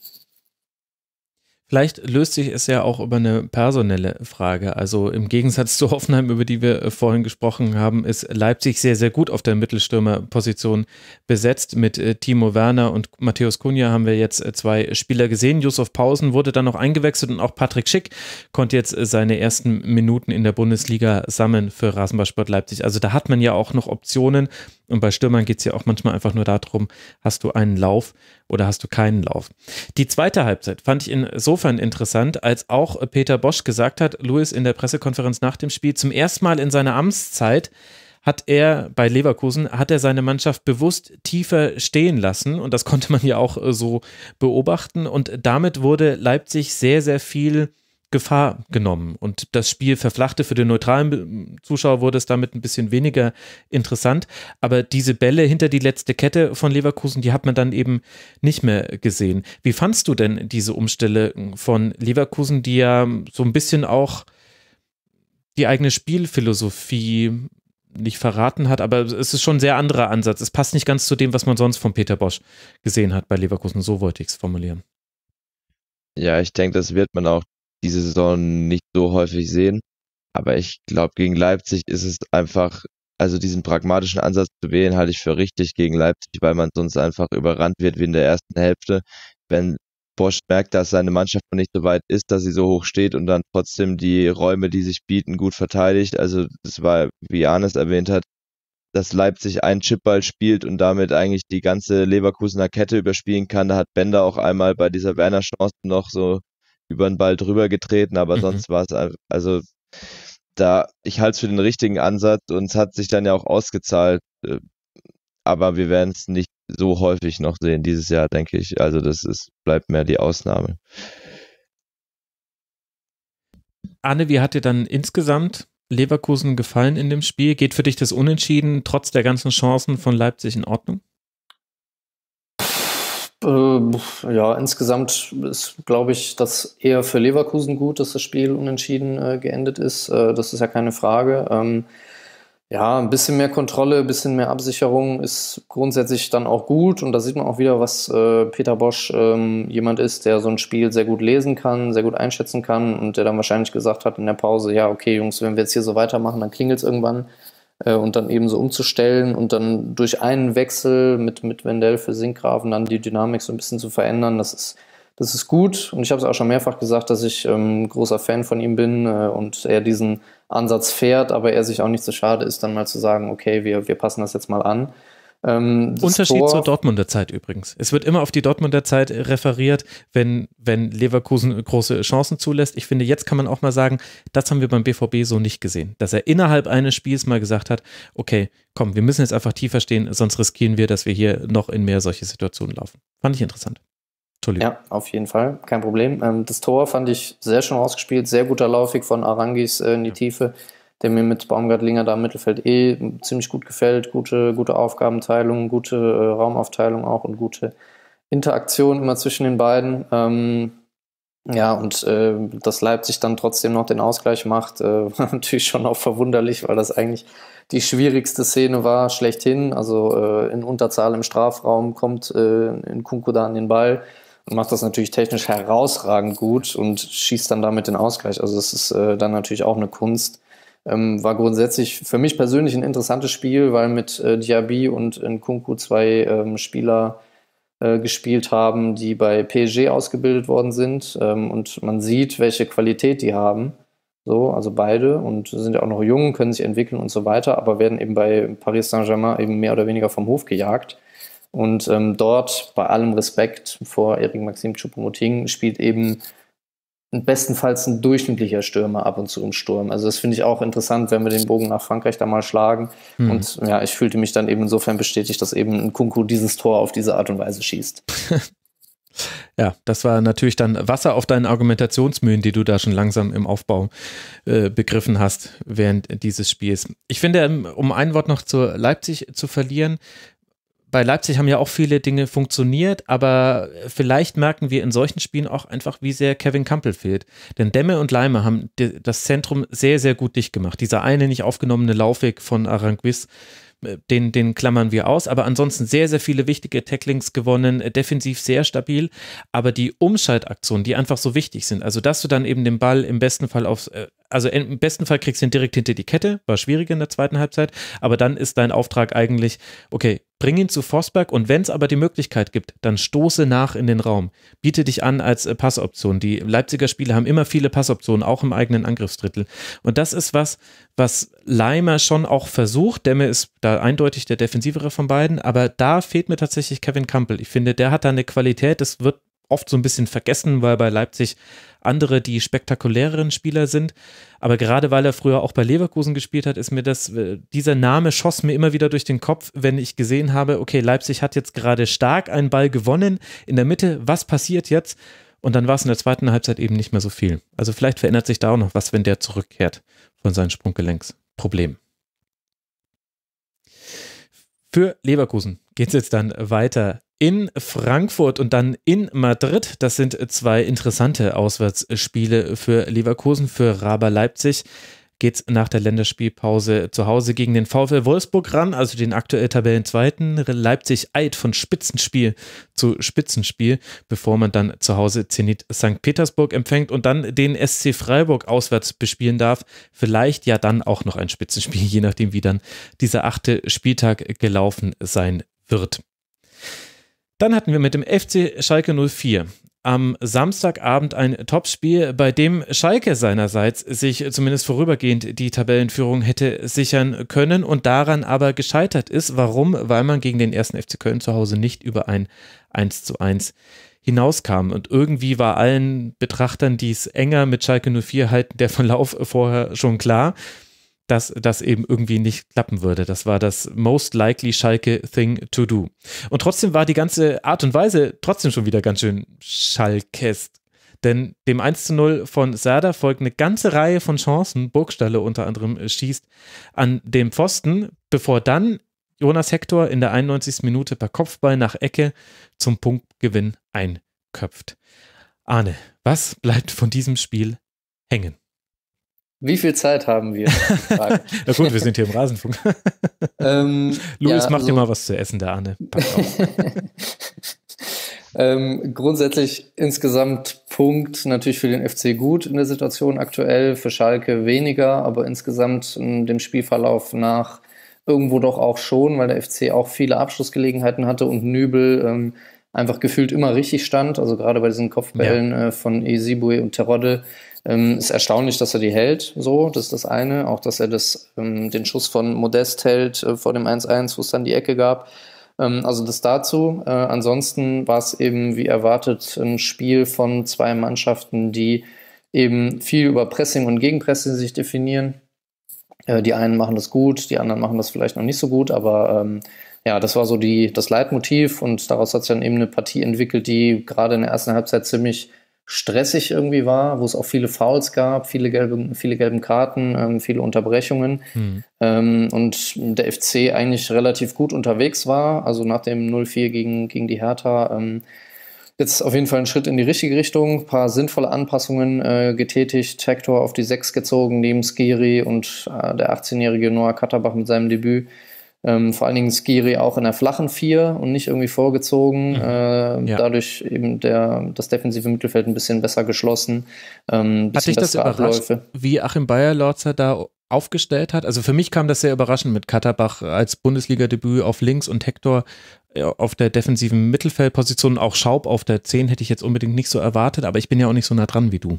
Vielleicht löst sich es ja auch über eine personelle Frage. Also im Gegensatz zu Hoffenheim, über die wir äh, vorhin gesprochen haben, ist Leipzig sehr, sehr gut auf der Mittelstürmerposition besetzt. Mit äh, Timo Werner und Matthäus Kunja haben wir jetzt äh, zwei Spieler gesehen. Yusuf Pausen wurde dann noch eingewechselt und auch Patrick Schick konnte jetzt seine ersten Minuten in der Bundesliga sammeln für Rasenballsport Leipzig. Also da hat man ja auch noch Optionen und bei Stürmern geht es ja auch manchmal einfach nur darum, hast du einen Lauf oder hast du keinen Lauf. Die zweite Halbzeit fand ich insofern interessant, als auch Peter Bosch gesagt hat, Louis in der Pressekonferenz nach dem Spiel, zum ersten Mal in seiner Amtszeit hat er bei Leverkusen, hat er seine Mannschaft bewusst tiefer stehen lassen und das konnte man ja auch so beobachten und damit wurde Leipzig sehr, sehr viel Gefahr genommen. Und das Spiel verflachte für den neutralen Zuschauer, wurde es damit ein bisschen weniger interessant. Aber diese Bälle hinter die letzte Kette von Leverkusen, die hat man dann eben nicht mehr gesehen. Wie fandst du denn diese Umstelle von Leverkusen, die ja so ein bisschen auch die eigene Spielphilosophie nicht verraten hat, aber es ist schon ein sehr anderer Ansatz. Es passt nicht ganz zu dem, was man sonst von Peter Bosch gesehen hat bei Leverkusen. So wollte ich es formulieren. Ja, ich denke, das wird man auch diese Saison nicht so häufig sehen. Aber ich glaube, gegen Leipzig ist es einfach, also diesen pragmatischen Ansatz zu wählen, halte ich für richtig gegen Leipzig, weil man sonst einfach überrannt wird wie in der ersten Hälfte. Wenn Bosch merkt, dass seine Mannschaft noch nicht so weit ist, dass sie so hoch steht und dann trotzdem die Räume, die sich bieten, gut verteidigt. Also das war, wie Janis erwähnt hat, dass Leipzig einen Chipball spielt und damit eigentlich die ganze Leverkusener Kette überspielen kann. Da hat Bender auch einmal bei dieser Werner Chance noch so über den Ball drüber getreten, aber mhm. sonst war es also da ich halte es für den richtigen Ansatz und es hat sich dann ja auch ausgezahlt. Äh, aber wir werden es nicht so häufig noch sehen dieses Jahr, denke ich. Also das ist bleibt mehr die Ausnahme. Anne, wie hat dir dann insgesamt Leverkusen gefallen in dem Spiel? Geht für dich das Unentschieden trotz der ganzen Chancen von Leipzig in Ordnung? Äh, ja, insgesamt ist, glaube ich, dass eher für Leverkusen gut, dass das Spiel unentschieden äh, geendet ist. Äh, das ist ja keine Frage. Ähm, ja, ein bisschen mehr Kontrolle, ein bisschen mehr Absicherung ist grundsätzlich dann auch gut. Und da sieht man auch wieder, was äh, Peter Bosch ähm, jemand ist, der so ein Spiel sehr gut lesen kann, sehr gut einschätzen kann und der dann wahrscheinlich gesagt hat in der Pause, ja, okay, Jungs, wenn wir jetzt hier so weitermachen, dann klingelt es irgendwann äh, und dann eben so umzustellen und dann durch einen Wechsel mit, mit Wendell für Sinkgrafen dann die Dynamik so ein bisschen zu verändern, das ist, das ist gut. Und ich habe es auch schon mehrfach gesagt, dass ich ähm, großer Fan von ihm bin äh, und er diesen Ansatz fährt, aber er sich auch nicht so schade ist, dann mal zu sagen, okay, wir, wir passen das jetzt mal an. Ähm, Unterschied Tor zur Dortmunder Zeit übrigens. Es wird immer auf die Dortmunder Zeit äh, referiert, wenn, wenn Leverkusen äh, große Chancen zulässt. Ich finde, jetzt kann man auch mal sagen, das haben wir beim BVB so nicht gesehen. Dass er innerhalb eines Spiels mal gesagt hat, okay, komm, wir müssen jetzt einfach tiefer stehen, sonst riskieren wir, dass wir hier noch in mehr solche Situationen laufen. Fand ich interessant. Entschuldigung. Ja, auf jeden Fall, kein Problem. Ähm, das Tor fand ich sehr schön rausgespielt, sehr guter Laufweg von Arangis äh, in die ja. Tiefe der mir mit Baumgartlinger da im Mittelfeld eh ziemlich gut gefällt. Gute, gute Aufgabenteilung, gute äh, Raumaufteilung auch und gute Interaktion immer zwischen den beiden. Ähm, ja, und äh, dass Leipzig dann trotzdem noch den Ausgleich macht, äh, natürlich schon auch verwunderlich, weil das eigentlich die schwierigste Szene war, schlechthin. Also äh, in Unterzahl im Strafraum kommt äh, in Kunko da an den Ball und macht das natürlich technisch herausragend gut und schießt dann damit den Ausgleich. Also es ist äh, dann natürlich auch eine Kunst, ähm, war grundsätzlich für mich persönlich ein interessantes Spiel, weil mit äh, Diaby und Nkunku zwei ähm, Spieler äh, gespielt haben, die bei PSG ausgebildet worden sind. Ähm, und man sieht, welche Qualität die haben. So, also beide und sind ja auch noch jung, können sich entwickeln und so weiter, aber werden eben bei Paris Saint-Germain eben mehr oder weniger vom Hof gejagt. Und ähm, dort, bei allem Respekt vor Eric Maxim Choupo-Moting, spielt eben bestenfalls ein durchschnittlicher Stürmer ab und zu im Sturm. Also das finde ich auch interessant, wenn wir den Bogen nach Frankreich da mal schlagen. Mhm. Und ja, ich fühlte mich dann eben insofern bestätigt, dass eben ein Kunku dieses Tor auf diese Art und Weise schießt. ja, das war natürlich dann Wasser auf deinen Argumentationsmühlen, die du da schon langsam im Aufbau äh, begriffen hast während dieses Spiels. Ich finde, ähm, um ein Wort noch zu Leipzig zu verlieren, bei Leipzig haben ja auch viele Dinge funktioniert, aber vielleicht merken wir in solchen Spielen auch einfach, wie sehr Kevin Campbell fehlt. Denn Demme und Leimer haben das Zentrum sehr, sehr gut dicht gemacht. Dieser eine nicht aufgenommene Laufweg von Aranguiz, äh, den, den klammern wir aus, aber ansonsten sehr, sehr viele wichtige Tacklings gewonnen, äh, defensiv sehr stabil, aber die Umschaltaktionen, die einfach so wichtig sind, also dass du dann eben den Ball im besten Fall aufs, äh, also im besten Fall kriegst du ihn direkt hinter die Kette, war schwierig in der zweiten Halbzeit, aber dann ist dein Auftrag eigentlich, okay, bring ihn zu Forsberg und wenn es aber die Möglichkeit gibt, dann stoße nach in den Raum. Biete dich an als äh, Passoption. Die Leipziger Spieler haben immer viele Passoptionen, auch im eigenen Angriffsdrittel. Und das ist was, was Leimer schon auch versucht. Demme ist da eindeutig der defensivere von beiden, aber da fehlt mir tatsächlich Kevin Campbell. Ich finde, der hat da eine Qualität, das wird oft so ein bisschen vergessen, weil bei Leipzig andere die spektakuläreren Spieler sind. Aber gerade weil er früher auch bei Leverkusen gespielt hat, ist mir das, äh, dieser Name schoss mir immer wieder durch den Kopf, wenn ich gesehen habe, okay, Leipzig hat jetzt gerade stark einen Ball gewonnen in der Mitte, was passiert jetzt? Und dann war es in der zweiten Halbzeit eben nicht mehr so viel. Also vielleicht verändert sich da auch noch was, wenn der zurückkehrt von seinem Sprunggelenksproblem. Für Leverkusen geht es jetzt dann weiter in Frankfurt und dann in Madrid. Das sind zwei interessante Auswärtsspiele für Leverkusen, für Raber Leipzig Geht es nach der Länderspielpause zu Hause gegen den VfL Wolfsburg ran, also den aktuell Tabellenzweiten. Leipzig eilt von Spitzenspiel zu Spitzenspiel, bevor man dann zu Hause Zenit St. Petersburg empfängt und dann den SC Freiburg auswärts bespielen darf. Vielleicht ja dann auch noch ein Spitzenspiel, je nachdem, wie dann dieser achte Spieltag gelaufen sein wird. Dann hatten wir mit dem FC Schalke 04 am Samstagabend ein Topspiel, bei dem Schalke seinerseits sich zumindest vorübergehend die Tabellenführung hätte sichern können und daran aber gescheitert ist. Warum? Weil man gegen den ersten FC Köln zu Hause nicht über ein 1 zu 1 hinauskam. Und irgendwie war allen Betrachtern, die es enger mit Schalke 04 halten, der Verlauf vorher schon klar dass das eben irgendwie nicht klappen würde. Das war das most likely Schalke thing to do. Und trotzdem war die ganze Art und Weise trotzdem schon wieder ganz schön Schalkest. Denn dem 1 zu 0 von Serda folgt eine ganze Reihe von Chancen. Burgstalle unter anderem äh, schießt an dem Pfosten, bevor dann Jonas Hector in der 91. Minute per Kopfball nach Ecke zum Punktgewinn einköpft. Arne, was bleibt von diesem Spiel hängen? Wie viel Zeit haben wir? Na gut, wir sind hier im Rasenfunk. ähm, Luis, ja, mach also, dir mal was zu essen, der Arne. Pack auf. ähm, grundsätzlich insgesamt Punkt natürlich für den FC gut in der Situation aktuell, für Schalke weniger, aber insgesamt in dem Spielverlauf nach irgendwo doch auch schon, weil der FC auch viele Abschlussgelegenheiten hatte und Nübel ähm, einfach gefühlt immer richtig stand, also gerade bei diesen Kopfbällen ja. äh, von Esibue und Terodde ähm, ist erstaunlich, dass er die hält, so, das ist das eine. Auch, dass er das, ähm, den Schuss von Modest hält äh, vor dem 1-1, wo es dann die Ecke gab. Ähm, also das dazu. Äh, ansonsten war es eben, wie erwartet, ein Spiel von zwei Mannschaften, die eben viel über Pressing und Gegenpressing sich definieren. Äh, die einen machen das gut, die anderen machen das vielleicht noch nicht so gut, aber ähm, ja, das war so die, das Leitmotiv und daraus hat sich dann eben eine Partie entwickelt, die gerade in der ersten Halbzeit ziemlich stressig irgendwie war, wo es auch viele Fouls gab, viele gelbe, viele gelben Karten, ähm, viele Unterbrechungen mhm. ähm, und der FC eigentlich relativ gut unterwegs war, also nach dem 0-4 gegen, gegen die Hertha. Ähm, jetzt auf jeden Fall ein Schritt in die richtige Richtung, ein paar sinnvolle Anpassungen äh, getätigt, Hector auf die 6 gezogen, neben Skiri und äh, der 18-jährige Noah Katterbach mit seinem Debüt. Ähm, vor allen Dingen Skiri auch in der flachen Vier und nicht irgendwie vorgezogen. Mhm. Äh, ja. Dadurch eben der, das defensive Mittelfeld ein bisschen besser geschlossen. Ähm, Hat dich das überrascht, Abläufe. wie Achim Bayer-Lorzer da aufgestellt hat. Also für mich kam das sehr überraschend mit Katterbach als Bundesliga-Debüt auf links und Hector äh, auf der defensiven Mittelfeldposition. Auch Schaub auf der 10 hätte ich jetzt unbedingt nicht so erwartet, aber ich bin ja auch nicht so nah dran wie du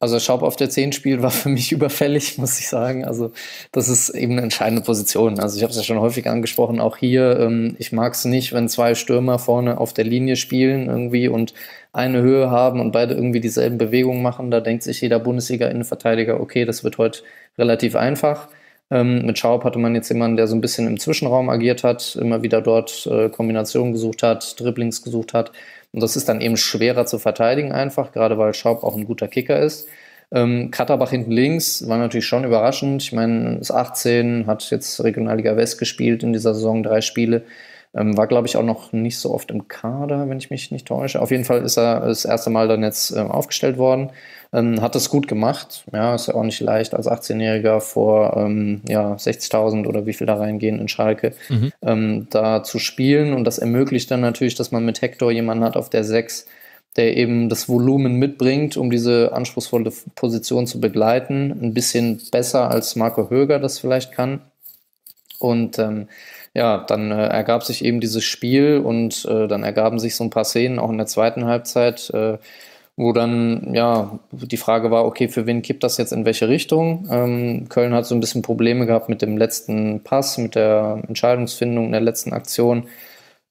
also Schaub auf der 10 spielt, war für mich überfällig, muss ich sagen. Also das ist eben eine entscheidende Position. Also ich habe es ja schon häufig angesprochen, auch hier, ähm, ich mag es nicht, wenn zwei Stürmer vorne auf der Linie spielen irgendwie und eine Höhe haben und beide irgendwie dieselben Bewegungen machen. Da denkt sich jeder Bundesliga-Innenverteidiger, okay, das wird heute relativ einfach. Ähm, mit Schaub hatte man jetzt jemanden, der so ein bisschen im Zwischenraum agiert hat, immer wieder dort äh, Kombinationen gesucht hat, Dribblings gesucht hat und das ist dann eben schwerer zu verteidigen einfach, gerade weil Schaub auch ein guter Kicker ist. Ähm, Katterbach hinten links war natürlich schon überraschend. Ich meine, ist 18, hat jetzt Regionalliga West gespielt in dieser Saison, drei Spiele. Ähm, war, glaube ich, auch noch nicht so oft im Kader, wenn ich mich nicht täusche. Auf jeden Fall ist er das erste Mal dann jetzt äh, aufgestellt worden ähm, hat das gut gemacht. Ja, ist ja auch nicht leicht als 18-Jähriger vor ähm, ja, 60.000 oder wie viel da reingehen in Schalke, mhm. ähm, da zu spielen. Und das ermöglicht dann natürlich, dass man mit Hector jemanden hat auf der 6, der eben das Volumen mitbringt, um diese anspruchsvolle Position zu begleiten. Ein bisschen besser als Marco Höger das vielleicht kann. Und ähm, ja, dann äh, ergab sich eben dieses Spiel und äh, dann ergaben sich so ein paar Szenen auch in der zweiten Halbzeit. Äh, wo dann ja die Frage war, okay, für wen kippt das jetzt in welche Richtung? Ähm, Köln hat so ein bisschen Probleme gehabt mit dem letzten Pass, mit der Entscheidungsfindung in der letzten Aktion.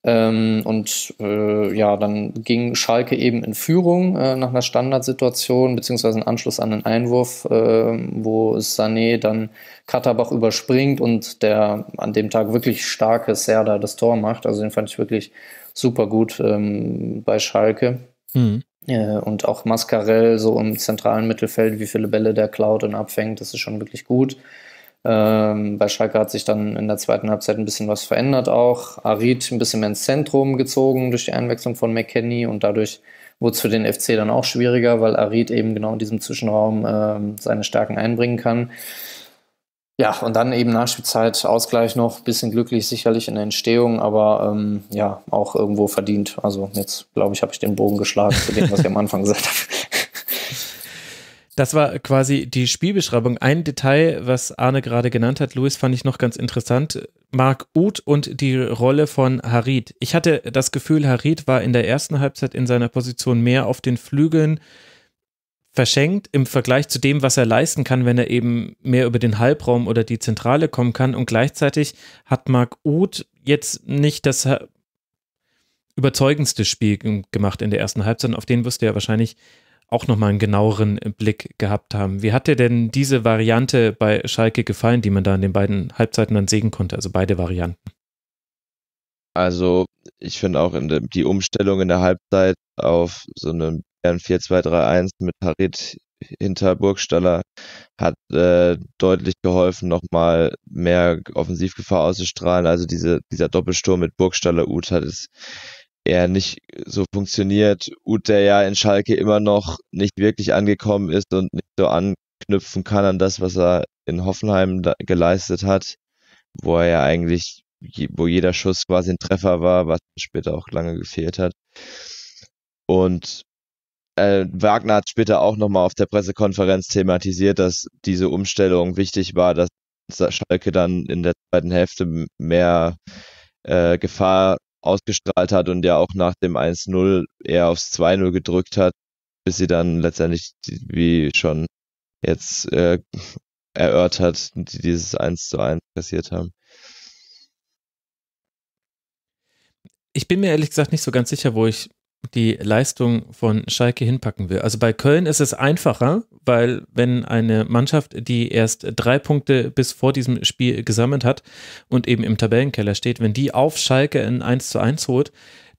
Ähm, und äh, ja, dann ging Schalke eben in Führung äh, nach einer Standardsituation, beziehungsweise einen Anschluss an den Einwurf, äh, wo Sané dann Katterbach überspringt und der an dem Tag wirklich starke Serda das Tor macht. Also den fand ich wirklich super gut ähm, bei Schalke. Mhm. Äh, und auch Mascarell so im zentralen Mittelfeld, wie viele Bälle der klaut und abfängt, das ist schon wirklich gut. Ähm, bei Schalke hat sich dann in der zweiten Halbzeit ein bisschen was verändert auch. Arid ein bisschen mehr ins Zentrum gezogen durch die Einwechslung von McKenny und dadurch wurde es für den FC dann auch schwieriger, weil Arid eben genau in diesem Zwischenraum äh, seine Stärken einbringen kann. Ja, und dann eben Nachspielzeit, Ausgleich noch, bisschen glücklich sicherlich in der Entstehung, aber ähm, ja, auch irgendwo verdient. Also jetzt, glaube ich, habe ich den Bogen geschlagen zu dem, was ich am Anfang gesagt habe. Das war quasi die Spielbeschreibung. Ein Detail, was Arne gerade genannt hat, Luis, fand ich noch ganz interessant. Marc Uth und die Rolle von Harid. Ich hatte das Gefühl, Harid war in der ersten Halbzeit in seiner Position mehr auf den Flügeln verschenkt im Vergleich zu dem, was er leisten kann, wenn er eben mehr über den Halbraum oder die Zentrale kommen kann. Und gleichzeitig hat Marc Uth jetzt nicht das äh, überzeugendste Spiel gemacht in der ersten Halbzeit. Und auf den wirst du ja wahrscheinlich auch nochmal einen genaueren äh, Blick gehabt haben. Wie hat dir denn diese Variante bei Schalke gefallen, die man da in den beiden Halbzeiten dann sehen konnte? Also beide Varianten. Also ich finde auch die Umstellung in der Halbzeit auf so eine ein 4-2-3-1 mit Harit hinter Burgstaller hat äh, deutlich geholfen, nochmal mehr Offensivgefahr auszustrahlen. Also diese, dieser Doppelsturm mit Burgstaller Ut hat es eher nicht so funktioniert. Ut, der ja in Schalke immer noch nicht wirklich angekommen ist und nicht so anknüpfen kann an das, was er in Hoffenheim geleistet hat, wo er ja eigentlich, wo jeder Schuss quasi ein Treffer war, was später auch lange gefehlt hat. Und äh, Wagner hat später auch nochmal auf der Pressekonferenz thematisiert, dass diese Umstellung wichtig war, dass Schalke dann in der zweiten Hälfte mehr äh, Gefahr ausgestrahlt hat und ja auch nach dem 1-0 eher aufs 2-0 gedrückt hat, bis sie dann letztendlich, wie schon jetzt äh, erörtert, dieses 1-1 kassiert haben. Ich bin mir ehrlich gesagt nicht so ganz sicher, wo ich die Leistung von Schalke hinpacken will. Also bei Köln ist es einfacher, weil wenn eine Mannschaft, die erst drei Punkte bis vor diesem Spiel gesammelt hat und eben im Tabellenkeller steht, wenn die auf Schalke ein 1 zu 1 holt,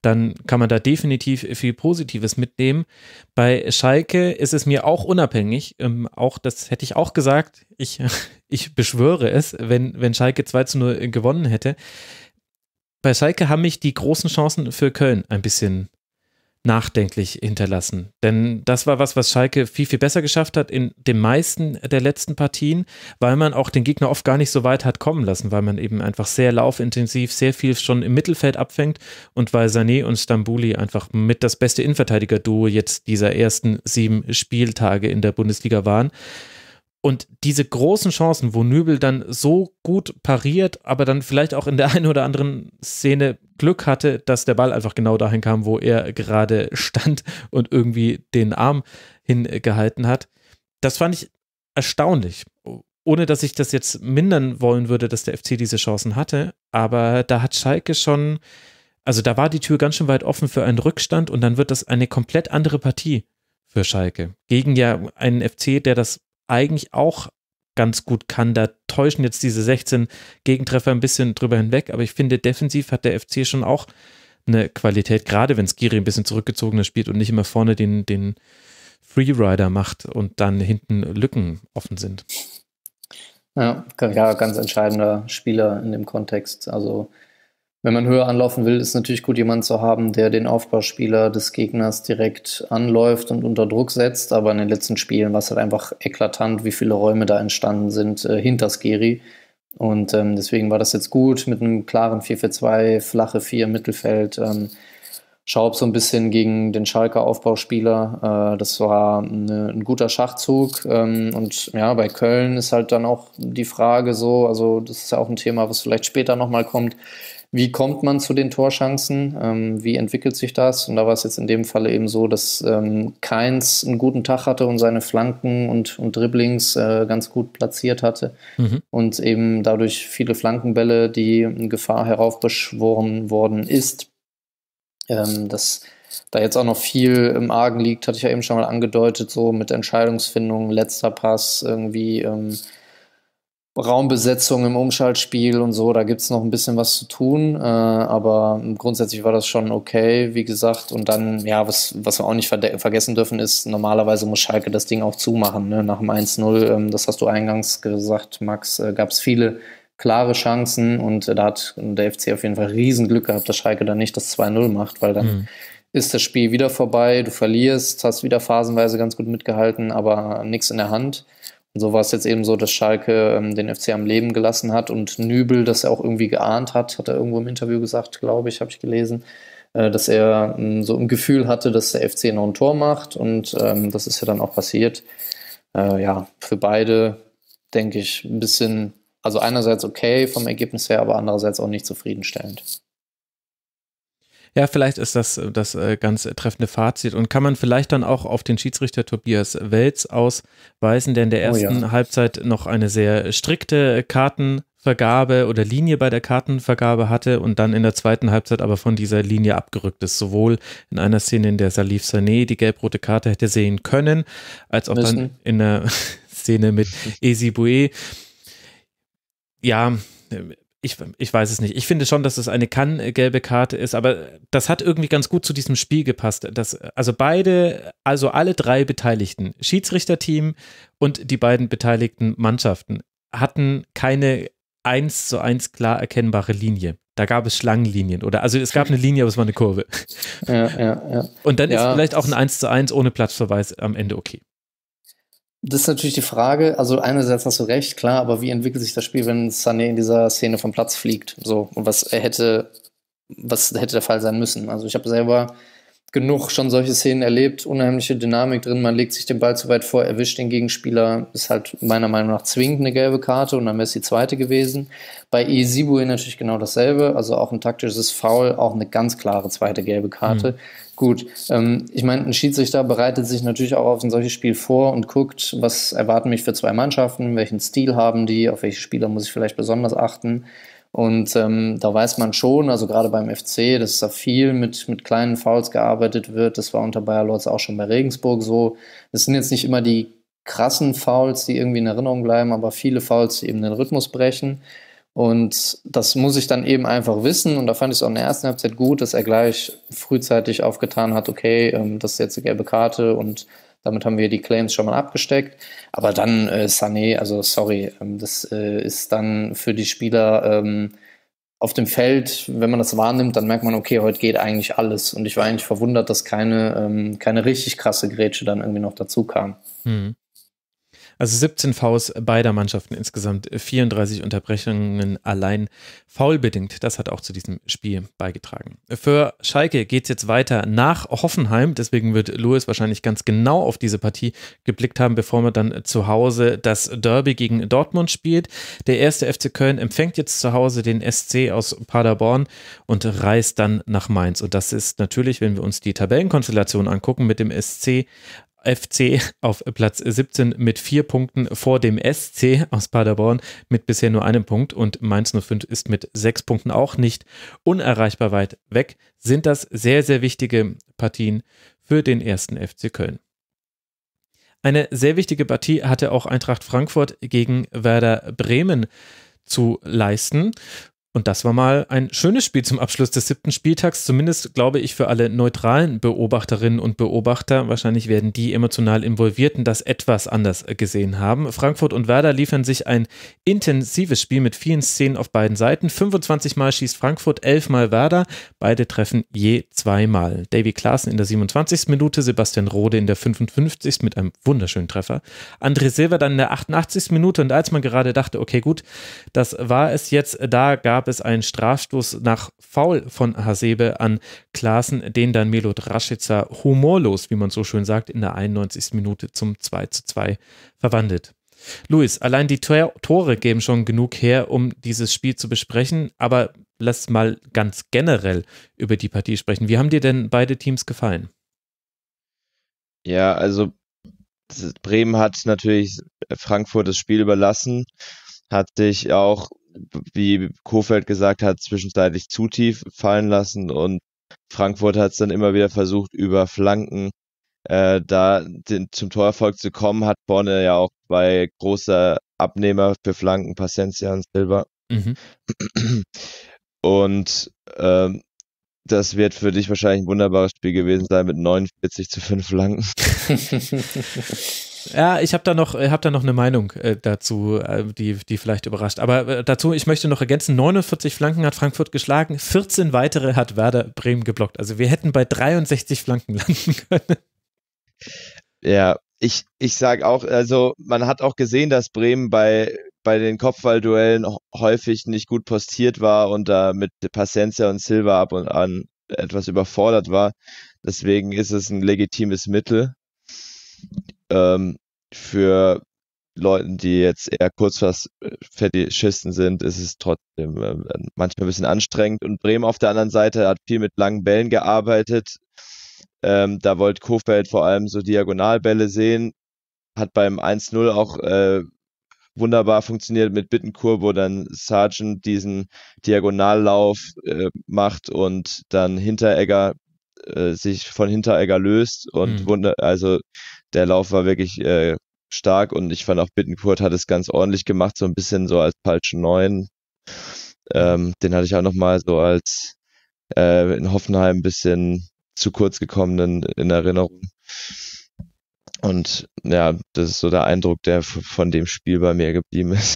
dann kann man da definitiv viel Positives mitnehmen. Bei Schalke ist es mir auch unabhängig. Ähm, auch das hätte ich auch gesagt. Ich, ich beschwöre es, wenn, wenn Schalke 2 zu 0 gewonnen hätte. Bei Schalke haben mich die großen Chancen für Köln ein bisschen nachdenklich hinterlassen. Denn das war was, was Schalke viel, viel besser geschafft hat in den meisten der letzten Partien, weil man auch den Gegner oft gar nicht so weit hat kommen lassen, weil man eben einfach sehr laufintensiv, sehr viel schon im Mittelfeld abfängt und weil Sané und Stambuli einfach mit das beste Innenverteidiger-Duo jetzt dieser ersten sieben Spieltage in der Bundesliga waren. Und diese großen Chancen, wo Nübel dann so gut pariert, aber dann vielleicht auch in der einen oder anderen Szene Glück hatte, dass der Ball einfach genau dahin kam, wo er gerade stand und irgendwie den Arm hingehalten hat, das fand ich erstaunlich. Ohne dass ich das jetzt mindern wollen würde, dass der FC diese Chancen hatte, aber da hat Schalke schon, also da war die Tür ganz schön weit offen für einen Rückstand und dann wird das eine komplett andere Partie für Schalke. Gegen ja einen FC, der das eigentlich auch ganz gut kann. Da täuschen jetzt diese 16 Gegentreffer ein bisschen drüber hinweg, aber ich finde, defensiv hat der FC schon auch eine Qualität, gerade wenn Skiri ein bisschen zurückgezogener spielt und nicht immer vorne den, den Freerider macht und dann hinten Lücken offen sind. Ja, ja, ganz entscheidender Spieler in dem Kontext. Also wenn man höher anlaufen will, ist natürlich gut, jemanden zu haben, der den Aufbauspieler des Gegners direkt anläuft und unter Druck setzt. Aber in den letzten Spielen war es halt einfach eklatant, wie viele Räume da entstanden sind äh, hinter Skiri. Und ähm, deswegen war das jetzt gut mit einem klaren 4-4-2, flache 4 im Mittelfeld. Ähm, Schaub so ein bisschen gegen den Schalker Aufbauspieler. Äh, das war eine, ein guter Schachzug. Ähm, und ja, bei Köln ist halt dann auch die Frage so, also das ist ja auch ein Thema, was vielleicht später nochmal kommt wie kommt man zu den Torschancen, Ähm, wie entwickelt sich das? Und da war es jetzt in dem Falle eben so, dass ähm, Keins einen guten Tag hatte und seine Flanken und, und Dribblings äh, ganz gut platziert hatte mhm. und eben dadurch viele Flankenbälle, die in Gefahr heraufbeschworen worden ist. Ähm, das da jetzt auch noch viel im Argen liegt, hatte ich ja eben schon mal angedeutet, so mit Entscheidungsfindung, letzter Pass, irgendwie ähm, Raumbesetzung im Umschaltspiel und so, da gibt es noch ein bisschen was zu tun, äh, aber grundsätzlich war das schon okay, wie gesagt. Und dann, ja, was, was wir auch nicht vergessen dürfen, ist, normalerweise muss Schalke das Ding auch zumachen, ne? nach dem 1-0. Ähm, das hast du eingangs gesagt, Max, äh, gab es viele klare Chancen und äh, da hat der FC auf jeden Fall Riesenglück gehabt, dass Schalke dann nicht das 2-0 macht, weil dann mhm. ist das Spiel wieder vorbei, du verlierst, hast wieder phasenweise ganz gut mitgehalten, aber nichts in der Hand so war es jetzt eben so, dass Schalke ähm, den FC am Leben gelassen hat und Nübel dass er auch irgendwie geahnt hat, hat er irgendwo im Interview gesagt, glaube ich, habe ich gelesen, äh, dass er ähm, so ein Gefühl hatte, dass der FC noch ein Tor macht und ähm, das ist ja dann auch passiert. Äh, ja, für beide denke ich ein bisschen, also einerseits okay vom Ergebnis her, aber andererseits auch nicht zufriedenstellend. Ja, vielleicht ist das äh, das äh, ganz äh, treffende Fazit und kann man vielleicht dann auch auf den Schiedsrichter Tobias Welz ausweisen, der in der ersten oh ja. Halbzeit noch eine sehr strikte Kartenvergabe oder Linie bei der Kartenvergabe hatte und dann in der zweiten Halbzeit aber von dieser Linie abgerückt ist. Sowohl in einer Szene, in der Salif Sané die gelb-rote Karte hätte sehen können, als auch Müssen. dann in der Szene mit Esibue. Ja, ich, ich weiß es nicht. Ich finde schon, dass es eine kann-gelbe äh, Karte ist, aber das hat irgendwie ganz gut zu diesem Spiel gepasst. Das, äh, also beide, also alle drei Beteiligten, Schiedsrichterteam und die beiden beteiligten Mannschaften, hatten keine eins zu eins klar erkennbare Linie. Da gab es Schlangenlinien oder also es gab eine Linie, aber es war eine Kurve. Ja, ja, ja. Und dann ja. ist vielleicht auch ein 1 zu 1 ohne Platzverweis am Ende okay. Das ist natürlich die Frage. Also einerseits hast du recht, klar, aber wie entwickelt sich das Spiel, wenn Sané in dieser Szene vom Platz fliegt? So und was hätte, was hätte der Fall sein müssen? Also ich habe selber genug schon solche Szenen erlebt, unheimliche Dynamik drin. Man legt sich den Ball zu weit vor, erwischt den Gegenspieler, ist halt meiner Meinung nach zwingend eine gelbe Karte und dann wäre es die zweite gewesen. Bei Isibue natürlich genau dasselbe, also auch ein taktisches Foul, auch eine ganz klare zweite gelbe Karte. Mhm. Gut, ähm, ich meine, ein Schiedsrichter bereitet sich natürlich auch auf ein solches Spiel vor und guckt, was erwarten mich für zwei Mannschaften, welchen Stil haben die, auf welche Spieler muss ich vielleicht besonders achten. Und ähm, da weiß man schon, also gerade beim FC, dass da viel mit, mit kleinen Fouls gearbeitet wird. Das war unter Bayer Lorz auch schon bei Regensburg so. Es sind jetzt nicht immer die krassen Fouls, die irgendwie in Erinnerung bleiben, aber viele Fouls, die eben den Rhythmus brechen. Und das muss ich dann eben einfach wissen. Und da fand ich es auch in der ersten Halbzeit gut, dass er gleich frühzeitig aufgetan hat, okay, ähm, das ist jetzt eine gelbe Karte und damit haben wir die Claims schon mal abgesteckt. Aber dann äh, Sané, also sorry, ähm, das äh, ist dann für die Spieler ähm, auf dem Feld, wenn man das wahrnimmt, dann merkt man, okay, heute geht eigentlich alles. Und ich war eigentlich verwundert, dass keine, ähm, keine richtig krasse Grätsche dann irgendwie noch dazu kam. Mhm. Also 17 Vs beider Mannschaften insgesamt, 34 Unterbrechungen allein faulbedingt. Das hat auch zu diesem Spiel beigetragen. Für Schalke geht es jetzt weiter nach Hoffenheim. Deswegen wird Louis wahrscheinlich ganz genau auf diese Partie geblickt haben, bevor man dann zu Hause das Derby gegen Dortmund spielt. Der erste FC Köln empfängt jetzt zu Hause den SC aus Paderborn und reist dann nach Mainz. Und das ist natürlich, wenn wir uns die Tabellenkonstellation angucken, mit dem SC FC auf Platz 17 mit vier Punkten vor dem SC aus Paderborn mit bisher nur einem Punkt und Mainz 05 ist mit sechs Punkten auch nicht unerreichbar weit weg. Sind das sehr, sehr wichtige Partien für den ersten FC Köln. Eine sehr wichtige Partie hatte auch Eintracht Frankfurt gegen Werder Bremen zu leisten. Und das war mal ein schönes Spiel zum Abschluss des siebten Spieltags, zumindest glaube ich für alle neutralen Beobachterinnen und Beobachter. Wahrscheinlich werden die emotional Involvierten das etwas anders gesehen haben. Frankfurt und Werder liefern sich ein intensives Spiel mit vielen Szenen auf beiden Seiten. 25 Mal schießt Frankfurt, 11 Mal Werder. Beide treffen je zweimal. Davy Klaassen in der 27. Minute, Sebastian Rode in der 55. mit einem wunderschönen Treffer. André Silva dann in der 88. Minute. Und als man gerade dachte, okay, gut, das war es jetzt, da gab gab es einen Strafstoß nach Foul von Hasebe an Klaassen, den dann Melod Raschica humorlos, wie man so schön sagt, in der 91. Minute zum 2 zu 2 verwandelt. Luis, allein die Tore geben schon genug her, um dieses Spiel zu besprechen, aber lass mal ganz generell über die Partie sprechen. Wie haben dir denn beide Teams gefallen? Ja, also Bremen hat natürlich Frankfurt das Spiel überlassen, hat sich auch wie Kofeld gesagt hat, zwischenzeitlich zu tief fallen lassen und Frankfurt hat es dann immer wieder versucht, über Flanken äh, da den, zum Torerfolg zu kommen, hat vorne ja auch bei großer Abnehmer für Flanken, Pacencia und Silva. Mhm. Und ähm, das wird für dich wahrscheinlich ein wunderbares Spiel gewesen sein mit 49 zu 5 Flanken. Ja, ich habe da noch, äh, da noch eine Meinung äh, dazu, äh, die, die vielleicht überrascht. Aber äh, dazu, ich möchte noch ergänzen: 49 Flanken hat Frankfurt geschlagen, 14 weitere hat Werder Bremen geblockt. Also wir hätten bei 63 Flanken landen können. Ja, ich, ich sage auch, also man hat auch gesehen, dass Bremen bei, bei den Kopfballduellen häufig nicht gut postiert war und da mit Paciencia und Silva ab und an etwas überfordert war. Deswegen ist es ein legitimes Mittel. Ähm, für Leute, die jetzt eher kurzfass äh, Fetischisten sind, ist es trotzdem äh, manchmal ein bisschen anstrengend. Und Bremen auf der anderen Seite hat viel mit langen Bällen gearbeitet. Ähm, da wollte Kofeld vor allem so Diagonalbälle sehen. Hat beim 1-0 auch äh, wunderbar funktioniert mit Bittenkur, wo dann Sargent diesen Diagonallauf äh, macht und dann Hinteregger äh, sich von Hinteregger löst und mhm. wunder, also der Lauf war wirklich äh, stark und ich fand auch Bittenkurt hat es ganz ordentlich gemacht, so ein bisschen so als falschen Neun. Ähm, mhm. den hatte ich auch nochmal so als äh, in Hoffenheim ein bisschen zu kurz gekommenen in Erinnerung. Und ja, das ist so der Eindruck, der von dem Spiel bei mir geblieben ist.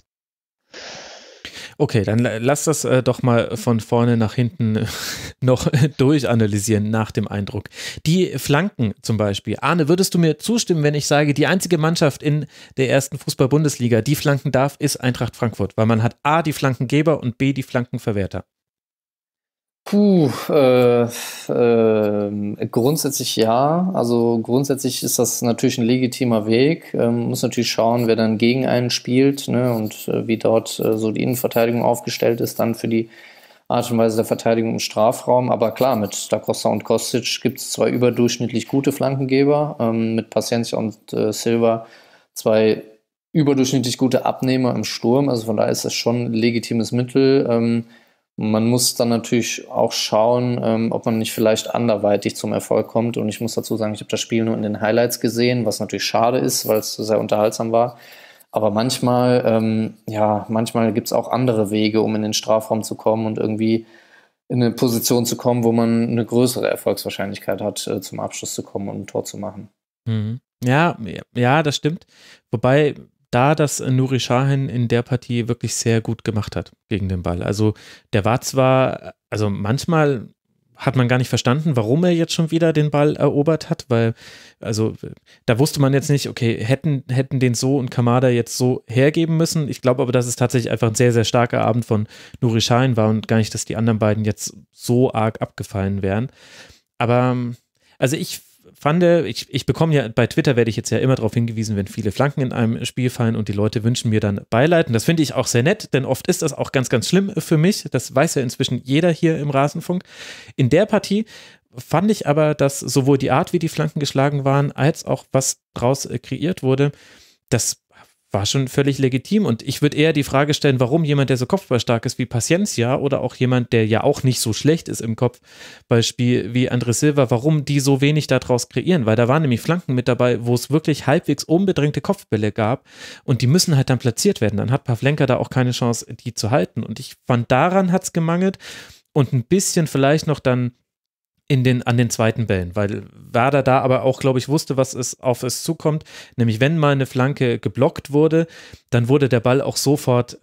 Okay, dann lass das äh, doch mal von vorne nach hinten noch durchanalysieren nach dem Eindruck. Die Flanken zum Beispiel. Arne, würdest du mir zustimmen, wenn ich sage, die einzige Mannschaft in der ersten Fußball-Bundesliga, die Flanken darf, ist Eintracht Frankfurt, weil man hat A, die Flankengeber und B, die Flankenverwerter. Puh, äh, äh, grundsätzlich ja. Also grundsätzlich ist das natürlich ein legitimer Weg. Ähm, muss natürlich schauen, wer dann gegen einen spielt ne, und äh, wie dort äh, so die Innenverteidigung aufgestellt ist, dann für die Art und Weise der Verteidigung im Strafraum. Aber klar, mit Da Costa und Kostic gibt es zwei überdurchschnittlich gute Flankengeber, ähm, mit Paciencia und äh, Silva zwei überdurchschnittlich gute Abnehmer im Sturm. Also von daher ist das schon ein legitimes Mittel. Ähm, man muss dann natürlich auch schauen, ähm, ob man nicht vielleicht anderweitig zum Erfolg kommt. Und ich muss dazu sagen, ich habe das Spiel nur in den Highlights gesehen, was natürlich schade ist, weil es sehr unterhaltsam war. Aber manchmal, ähm, ja, manchmal gibt es auch andere Wege, um in den Strafraum zu kommen und irgendwie in eine Position zu kommen, wo man eine größere Erfolgswahrscheinlichkeit hat, äh, zum Abschluss zu kommen und ein Tor zu machen. Mhm. Ja, ja, das stimmt. Wobei, da das Nuri Sahin in der Partie wirklich sehr gut gemacht hat gegen den Ball. Also der war zwar, also manchmal hat man gar nicht verstanden, warum er jetzt schon wieder den Ball erobert hat, weil, also, da wusste man jetzt nicht, okay, hätten, hätten den so und Kamada jetzt so hergeben müssen. Ich glaube aber, dass es tatsächlich einfach ein sehr, sehr starker Abend von Nuri Schein war und gar nicht, dass die anderen beiden jetzt so arg abgefallen wären. Aber, also ich fand, ich, ich bekomme ja bei Twitter werde ich jetzt ja immer darauf hingewiesen, wenn viele Flanken in einem Spiel fallen und die Leute wünschen mir dann Beileid. Und das finde ich auch sehr nett, denn oft ist das auch ganz, ganz schlimm für mich. Das weiß ja inzwischen jeder hier im Rasenfunk. In der Partie fand ich aber, dass sowohl die Art, wie die Flanken geschlagen waren, als auch was draus äh, kreiert wurde, das war schon völlig legitim. Und ich würde eher die Frage stellen, warum jemand, der so kopfballstark ist wie Paciencia oder auch jemand, der ja auch nicht so schlecht ist im Kopf, Beispiel wie Andres Silva, warum die so wenig daraus kreieren. Weil da waren nämlich Flanken mit dabei, wo es wirklich halbwegs unbedrängte Kopfbälle gab. Und die müssen halt dann platziert werden. Dann hat Pavlenka da auch keine Chance, die zu halten. Und ich fand, daran hat es gemangelt. Und ein bisschen vielleicht noch dann in den, an den zweiten Bällen, weil Werder da aber auch, glaube ich, wusste, was es auf es zukommt. Nämlich, wenn mal eine Flanke geblockt wurde, dann wurde der Ball auch sofort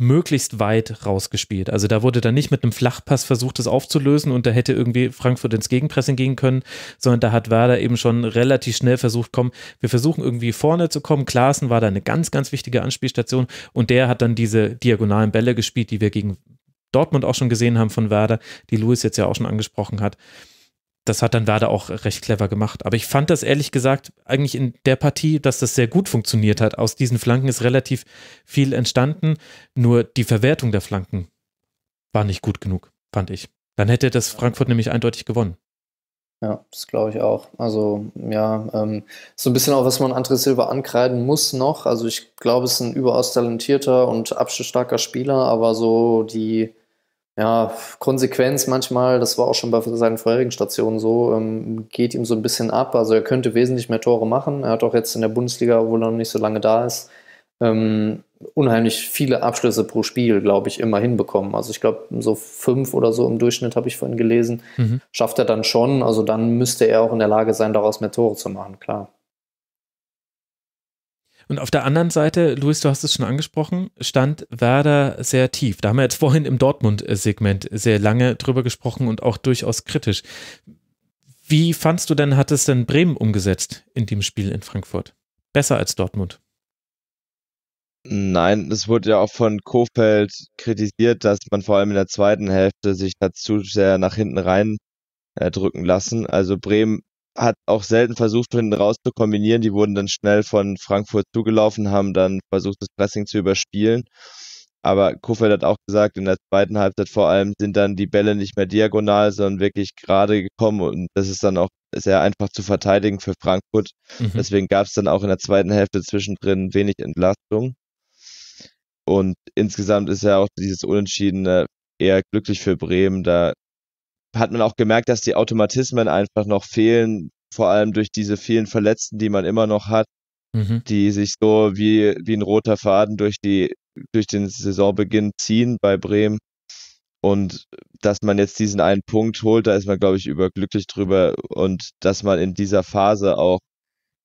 möglichst weit rausgespielt. Also da wurde dann nicht mit einem Flachpass versucht, das aufzulösen und da hätte irgendwie Frankfurt ins Gegenpressing gehen können, sondern da hat Werder eben schon relativ schnell versucht, komm, wir versuchen irgendwie vorne zu kommen. Klaassen war da eine ganz, ganz wichtige Anspielstation und der hat dann diese diagonalen Bälle gespielt, die wir gegen Dortmund auch schon gesehen haben von Werder, die Luis jetzt ja auch schon angesprochen hat. Das hat dann Werder auch recht clever gemacht. Aber ich fand das ehrlich gesagt eigentlich in der Partie, dass das sehr gut funktioniert hat. Aus diesen Flanken ist relativ viel entstanden. Nur die Verwertung der Flanken war nicht gut genug, fand ich. Dann hätte das Frankfurt nämlich eindeutig gewonnen. Ja, das glaube ich auch. Also ja, ähm, so ein bisschen auch, was man André Silva ankreiden muss noch. Also ich glaube, es ist ein überaus talentierter und abschlussstarker Spieler, aber so die ja, Konsequenz manchmal, das war auch schon bei seinen vorherigen Stationen so, ähm, geht ihm so ein bisschen ab. Also er könnte wesentlich mehr Tore machen. Er hat auch jetzt in der Bundesliga, obwohl er noch nicht so lange da ist, ähm, unheimlich viele Abschlüsse pro Spiel, glaube ich, immer hinbekommen. Also ich glaube, so fünf oder so im Durchschnitt habe ich vorhin gelesen. Mhm. Schafft er dann schon. Also dann müsste er auch in der Lage sein, daraus mehr Tore zu machen, klar. Und auf der anderen Seite, Luis, du hast es schon angesprochen, stand Werder sehr tief. Da haben wir jetzt vorhin im Dortmund-Segment sehr lange drüber gesprochen und auch durchaus kritisch. Wie fandst du denn, hat es denn Bremen umgesetzt in dem Spiel in Frankfurt? Besser als Dortmund? Nein, es wurde ja auch von Kofeld kritisiert, dass man vor allem in der zweiten Hälfte sich dazu sehr nach hinten rein äh, drücken lassen. Also Bremen hat auch selten versucht, hinten raus zu kombinieren. Die wurden dann schnell von Frankfurt zugelaufen, haben dann versucht, das Pressing zu überspielen. Aber Kuffert hat auch gesagt, in der zweiten Halbzeit vor allem sind dann die Bälle nicht mehr diagonal, sondern wirklich gerade gekommen. Und das ist dann auch sehr einfach zu verteidigen für Frankfurt. Mhm. Deswegen gab es dann auch in der zweiten Hälfte zwischendrin wenig Entlastung. Und insgesamt ist ja auch dieses Unentschiedene eher glücklich für Bremen. Da hat man auch gemerkt, dass die Automatismen einfach noch fehlen, vor allem durch diese vielen Verletzten, die man immer noch hat, mhm. die sich so wie, wie ein roter Faden durch die, durch den Saisonbeginn ziehen bei Bremen. Und dass man jetzt diesen einen Punkt holt, da ist man, glaube ich, überglücklich drüber. Und dass man in dieser Phase auch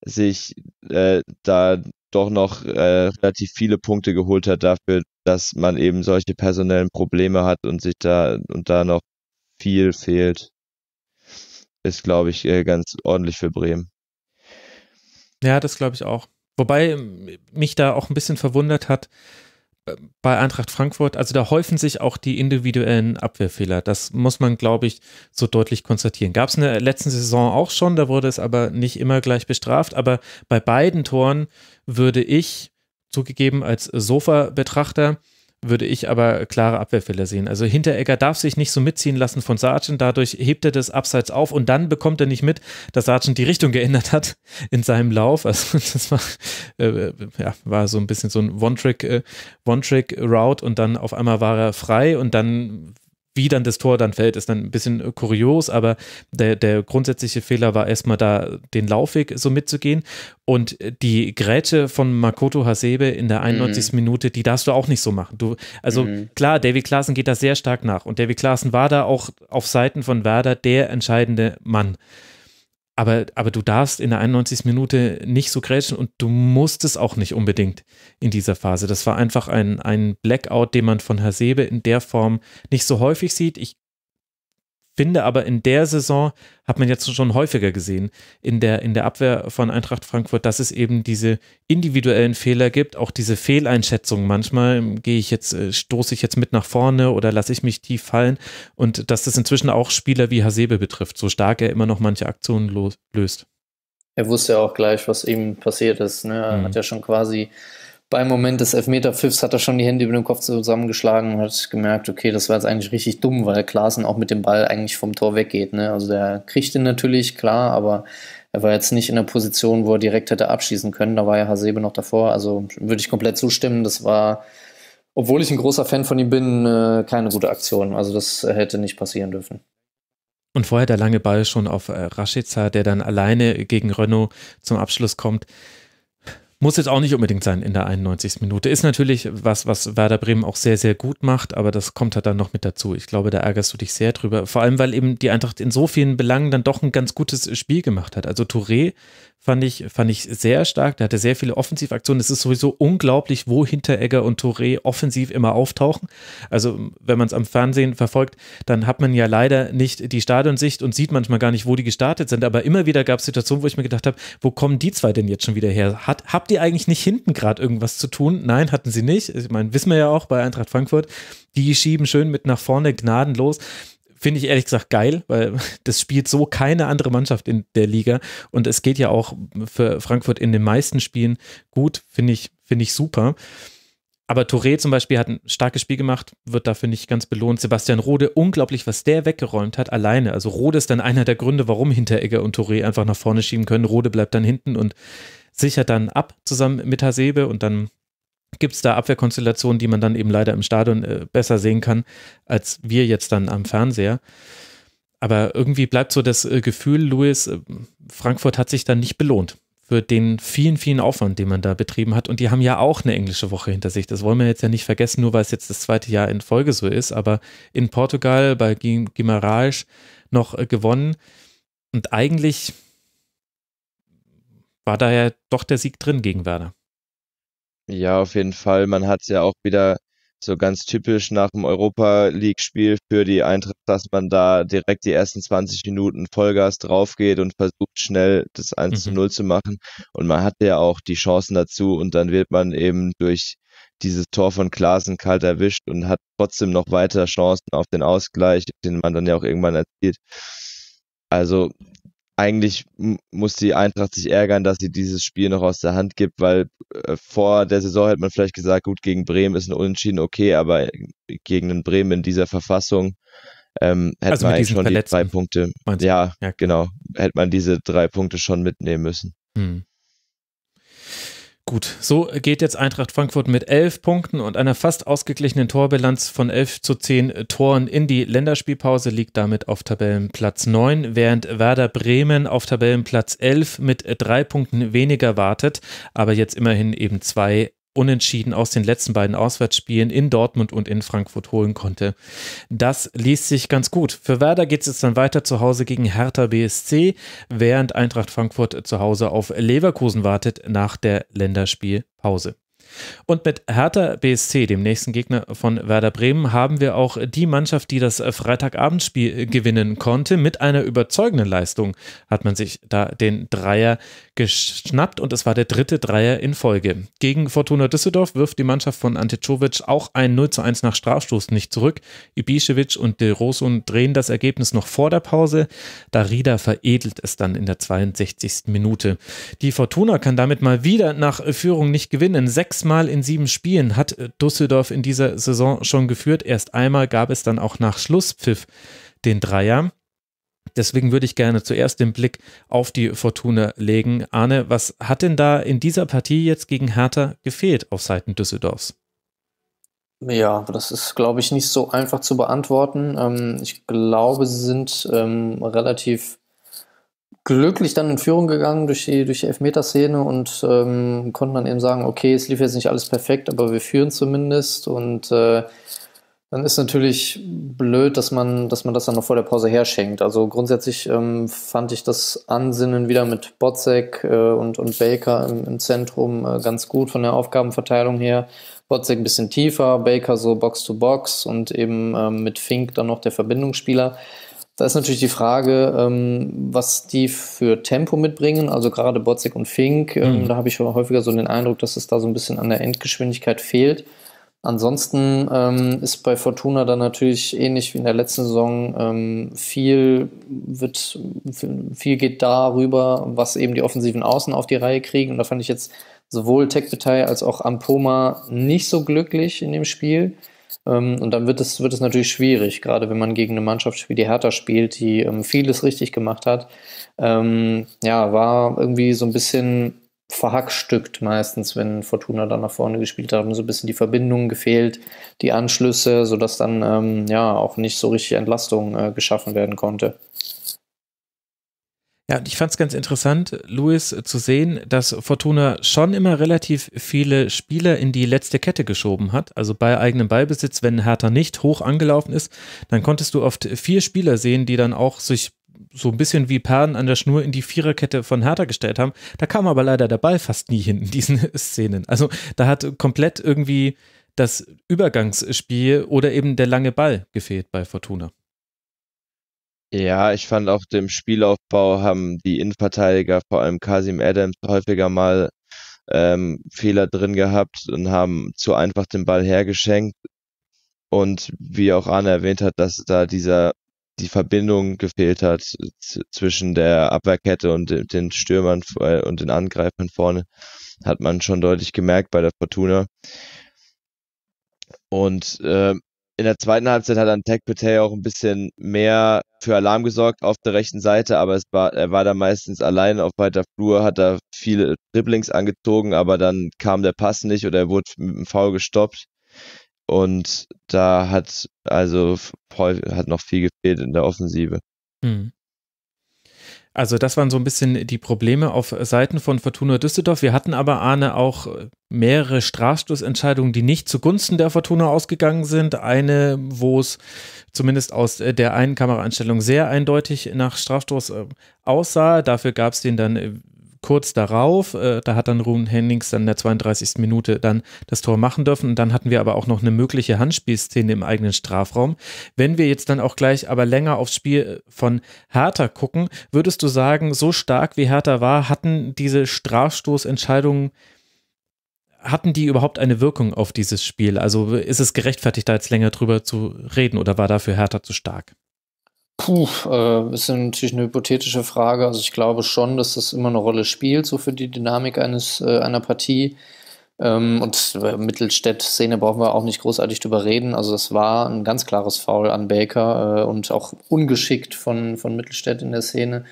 sich äh, da doch noch äh, relativ viele Punkte geholt hat dafür, dass man eben solche personellen Probleme hat und sich da und da noch viel fehlt, ist, glaube ich, äh, ganz ordentlich für Bremen. Ja, das glaube ich auch. Wobei ähm, mich da auch ein bisschen verwundert hat, äh, bei Eintracht Frankfurt, also da häufen sich auch die individuellen Abwehrfehler. Das muss man, glaube ich, so deutlich konstatieren. Gab es in der letzten Saison auch schon, da wurde es aber nicht immer gleich bestraft. Aber bei beiden Toren würde ich, zugegeben als Sofa-Betrachter, würde ich aber klare Abwehrfehler sehen. Also Hinteregger darf sich nicht so mitziehen lassen von Sargent, dadurch hebt er das abseits auf und dann bekommt er nicht mit, dass Sargent die Richtung geändert hat in seinem Lauf. Also das war, äh, äh, ja, war so ein bisschen so ein äh, One-Trick-Route äh, One und dann auf einmal war er frei und dann wie dann das Tor dann fällt, ist dann ein bisschen äh, kurios, aber der, der grundsätzliche Fehler war erstmal da, den Laufweg so mitzugehen. Und äh, die Grätsche von Makoto Hasebe in der 91. Mhm. Minute, die darfst du auch nicht so machen. Du, also mhm. klar, David Klaassen geht da sehr stark nach und David Klaassen war da auch auf Seiten von Werder der entscheidende Mann aber, aber du darfst in der 91. Minute nicht so grätschen und du musst es auch nicht unbedingt in dieser Phase. Das war einfach ein, ein Blackout, den man von Hasebe in der Form nicht so häufig sieht. Ich finde aber in der Saison hat man jetzt schon häufiger gesehen in der, in der Abwehr von Eintracht Frankfurt, dass es eben diese individuellen Fehler gibt, auch diese Fehleinschätzungen. Manchmal gehe ich jetzt, äh, stoße ich jetzt mit nach vorne oder lasse ich mich tief fallen und dass das inzwischen auch Spieler wie Hasebe betrifft, so stark er immer noch manche Aktionen löst. Er wusste ja auch gleich, was eben passiert ist. Ne? Er mhm. hat ja schon quasi beim Moment des Elfmeterpfiffs hat er schon die Hände über dem Kopf zusammengeschlagen und hat gemerkt, okay, das war jetzt eigentlich richtig dumm, weil Klaassen auch mit dem Ball eigentlich vom Tor weggeht. Ne? Also der kriegt ihn natürlich, klar, aber er war jetzt nicht in der Position, wo er direkt hätte abschießen können. Da war ja Hasebe noch davor. Also würde ich komplett zustimmen. Das war, obwohl ich ein großer Fan von ihm bin, äh, keine gute Aktion. Also das hätte nicht passieren dürfen. Und vorher der lange Ball schon auf äh, Rashica, der dann alleine gegen Renault zum Abschluss kommt. Muss jetzt auch nicht unbedingt sein in der 91. Minute. Ist natürlich was, was Werder Bremen auch sehr, sehr gut macht, aber das kommt halt dann noch mit dazu. Ich glaube, da ärgerst du dich sehr drüber. Vor allem, weil eben die Eintracht in so vielen Belangen dann doch ein ganz gutes Spiel gemacht hat. Also Touré fand ich, fand ich sehr stark. Der hatte sehr viele Offensivaktionen. Es ist sowieso unglaublich, wo Hinteregger und Touré offensiv immer auftauchen. Also, wenn man es am Fernsehen verfolgt, dann hat man ja leider nicht die Stadionsicht und sieht manchmal gar nicht, wo die gestartet sind. Aber immer wieder gab es Situationen, wo ich mir gedacht habe, wo kommen die zwei denn jetzt schon wieder her? Hat, habt ihr eigentlich nicht hinten gerade irgendwas zu tun? Nein, hatten sie nicht. Ich meine, wissen wir ja auch bei Eintracht Frankfurt. Die schieben schön mit nach vorne gnadenlos. Finde ich ehrlich gesagt geil, weil das spielt so keine andere Mannschaft in der Liga. Und es geht ja auch für Frankfurt in den meisten Spielen gut. Finde ich, finde ich super. Aber Touré zum Beispiel hat ein starkes Spiel gemacht, wird dafür nicht ganz belohnt. Sebastian Rode, unglaublich, was der weggeräumt hat, alleine. Also Rode ist dann einer der Gründe, warum Hinteregger und Touré einfach nach vorne schieben können. Rode bleibt dann hinten und sichert dann ab zusammen mit Hasebe und dann gibt es da Abwehrkonstellationen, die man dann eben leider im Stadion äh, besser sehen kann, als wir jetzt dann am Fernseher. Aber irgendwie bleibt so das äh, Gefühl, Luis, äh, Frankfurt hat sich dann nicht belohnt für den vielen, vielen Aufwand, den man da betrieben hat. Und die haben ja auch eine englische Woche hinter sich. Das wollen wir jetzt ja nicht vergessen, nur weil es jetzt das zweite Jahr in Folge so ist. Aber in Portugal bei Guimarães noch gewonnen. Und eigentlich war da ja doch der Sieg drin gegen Werder. Ja, auf jeden Fall. Man hat ja auch wieder so ganz typisch nach dem Europa League-Spiel für die Eintracht, dass man da direkt die ersten 20 Minuten Vollgas draufgeht und versucht schnell das 1 zu 0 mhm. zu machen. Und man hat ja auch die Chancen dazu und dann wird man eben durch dieses Tor von Klaassen kalt erwischt und hat trotzdem noch weiter Chancen auf den Ausgleich, den man dann ja auch irgendwann erzielt. Also eigentlich muss die Eintracht sich ärgern, dass sie dieses Spiel noch aus der Hand gibt, weil äh, vor der Saison hätte man vielleicht gesagt, gut, gegen Bremen ist ein Unentschieden okay, aber gegen einen Bremen in dieser Verfassung ähm, hätte also man eigentlich schon Verletzten, die drei Punkte. Ja, ja, genau. Hätte man diese drei Punkte schon mitnehmen müssen. Hm. Gut, so geht jetzt Eintracht Frankfurt mit elf Punkten und einer fast ausgeglichenen Torbilanz von elf zu zehn Toren in die Länderspielpause, liegt damit auf Tabellenplatz neun, während Werder Bremen auf Tabellenplatz elf mit drei Punkten weniger wartet, aber jetzt immerhin eben zwei Unentschieden aus den letzten beiden Auswärtsspielen in Dortmund und in Frankfurt holen konnte. Das liest sich ganz gut. Für Werder geht es jetzt dann weiter zu Hause gegen Hertha BSC, während Eintracht Frankfurt zu Hause auf Leverkusen wartet nach der Länderspielpause. Und mit Hertha BSC, dem nächsten Gegner von Werder Bremen, haben wir auch die Mannschaft, die das Freitagabendspiel gewinnen konnte. Mit einer überzeugenden Leistung hat man sich da den Dreier geschnappt und es war der dritte Dreier in Folge. Gegen Fortuna Düsseldorf wirft die Mannschaft von Anticovic auch ein 0 zu 1 nach Strafstoß nicht zurück. Ibišević und De Rosun drehen das Ergebnis noch vor der Pause. Darida veredelt es dann in der 62. Minute. Die Fortuna kann damit mal wieder nach Führung nicht gewinnen. Sechs Sechsmal in sieben Spielen hat äh, Düsseldorf in dieser Saison schon geführt. Erst einmal gab es dann auch nach Schlusspfiff den Dreier. Deswegen würde ich gerne zuerst den Blick auf die Fortuna legen. Arne, was hat denn da in dieser Partie jetzt gegen Hertha gefehlt auf Seiten Düsseldorfs? Ja, das ist, glaube ich, nicht so einfach zu beantworten. Ähm, ich glaube, sie sind ähm, relativ glücklich dann in Führung gegangen durch die, durch die Elfmeterszene und ähm, konnten dann eben sagen, okay, es lief jetzt nicht alles perfekt, aber wir führen zumindest und äh, dann ist natürlich blöd, dass man, dass man das dann noch vor der Pause herschenkt. Also grundsätzlich ähm, fand ich das Ansinnen wieder mit Botzek äh, und, und Baker im, im Zentrum äh, ganz gut von der Aufgabenverteilung her. Botzek ein bisschen tiefer, Baker so Box to Box und eben ähm, mit Fink dann noch der Verbindungsspieler. Da ist natürlich die Frage, ähm, was die für Tempo mitbringen. Also gerade Botzig und Fink, ähm, mhm. da habe ich schon häufiger so den Eindruck, dass es da so ein bisschen an der Endgeschwindigkeit fehlt. Ansonsten ähm, ist bei Fortuna dann natürlich ähnlich wie in der letzten Saison ähm, viel wird viel geht darüber, was eben die offensiven Außen auf die Reihe kriegen. Und da fand ich jetzt sowohl Tech als auch Ampoma nicht so glücklich in dem Spiel. Ähm, und dann wird es, wird es natürlich schwierig, gerade wenn man gegen eine Mannschaft wie die Hertha spielt, die ähm, vieles richtig gemacht hat. Ähm, ja, war irgendwie so ein bisschen verhackstückt meistens, wenn Fortuna dann nach vorne gespielt hat, so ein bisschen die Verbindungen gefehlt, die Anschlüsse, sodass dann ja auch nicht so richtig Entlastung äh, geschaffen werden konnte. Ja, ich fand es ganz interessant, Luis, äh, zu sehen, dass Fortuna schon immer relativ viele Spieler in die letzte Kette geschoben hat. Also bei eigenem Ballbesitz, wenn Hertha nicht hoch angelaufen ist, dann konntest du oft vier Spieler sehen, die dann auch sich so ein bisschen wie Perlen an der Schnur in die Viererkette von Hertha gestellt haben. Da kam aber leider der Ball fast nie hin in diesen Szenen. Also da hat komplett irgendwie das Übergangsspiel oder eben der lange Ball gefehlt bei Fortuna. Ja, ich fand auch dem Spielaufbau haben die Innenverteidiger, vor allem Kasim Adams, häufiger mal ähm, Fehler drin gehabt und haben zu einfach den Ball hergeschenkt. Und wie auch Arne erwähnt hat, dass da dieser die Verbindung gefehlt hat zwischen der Abwehrkette und den Stürmern äh, und den Angreifern vorne, hat man schon deutlich gemerkt bei der Fortuna. Und äh, in der zweiten Halbzeit hat dann Tech Petey auch ein bisschen mehr für Alarm gesorgt auf der rechten Seite, aber es war, er war da meistens allein auf weiter Flur, hat da viele Dribblings angezogen, aber dann kam der Pass nicht oder er wurde mit dem Foul gestoppt. Und da hat also hat noch viel gefehlt in der Offensive. Hm. Also das waren so ein bisschen die Probleme auf Seiten von Fortuna Düsseldorf. Wir hatten aber, Arne, auch mehrere Strafstoßentscheidungen, die nicht zugunsten der Fortuna ausgegangen sind. Eine, wo es zumindest aus der einen Kameraeinstellung sehr eindeutig nach Strafstoß äh, aussah. Dafür gab es den dann äh, kurz darauf, äh, da hat dann Ruben Hennings dann in der 32. Minute dann das Tor machen dürfen. Und dann hatten wir aber auch noch eine mögliche Handspielszene im eigenen Strafraum. Wenn wir jetzt dann auch gleich aber länger aufs Spiel von Hertha gucken, würdest du sagen, so stark wie Hertha war, hatten diese Strafstoßentscheidungen hatten die überhaupt eine Wirkung auf dieses Spiel? Also ist es gerechtfertigt, da jetzt länger drüber zu reden oder war dafür Hertha zu stark? Puh, äh, ist natürlich eine hypothetische Frage. Also ich glaube schon, dass das immer eine Rolle spielt, so für die Dynamik eines äh, einer Partie. Ähm, und Mittelstädt-Szene brauchen wir auch nicht großartig drüber reden. Also das war ein ganz klares Foul an Baker äh, und auch ungeschickt von, von Mittelstädt in der Szene.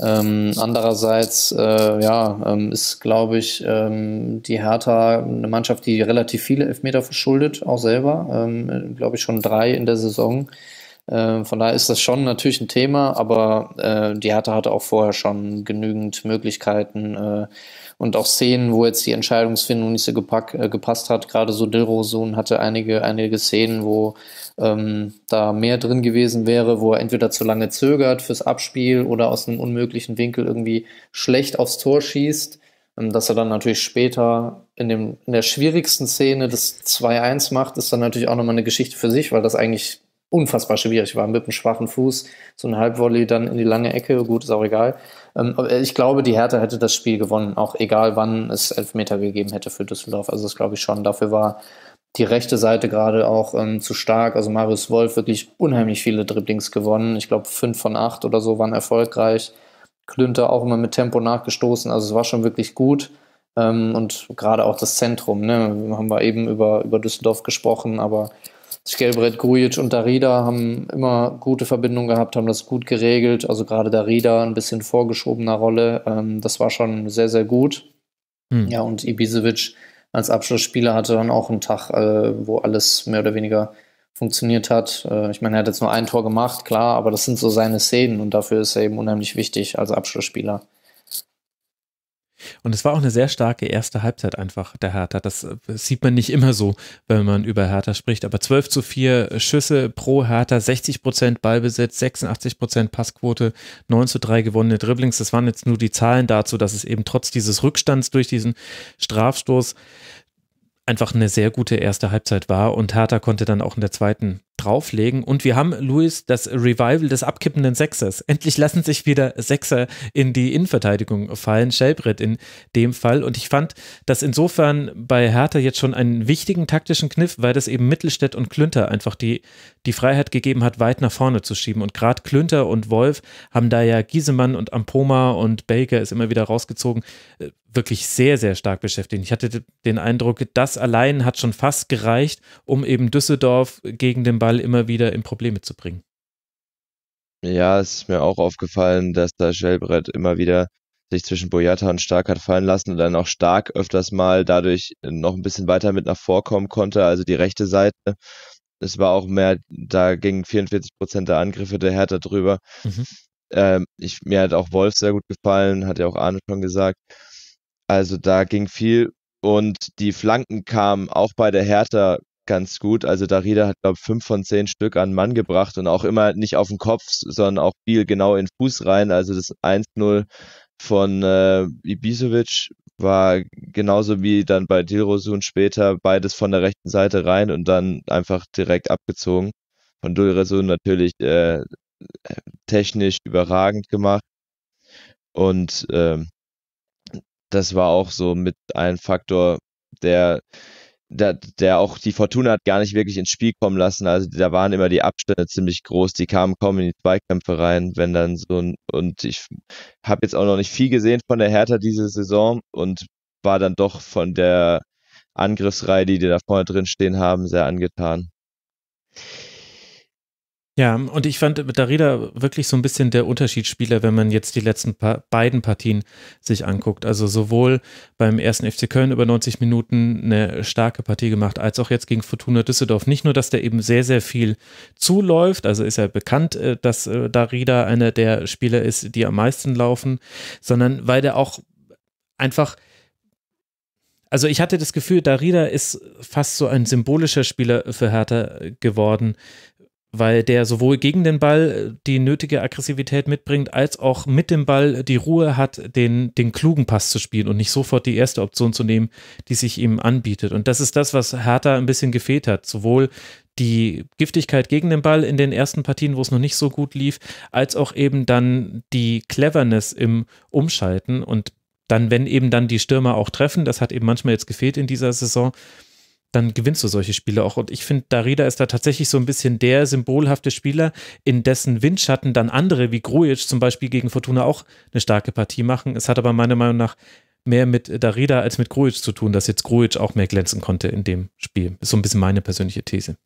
Ähm, andererseits, äh, ja, ähm, ist, glaube ich, ähm, die Hertha eine Mannschaft, die relativ viele Elfmeter verschuldet, auch selber. Ähm, äh, glaube ich, schon drei in der Saison. Äh, von daher ist das schon natürlich ein Thema, aber äh, die Hertha hatte auch vorher schon genügend Möglichkeiten äh, und auch Szenen, wo jetzt die Entscheidungsfindung nicht so gepack, äh, gepasst hat. Gerade so Dilrosun hatte einige, einige Szenen, wo ähm, da mehr drin gewesen wäre, wo er entweder zu lange zögert fürs Abspiel oder aus einem unmöglichen Winkel irgendwie schlecht aufs Tor schießt ähm, dass er dann natürlich später in, dem, in der schwierigsten Szene das 2-1 macht, ist dann natürlich auch nochmal eine Geschichte für sich, weil das eigentlich unfassbar schwierig war mit einem schwachen Fuß. So ein Halbvolley dann in die lange Ecke, gut, ist auch egal. Ähm, ich glaube, die Hertha hätte das Spiel gewonnen, auch egal wann es Elfmeter gegeben hätte für Düsseldorf. Also das glaube ich schon. Dafür war die rechte Seite gerade auch ähm, zu stark. Also Marius Wolf wirklich unheimlich viele Dribblings gewonnen. Ich glaube, fünf von acht oder so waren erfolgreich. Klünter auch immer mit Tempo nachgestoßen. Also es war schon wirklich gut. Ähm, und gerade auch das Zentrum, ne? haben wir eben über, über Düsseldorf gesprochen, aber Skelbrett, Grujic und Darida haben immer gute Verbindungen gehabt, haben das gut geregelt. Also gerade Darida ein bisschen vorgeschobener Rolle. Ähm, das war schon sehr, sehr gut. Hm. Ja, und Ibisevic als Abschlussspieler hatte dann auch einen Tag, äh, wo alles mehr oder weniger funktioniert hat. Äh, ich meine, er hat jetzt nur ein Tor gemacht, klar, aber das sind so seine Szenen und dafür ist er eben unheimlich wichtig als Abschlussspieler. Und es war auch eine sehr starke erste Halbzeit einfach der Hertha. Das äh, sieht man nicht immer so, wenn man über Hertha spricht. Aber 12 zu 4 Schüsse pro Hertha, 60 Prozent Ballbesitz, 86 Prozent Passquote, 9 zu 3 gewonnene Dribblings. Das waren jetzt nur die Zahlen dazu, dass es eben trotz dieses Rückstands durch diesen Strafstoß einfach eine sehr gute erste Halbzeit war. Und Hertha konnte dann auch in der zweiten drauflegen. Und wir haben, Luis, das Revival des abkippenden Sechsers. Endlich lassen sich wieder Sechser in die Innenverteidigung fallen, Schellbrett in dem Fall. Und ich fand das insofern bei Hertha jetzt schon einen wichtigen taktischen Kniff, weil das eben Mittelstädt und Klünter einfach die, die Freiheit gegeben hat, weit nach vorne zu schieben. Und gerade Klünter und Wolf haben da ja Giesemann und Ampoma und Baker ist immer wieder rausgezogen, äh, wirklich sehr, sehr stark beschäftigt. Ich hatte den Eindruck, das allein hat schon fast gereicht, um eben Düsseldorf gegen den Ball Fall immer wieder in Probleme zu bringen. Ja, es ist mir auch aufgefallen, dass da Schellbrett immer wieder sich zwischen Boyata und Stark hat fallen lassen und dann auch Stark öfters mal dadurch noch ein bisschen weiter mit nach vorkommen konnte, also die rechte Seite. Es war auch mehr, da gingen 44 Prozent der Angriffe der Hertha drüber. Mhm. Ähm, ich, mir hat auch Wolf sehr gut gefallen, hat ja auch Arne schon gesagt. Also da ging viel und die Flanken kamen auch bei der Hertha ganz gut. Also Darida hat, glaube ich, fünf von zehn Stück an Mann gebracht und auch immer nicht auf den Kopf, sondern auch viel genau in den Fuß rein. Also das 1-0 von äh, Ibisovic war genauso wie dann bei Dilrosun später beides von der rechten Seite rein und dann einfach direkt abgezogen. Von Dilrosun natürlich äh, technisch überragend gemacht. Und äh, das war auch so mit einem Faktor, der der, der auch die Fortuna hat gar nicht wirklich ins Spiel kommen lassen. Also da waren immer die Abstände ziemlich groß, die kamen kaum in die Zweikämpfe rein, wenn dann so ein und ich habe jetzt auch noch nicht viel gesehen von der Hertha diese Saison und war dann doch von der Angriffsreihe, die die da vorne drin stehen haben, sehr angetan. Ja, und ich fand Darida wirklich so ein bisschen der Unterschiedsspieler, wenn man jetzt die letzten pa beiden Partien sich anguckt. Also sowohl beim ersten FC Köln über 90 Minuten eine starke Partie gemacht, als auch jetzt gegen Fortuna Düsseldorf. Nicht nur, dass der eben sehr, sehr viel zuläuft, also ist ja bekannt, äh, dass äh, Darida einer der Spieler ist, die am meisten laufen, sondern weil der auch einfach also ich hatte das Gefühl, Darida ist fast so ein symbolischer Spieler für Hertha geworden, weil der sowohl gegen den Ball äh, die nötige Aggressivität mitbringt, als auch mit dem Ball die Ruhe hat, den, den klugen Pass zu spielen und nicht sofort die erste Option zu nehmen, die sich ihm anbietet. Und das ist das, was Hertha ein bisschen gefehlt hat. Sowohl die Giftigkeit gegen den Ball in den ersten Partien, wo es noch nicht so gut lief, als auch eben dann die Cleverness im Umschalten und dann, wenn eben dann die Stürmer auch treffen, das hat eben manchmal jetzt gefehlt in dieser Saison, dann gewinnst du solche Spiele auch. Und ich finde, Darida ist da tatsächlich so ein bisschen der symbolhafte Spieler, in dessen Windschatten dann andere wie Grujic zum Beispiel gegen Fortuna auch eine starke Partie machen. Es hat aber meiner Meinung nach mehr mit Darida als mit Grujic zu tun, dass jetzt Grujic auch mehr glänzen konnte in dem Spiel. Ist so ein bisschen meine persönliche These.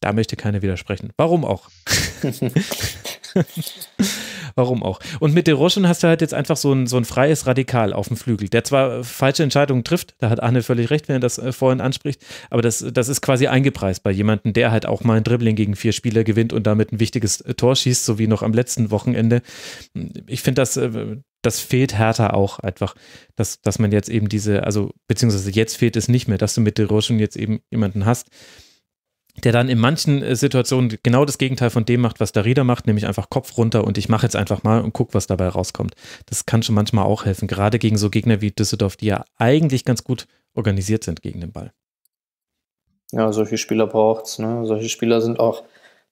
Da möchte keiner widersprechen. Warum auch? Warum auch? Und mit Deroschen hast du halt jetzt einfach so ein, so ein freies Radikal auf dem Flügel, der zwar äh, falsche Entscheidungen trifft, da hat Arne völlig recht, wenn er das äh, vorhin anspricht, aber das, das ist quasi eingepreist bei jemandem, der halt auch mal ein Dribbling gegen vier Spieler gewinnt und damit ein wichtiges äh, Tor schießt, so wie noch am letzten Wochenende. Ich finde, das, das fehlt Hertha auch einfach, dass, dass man jetzt eben diese, also beziehungsweise jetzt fehlt es nicht mehr, dass du mit der Deroschen jetzt eben jemanden hast, der dann in manchen äh, Situationen genau das Gegenteil von dem macht, was der Rieder macht, nämlich einfach Kopf runter und ich mache jetzt einfach mal und gucke, was dabei rauskommt. Das kann schon manchmal auch helfen, gerade gegen so Gegner wie Düsseldorf, die ja eigentlich ganz gut organisiert sind gegen den Ball. Ja, solche Spieler braucht's. Ne? Solche Spieler sind auch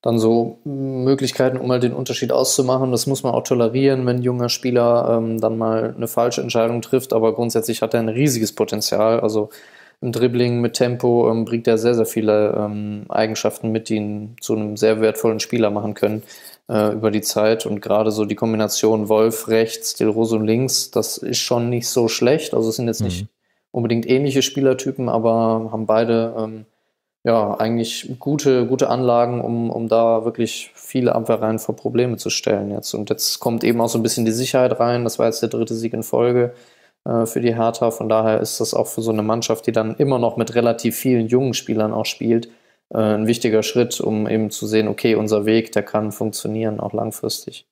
dann so Möglichkeiten, um mal den Unterschied auszumachen. Das muss man auch tolerieren, wenn ein junger Spieler ähm, dann mal eine falsche Entscheidung trifft. Aber grundsätzlich hat er ein riesiges Potenzial. Also im Dribbling mit Tempo ähm, bringt er sehr, sehr viele ähm, Eigenschaften mit, die ihn zu einem sehr wertvollen Spieler machen können äh, über die Zeit. Und gerade so die Kombination Wolf rechts, Del Rosso links, das ist schon nicht so schlecht. Also es sind jetzt mhm. nicht unbedingt ähnliche Spielertypen, aber haben beide ähm, ja eigentlich gute, gute Anlagen, um, um da wirklich viele Abwehrreihen vor Probleme zu stellen jetzt. Und jetzt kommt eben auch so ein bisschen die Sicherheit rein. Das war jetzt der dritte Sieg in Folge. Äh, für die Hertha. Von daher ist das auch für so eine Mannschaft, die dann immer noch mit relativ vielen jungen Spielern auch spielt, äh, ein wichtiger Schritt, um eben zu sehen, okay, unser Weg, der kann funktionieren, auch langfristig.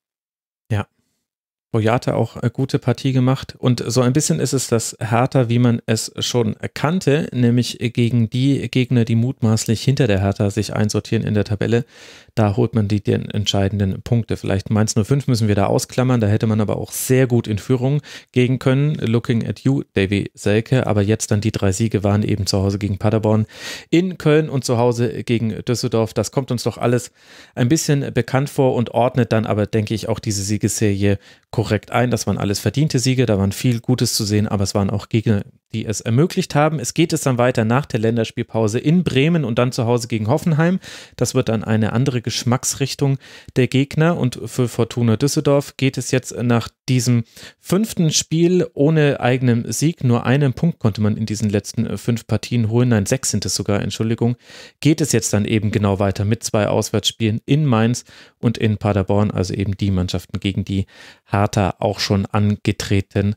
Boyata auch eine äh, gute Partie gemacht. Und so ein bisschen ist es das Hertha, wie man es schon kannte, nämlich gegen die Gegner, die mutmaßlich hinter der Hertha sich einsortieren in der Tabelle. Da holt man die den entscheidenden Punkte. Vielleicht Mainz 05 müssen wir da ausklammern, da hätte man aber auch sehr gut in Führung gehen können. Looking at you, Davy Selke. Aber jetzt dann die drei Siege waren eben zu Hause gegen Paderborn, in Köln und zu Hause gegen Düsseldorf. Das kommt uns doch alles ein bisschen bekannt vor und ordnet dann aber, denke ich, auch diese Siegesserie korrekt korrekt ein. Das waren alles verdiente Siege, da waren viel Gutes zu sehen, aber es waren auch Gegner, die es ermöglicht haben. Es geht es dann weiter nach der Länderspielpause in Bremen und dann zu Hause gegen Hoffenheim. Das wird dann eine andere Geschmacksrichtung der Gegner. Und für Fortuna Düsseldorf geht es jetzt nach diesem fünften Spiel ohne eigenen Sieg. Nur einen Punkt konnte man in diesen letzten äh, fünf Partien holen. Nein, sechs sind es sogar, Entschuldigung. Geht es jetzt dann eben genau weiter mit zwei Auswärtsspielen in Mainz und in Paderborn. Also eben die Mannschaften, gegen die Hertha auch schon angetreten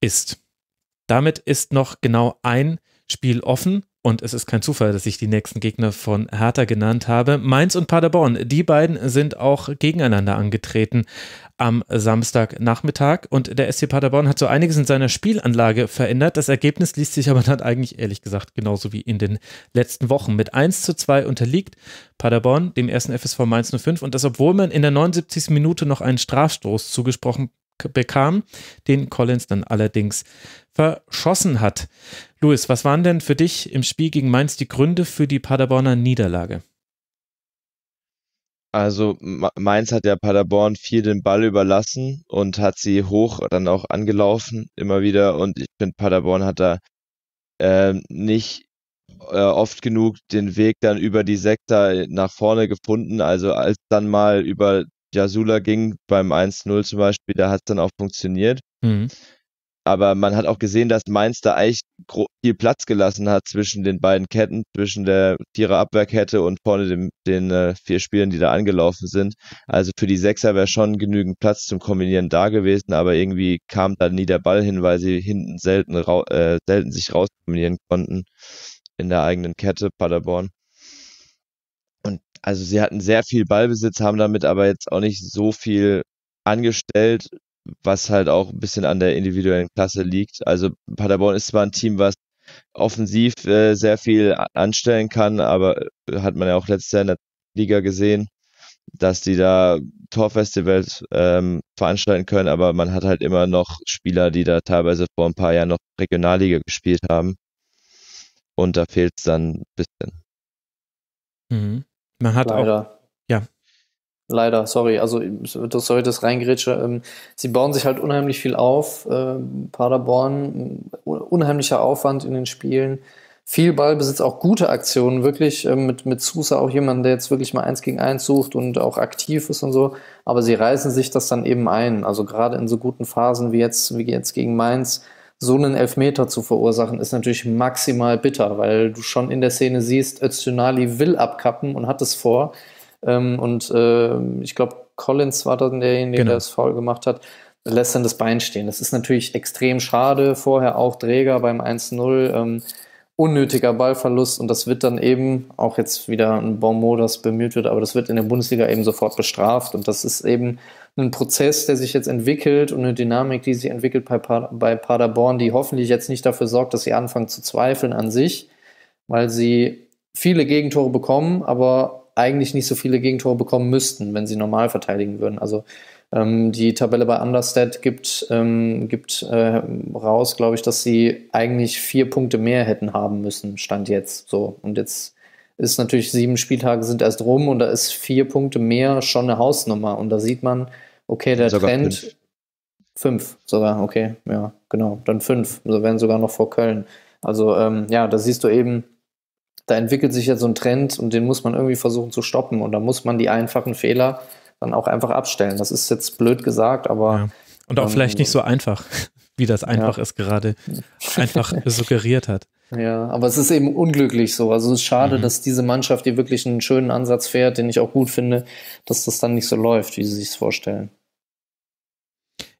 ist. Damit ist noch genau ein Spiel offen. Und es ist kein Zufall, dass ich die nächsten Gegner von Hertha genannt habe. Mainz und Paderborn, die beiden sind auch gegeneinander angetreten am Samstagnachmittag. Und der SC Paderborn hat so einiges in seiner Spielanlage verändert. Das Ergebnis liest sich aber dann eigentlich ehrlich gesagt genauso wie in den letzten Wochen. Mit 1 zu 2 unterliegt Paderborn dem ersten FSV Mainz 05. Und das, obwohl man in der 79. Minute noch einen Strafstoß zugesprochen bekam, den Collins dann allerdings verschossen hat. Luis, was waren denn für dich im Spiel gegen Mainz die Gründe für die Paderborner Niederlage? Also Mainz hat ja Paderborn viel den Ball überlassen und hat sie hoch dann auch angelaufen immer wieder und ich finde Paderborn hat da äh, nicht äh, oft genug den Weg dann über die Sektor nach vorne gefunden. Also als dann mal über Jasula ging beim 1-0 zum Beispiel, da hat es dann auch funktioniert. Mhm. Aber man hat auch gesehen, dass Mainz da eigentlich viel Platz gelassen hat zwischen den beiden Ketten, zwischen der Viererabwehrkette und vorne dem, den äh, vier Spielern, die da angelaufen sind. Also für die Sechser wäre schon genügend Platz zum Kombinieren da gewesen, aber irgendwie kam da nie der Ball hin, weil sie hinten selten, äh, selten sich rauskombinieren konnten in der eigenen Kette Paderborn. Und also sie hatten sehr viel Ballbesitz, haben damit aber jetzt auch nicht so viel angestellt, was halt auch ein bisschen an der individuellen Klasse liegt. Also Paderborn ist zwar ein Team, was offensiv äh, sehr viel anstellen kann, aber äh, hat man ja auch letztes Jahr in der Liga gesehen, dass die da Torfestivals ähm, veranstalten können, aber man hat halt immer noch Spieler, die da teilweise vor ein paar Jahren noch Regionalliga gespielt haben. Und da fehlt es dann ein bisschen. Mhm man hat Leider. auch. Ja. Leider, sorry. Also, sorry, das reingerätsche. Ähm, sie bauen sich halt unheimlich viel auf. Ähm, Paderborn, unheimlicher Aufwand in den Spielen. Viel Ball besitzt auch gute Aktionen, wirklich ähm, mit, mit Sousa auch jemand, der jetzt wirklich mal eins gegen eins sucht und auch aktiv ist und so. Aber sie reißen sich das dann eben ein. Also gerade in so guten Phasen wie jetzt, wie jetzt gegen Mainz, so einen Elfmeter zu verursachen, ist natürlich maximal bitter, weil du schon in der Szene siehst, Öztunali will abkappen und hat es vor. Ähm, und äh, ich glaube, Collins war dann derjenige, genau. der das faul gemacht hat. Lässt dann das Bein stehen. Das ist natürlich extrem schade. Vorher auch Träger beim 1-0. Ähm, unnötiger Ballverlust und das wird dann eben, auch jetzt wieder ein Bonmot, das bemüht wird, aber das wird in der Bundesliga eben sofort bestraft und das ist eben ein Prozess, der sich jetzt entwickelt und eine Dynamik, die sich entwickelt bei, bei Paderborn, die hoffentlich jetzt nicht dafür sorgt, dass sie anfangen zu zweifeln an sich, weil sie viele Gegentore bekommen, aber eigentlich nicht so viele Gegentore bekommen müssten, wenn sie normal verteidigen würden. Also ähm, die Tabelle bei Understat gibt, ähm, gibt äh, raus, glaube ich, dass sie eigentlich vier Punkte mehr hätten haben müssen, stand jetzt so. Und jetzt ist natürlich sieben Spieltage sind erst rum und da ist vier Punkte mehr schon eine Hausnummer. Und da sieht man, okay, der sogar Trend. Fünf. fünf. sogar, okay, ja, genau. Dann fünf. So werden sogar noch vor Köln. Also, ähm, ja, da siehst du eben, da entwickelt sich jetzt so ein Trend und den muss man irgendwie versuchen zu stoppen. Und da muss man die einfachen Fehler dann auch einfach abstellen. Das ist jetzt blöd gesagt, aber. Ja. Und auch ähm, vielleicht nicht so einfach, wie das einfach ja. ist gerade einfach suggeriert hat. Ja, aber es ist eben unglücklich so. Also es ist schade, mhm. dass diese Mannschaft, die wirklich einen schönen Ansatz fährt, den ich auch gut finde, dass das dann nicht so läuft, wie sie sich vorstellen.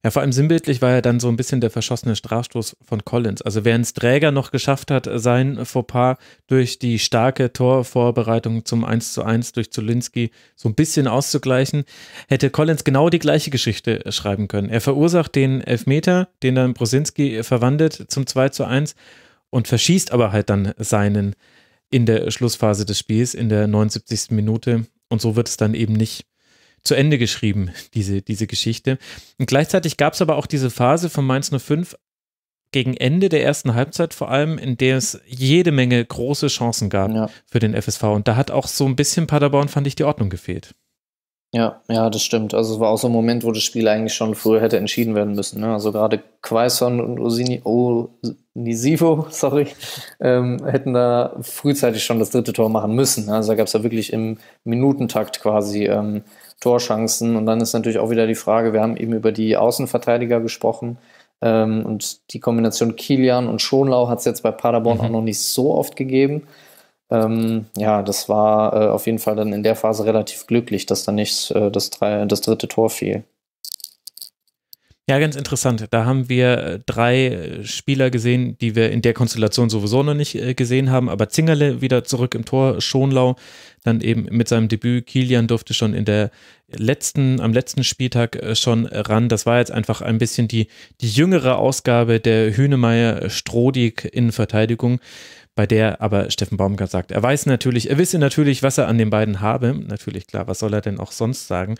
Ja, vor allem sinnbildlich war ja dann so ein bisschen der verschossene Strafstoß von Collins. Also während Träger noch geschafft hat, sein Fauxpas durch die starke Torvorbereitung zum 1 zu 1 durch Zulinski so ein bisschen auszugleichen, hätte Collins genau die gleiche Geschichte schreiben können. Er verursacht den Elfmeter, den dann Brosinski verwandelt zum 2 zu 1 und verschießt aber halt dann seinen in der Schlussphase des Spiels, in der 79. Minute. Und so wird es dann eben nicht zu Ende geschrieben, diese, diese Geschichte. Und gleichzeitig gab es aber auch diese Phase von Mainz 05 gegen Ende der ersten Halbzeit vor allem, in der es jede Menge große Chancen gab ja. für den FSV. Und da hat auch so ein bisschen Paderborn, fand ich, die Ordnung gefehlt. Ja, ja, das stimmt. Also es war auch so ein Moment, wo das Spiel eigentlich schon früher hätte entschieden werden müssen. Ne? Also gerade Quaison und Osini, oh, sorry, ähm, hätten da frühzeitig schon das dritte Tor machen müssen. Ne? Also da gab es ja wirklich im Minutentakt quasi ähm, Torchancen. Und dann ist natürlich auch wieder die Frage, wir haben eben über die Außenverteidiger gesprochen. Ähm, und die Kombination Kilian und Schonlau hat es jetzt bei Paderborn mhm. auch noch nicht so oft gegeben ähm, ja, das war äh, auf jeden Fall dann in der Phase relativ glücklich, dass da nicht äh, das, drei, das dritte Tor fiel. Ja, ganz interessant. Da haben wir äh, drei äh, Spieler gesehen, die wir in der Konstellation sowieso noch nicht äh, gesehen haben. Aber Zingerle wieder zurück im Tor, Schonlau dann eben mit seinem Debüt. Kilian durfte schon in der letzten, am letzten Spieltag schon ran. Das war jetzt einfach ein bisschen die, die jüngere Ausgabe der Hünemeyer-Strodig in Verteidigung bei der aber Steffen Baumgart sagt, er weiß natürlich, er wisse natürlich, was er an den beiden habe. Natürlich, klar, was soll er denn auch sonst sagen?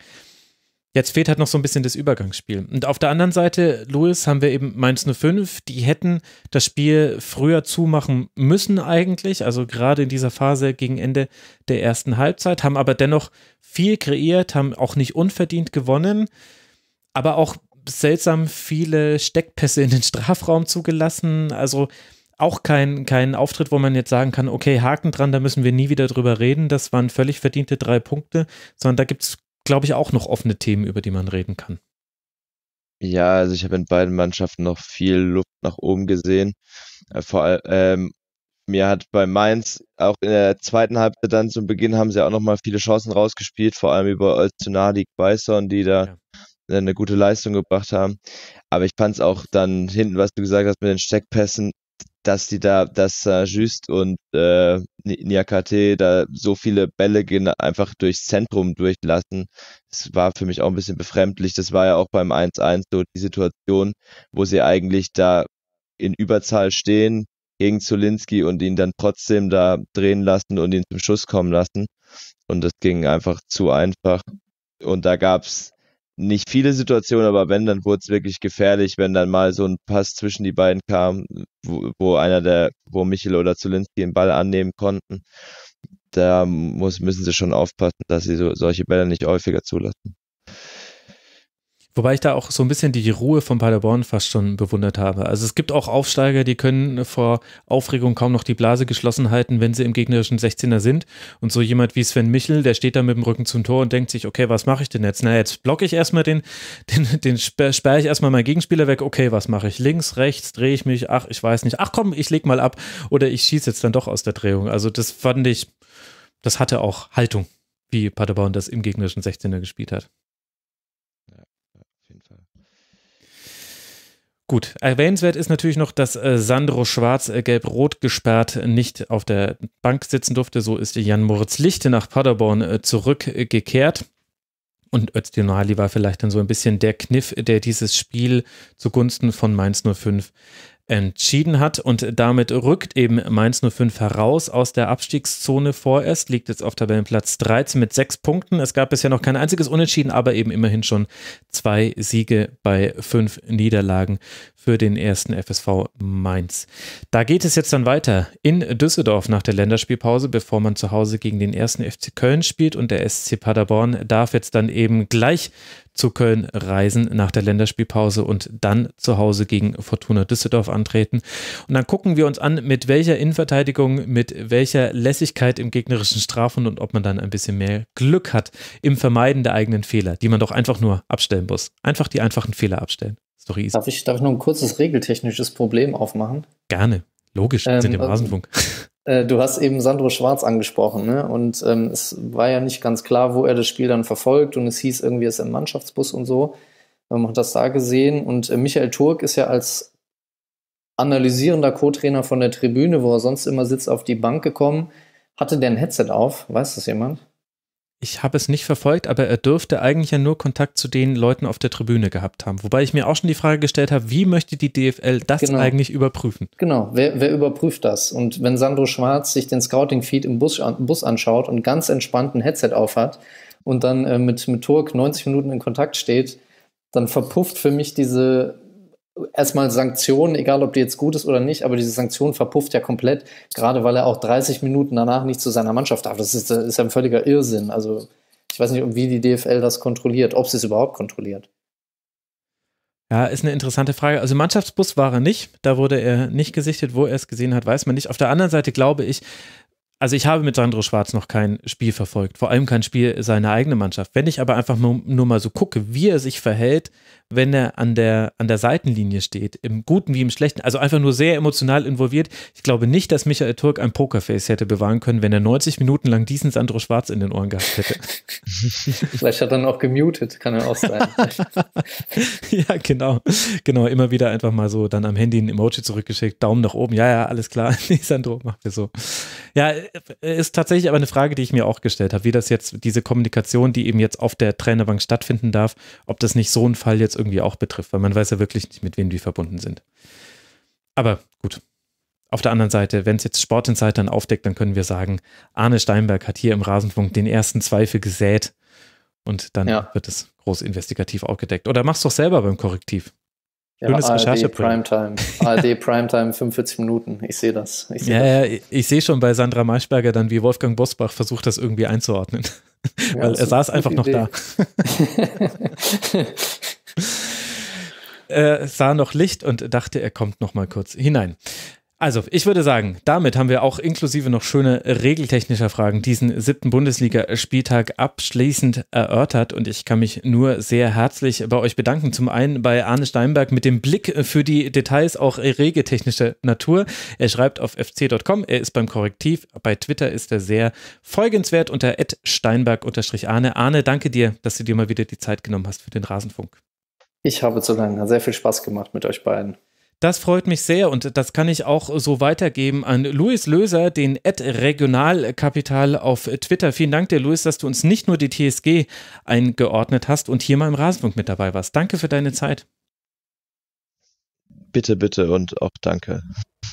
Jetzt fehlt halt noch so ein bisschen das Übergangsspiel. Und auf der anderen Seite, Louis, haben wir eben Mainz 05, die hätten das Spiel früher zumachen müssen eigentlich, also gerade in dieser Phase gegen Ende der ersten Halbzeit, haben aber dennoch viel kreiert, haben auch nicht unverdient gewonnen, aber auch seltsam viele Steckpässe in den Strafraum zugelassen. Also auch kein, kein Auftritt, wo man jetzt sagen kann, okay, Haken dran, da müssen wir nie wieder drüber reden. Das waren völlig verdiente drei Punkte, sondern da gibt es, glaube ich, auch noch offene Themen, über die man reden kann. Ja, also ich habe in beiden Mannschaften noch viel Luft nach oben gesehen. Äh, vor allem, ähm, mir hat bei Mainz auch in der zweiten Halbzeit dann zum Beginn haben sie auch nochmal viele Chancen rausgespielt, vor allem über Olsonadi Bison, die da ja äh, eine gute Leistung gebracht haben. Aber ich fand es auch dann hinten, was du gesagt hast mit den Steckpässen, dass die da, dass äh, Just und äh, Niakate da so viele Bälle gehen, einfach durchs Zentrum durchlassen. Das war für mich auch ein bisschen befremdlich. Das war ja auch beim 1-1 so die Situation, wo sie eigentlich da in Überzahl stehen gegen Zulinski und ihn dann trotzdem da drehen lassen und ihn zum Schuss kommen lassen. Und das ging einfach zu einfach. Und da gab's nicht viele Situationen, aber wenn, dann wurde es wirklich gefährlich, wenn dann mal so ein Pass zwischen die beiden kam, wo, wo einer der, wo Michel oder Zulinski den Ball annehmen konnten. Da muss, müssen sie schon aufpassen, dass sie so, solche Bälle nicht häufiger zulassen. Wobei ich da auch so ein bisschen die Ruhe von Paderborn fast schon bewundert habe. Also es gibt auch Aufsteiger, die können vor Aufregung kaum noch die Blase geschlossen halten, wenn sie im gegnerischen 16er sind. Und so jemand wie Sven Michel, der steht da mit dem Rücken zum Tor und denkt sich, okay, was mache ich denn jetzt? Na, jetzt blocke ich erstmal den, den, den sperre ich erstmal meinen Gegenspieler weg. Okay, was mache ich? Links, rechts, drehe ich mich? Ach, ich weiß nicht. Ach komm, ich leg mal ab. Oder ich schieße jetzt dann doch aus der Drehung. Also das fand ich, das hatte auch Haltung, wie Paderborn das im gegnerischen 16er gespielt hat. Gut, erwähnenswert ist natürlich noch, dass äh, Sandro Schwarz äh, gelb-rot gesperrt nicht auf der Bank sitzen durfte. So ist Jan Moritz Lichte nach Paderborn äh, zurückgekehrt. Und Özcan war vielleicht dann so ein bisschen der Kniff, der dieses Spiel zugunsten von Mainz 05 entschieden hat. Und damit rückt eben Mainz 05 heraus aus der Abstiegszone vorerst, liegt jetzt auf Tabellenplatz 13 mit sechs Punkten. Es gab bisher noch kein einziges Unentschieden, aber eben immerhin schon zwei Siege bei fünf Niederlagen für den ersten FSV Mainz. Da geht es jetzt dann weiter in Düsseldorf nach der Länderspielpause, bevor man zu Hause gegen den ersten FC Köln spielt und der SC Paderborn darf jetzt dann eben gleich zu Köln reisen nach der Länderspielpause und dann zu Hause gegen Fortuna Düsseldorf antreten. Und dann gucken wir uns an, mit welcher Innenverteidigung, mit welcher Lässigkeit im gegnerischen Strafhund und ob man dann ein bisschen mehr Glück hat im Vermeiden der eigenen Fehler, die man doch einfach nur abstellen muss. Einfach die einfachen Fehler abstellen. Ist doch easy. Darf ich, darf ich noch ein kurzes regeltechnisches Problem aufmachen? Gerne. Logisch, ähm, sind im also Rasenfunk. Äh, du hast eben Sandro Schwarz angesprochen, ne? Und ähm, es war ja nicht ganz klar, wo er das Spiel dann verfolgt. Und es hieß irgendwie, es ist im Mannschaftsbus und so. Ähm, man hat das da gesehen. Und äh, Michael Turk ist ja als analysierender Co-Trainer von der Tribüne, wo er sonst immer sitzt, auf die Bank gekommen. Hatte der ein Headset auf? Weiß das jemand? ich habe es nicht verfolgt, aber er dürfte eigentlich ja nur Kontakt zu den Leuten auf der Tribüne gehabt haben. Wobei ich mir auch schon die Frage gestellt habe, wie möchte die DFL das genau. eigentlich überprüfen? Genau, wer, wer, überprüft das? Und wenn Sandro Schwarz sich den Scouting-Feed im Bus, Bus, anschaut und ganz entspannt ein Headset aufhat und dann äh, mit, mit Turk 90 Minuten in Kontakt steht, dann verpufft für mich diese erstmal Sanktionen, egal ob die jetzt gut ist oder nicht, aber diese Sanktion verpufft ja komplett, gerade weil er auch 30 Minuten danach nicht zu seiner Mannschaft darf. Das ist, das ist ein völliger Irrsinn. Also ich weiß nicht, wie die DFL das kontrolliert, ob sie es überhaupt kontrolliert. Ja, ist eine interessante Frage. Also Mannschaftsbus war er nicht, da wurde er nicht gesichtet. Wo er es gesehen hat, weiß man nicht. Auf der anderen Seite glaube ich, also ich habe mit Sandro Schwarz noch kein Spiel verfolgt, vor allem kein Spiel seiner eigenen Mannschaft. Wenn ich aber einfach nur, mal so gucke, wie er sich verhält, wenn er an der, an der Seitenlinie steht, im Guten wie im Schlechten, also einfach nur sehr emotional involviert. Ich glaube nicht, dass Michael Turk ein Pokerface hätte bewahren können, wenn er 90 Minuten lang diesen Sandro Schwarz in den Ohren gehabt hätte. Vielleicht hat er dann auch gemutet, kann ja auch sein. ja, genau. Genau, immer wieder einfach mal so dann am Handy ein Emoji zurückgeschickt, Daumen nach oben, ja, ja, alles klar. Nee, Sandro, machen wir so. Ja, äh, ist tatsächlich aber eine Frage, die ich mir auch gestellt habe, wie das jetzt, diese Kommunikation, die eben jetzt auf der Trainerbank stattfinden darf, ob das nicht so einen Fall jetzt irgendwie auch betrifft, weil man weiß ja wirklich nicht, mit wem die verbunden sind. Aber gut. Auf der anderen Seite, wenn es jetzt Sport dann aufdeckt, dann können wir sagen, Arne Steinberg hat hier im Rasenfunk den ersten Zweifel gesät und dann ja. wird es groß investigativ aufgedeckt. Oder mach's doch selber beim Korrektiv. Ja, Schönes ARD Primetime. ARD Primetime 45 Minuten. Ich sehe das. Ich seh ja, das. ja, ich sehe schon bei Sandra Maischberger dann, wie Wolfgang Bosbach versucht, das irgendwie einzuordnen. Ja, Weil er saß einfach noch da. er äh, sah noch Licht und dachte, er kommt noch mal kurz hinein. Also, ich würde sagen, damit haben wir auch inklusive noch schöne regeltechnischer Fragen diesen siebten Bundesliga-Spieltag abschließend erörtert und ich kann mich nur sehr herzlich bei euch bedanken. Zum einen bei Arne Steinberg mit dem Blick für die Details auch regeltechnischer Natur. Er schreibt auf fc.com, er ist beim Korrektiv, bei Twitter ist er sehr folgenswert unter steinberg-arne. Arne, danke dir, dass du dir mal wieder die Zeit genommen hast für den Rasenfunk. Ich habe zu lange sehr viel Spaß gemacht mit euch beiden. Das freut mich sehr und das kann ich auch so weitergeben an Luis Löser, den Ad Regionalkapital auf Twitter. Vielen Dank dir, Luis, dass du uns nicht nur die TSG eingeordnet hast und hier mal im Rasenfunk mit dabei warst. Danke für deine Zeit. Bitte, bitte und auch danke.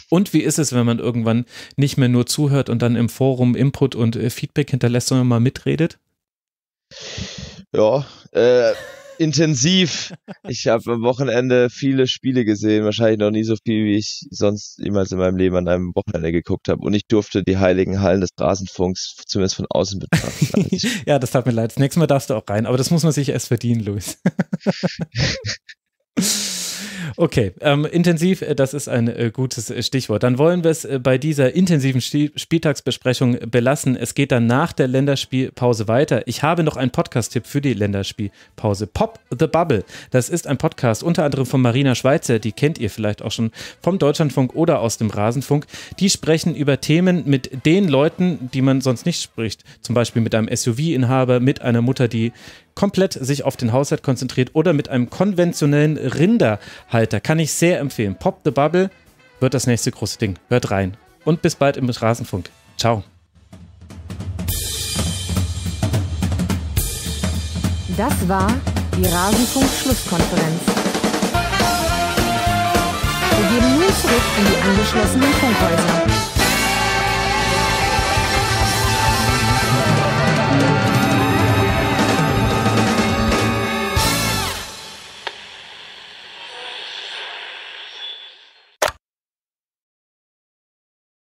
Und wie ist es, wenn man irgendwann nicht mehr nur zuhört und dann im Forum Input und äh, Feedback hinterlässt, sondern mal mitredet? Ja, äh, intensiv. Ich habe am Wochenende viele Spiele gesehen, wahrscheinlich noch nie so viel, wie ich sonst jemals in meinem Leben an einem Wochenende geguckt habe. Und ich durfte die heiligen Hallen des Rasenfunks zumindest von außen betrachten. Also ja, das tat mir leid. Das nächste Mal darfst du auch rein, aber das muss man sich erst verdienen, Luis. Okay, ähm, intensiv, äh, das ist ein äh, gutes äh, Stichwort. Dann wollen wir es äh, bei dieser intensiven Stil Spieltagsbesprechung belassen. Es geht dann nach der Länderspielpause weiter. Ich habe noch einen Podcast-Tipp für die Länderspielpause. Pop the Bubble. Das ist ein Podcast unter anderem von Marina Schweizer, die kennt ihr vielleicht auch schon vom Deutschlandfunk oder aus dem Rasenfunk. Die sprechen über Themen mit den Leuten, die man sonst nicht spricht. Zum Beispiel mit einem SUV-Inhaber, mit einer Mutter, die komplett sich auf den Haushalt konzentriert oder mit einem konventionellen Rinderhalter. Kann ich sehr empfehlen. Pop the Bubble wird das nächste große Ding. Hört rein. Und bis bald im Rasenfunk. Ciao. Das war die Rasenfunk-Schlusskonferenz. Wir geben nun zurück in die angeschlossenen Funkhäuser.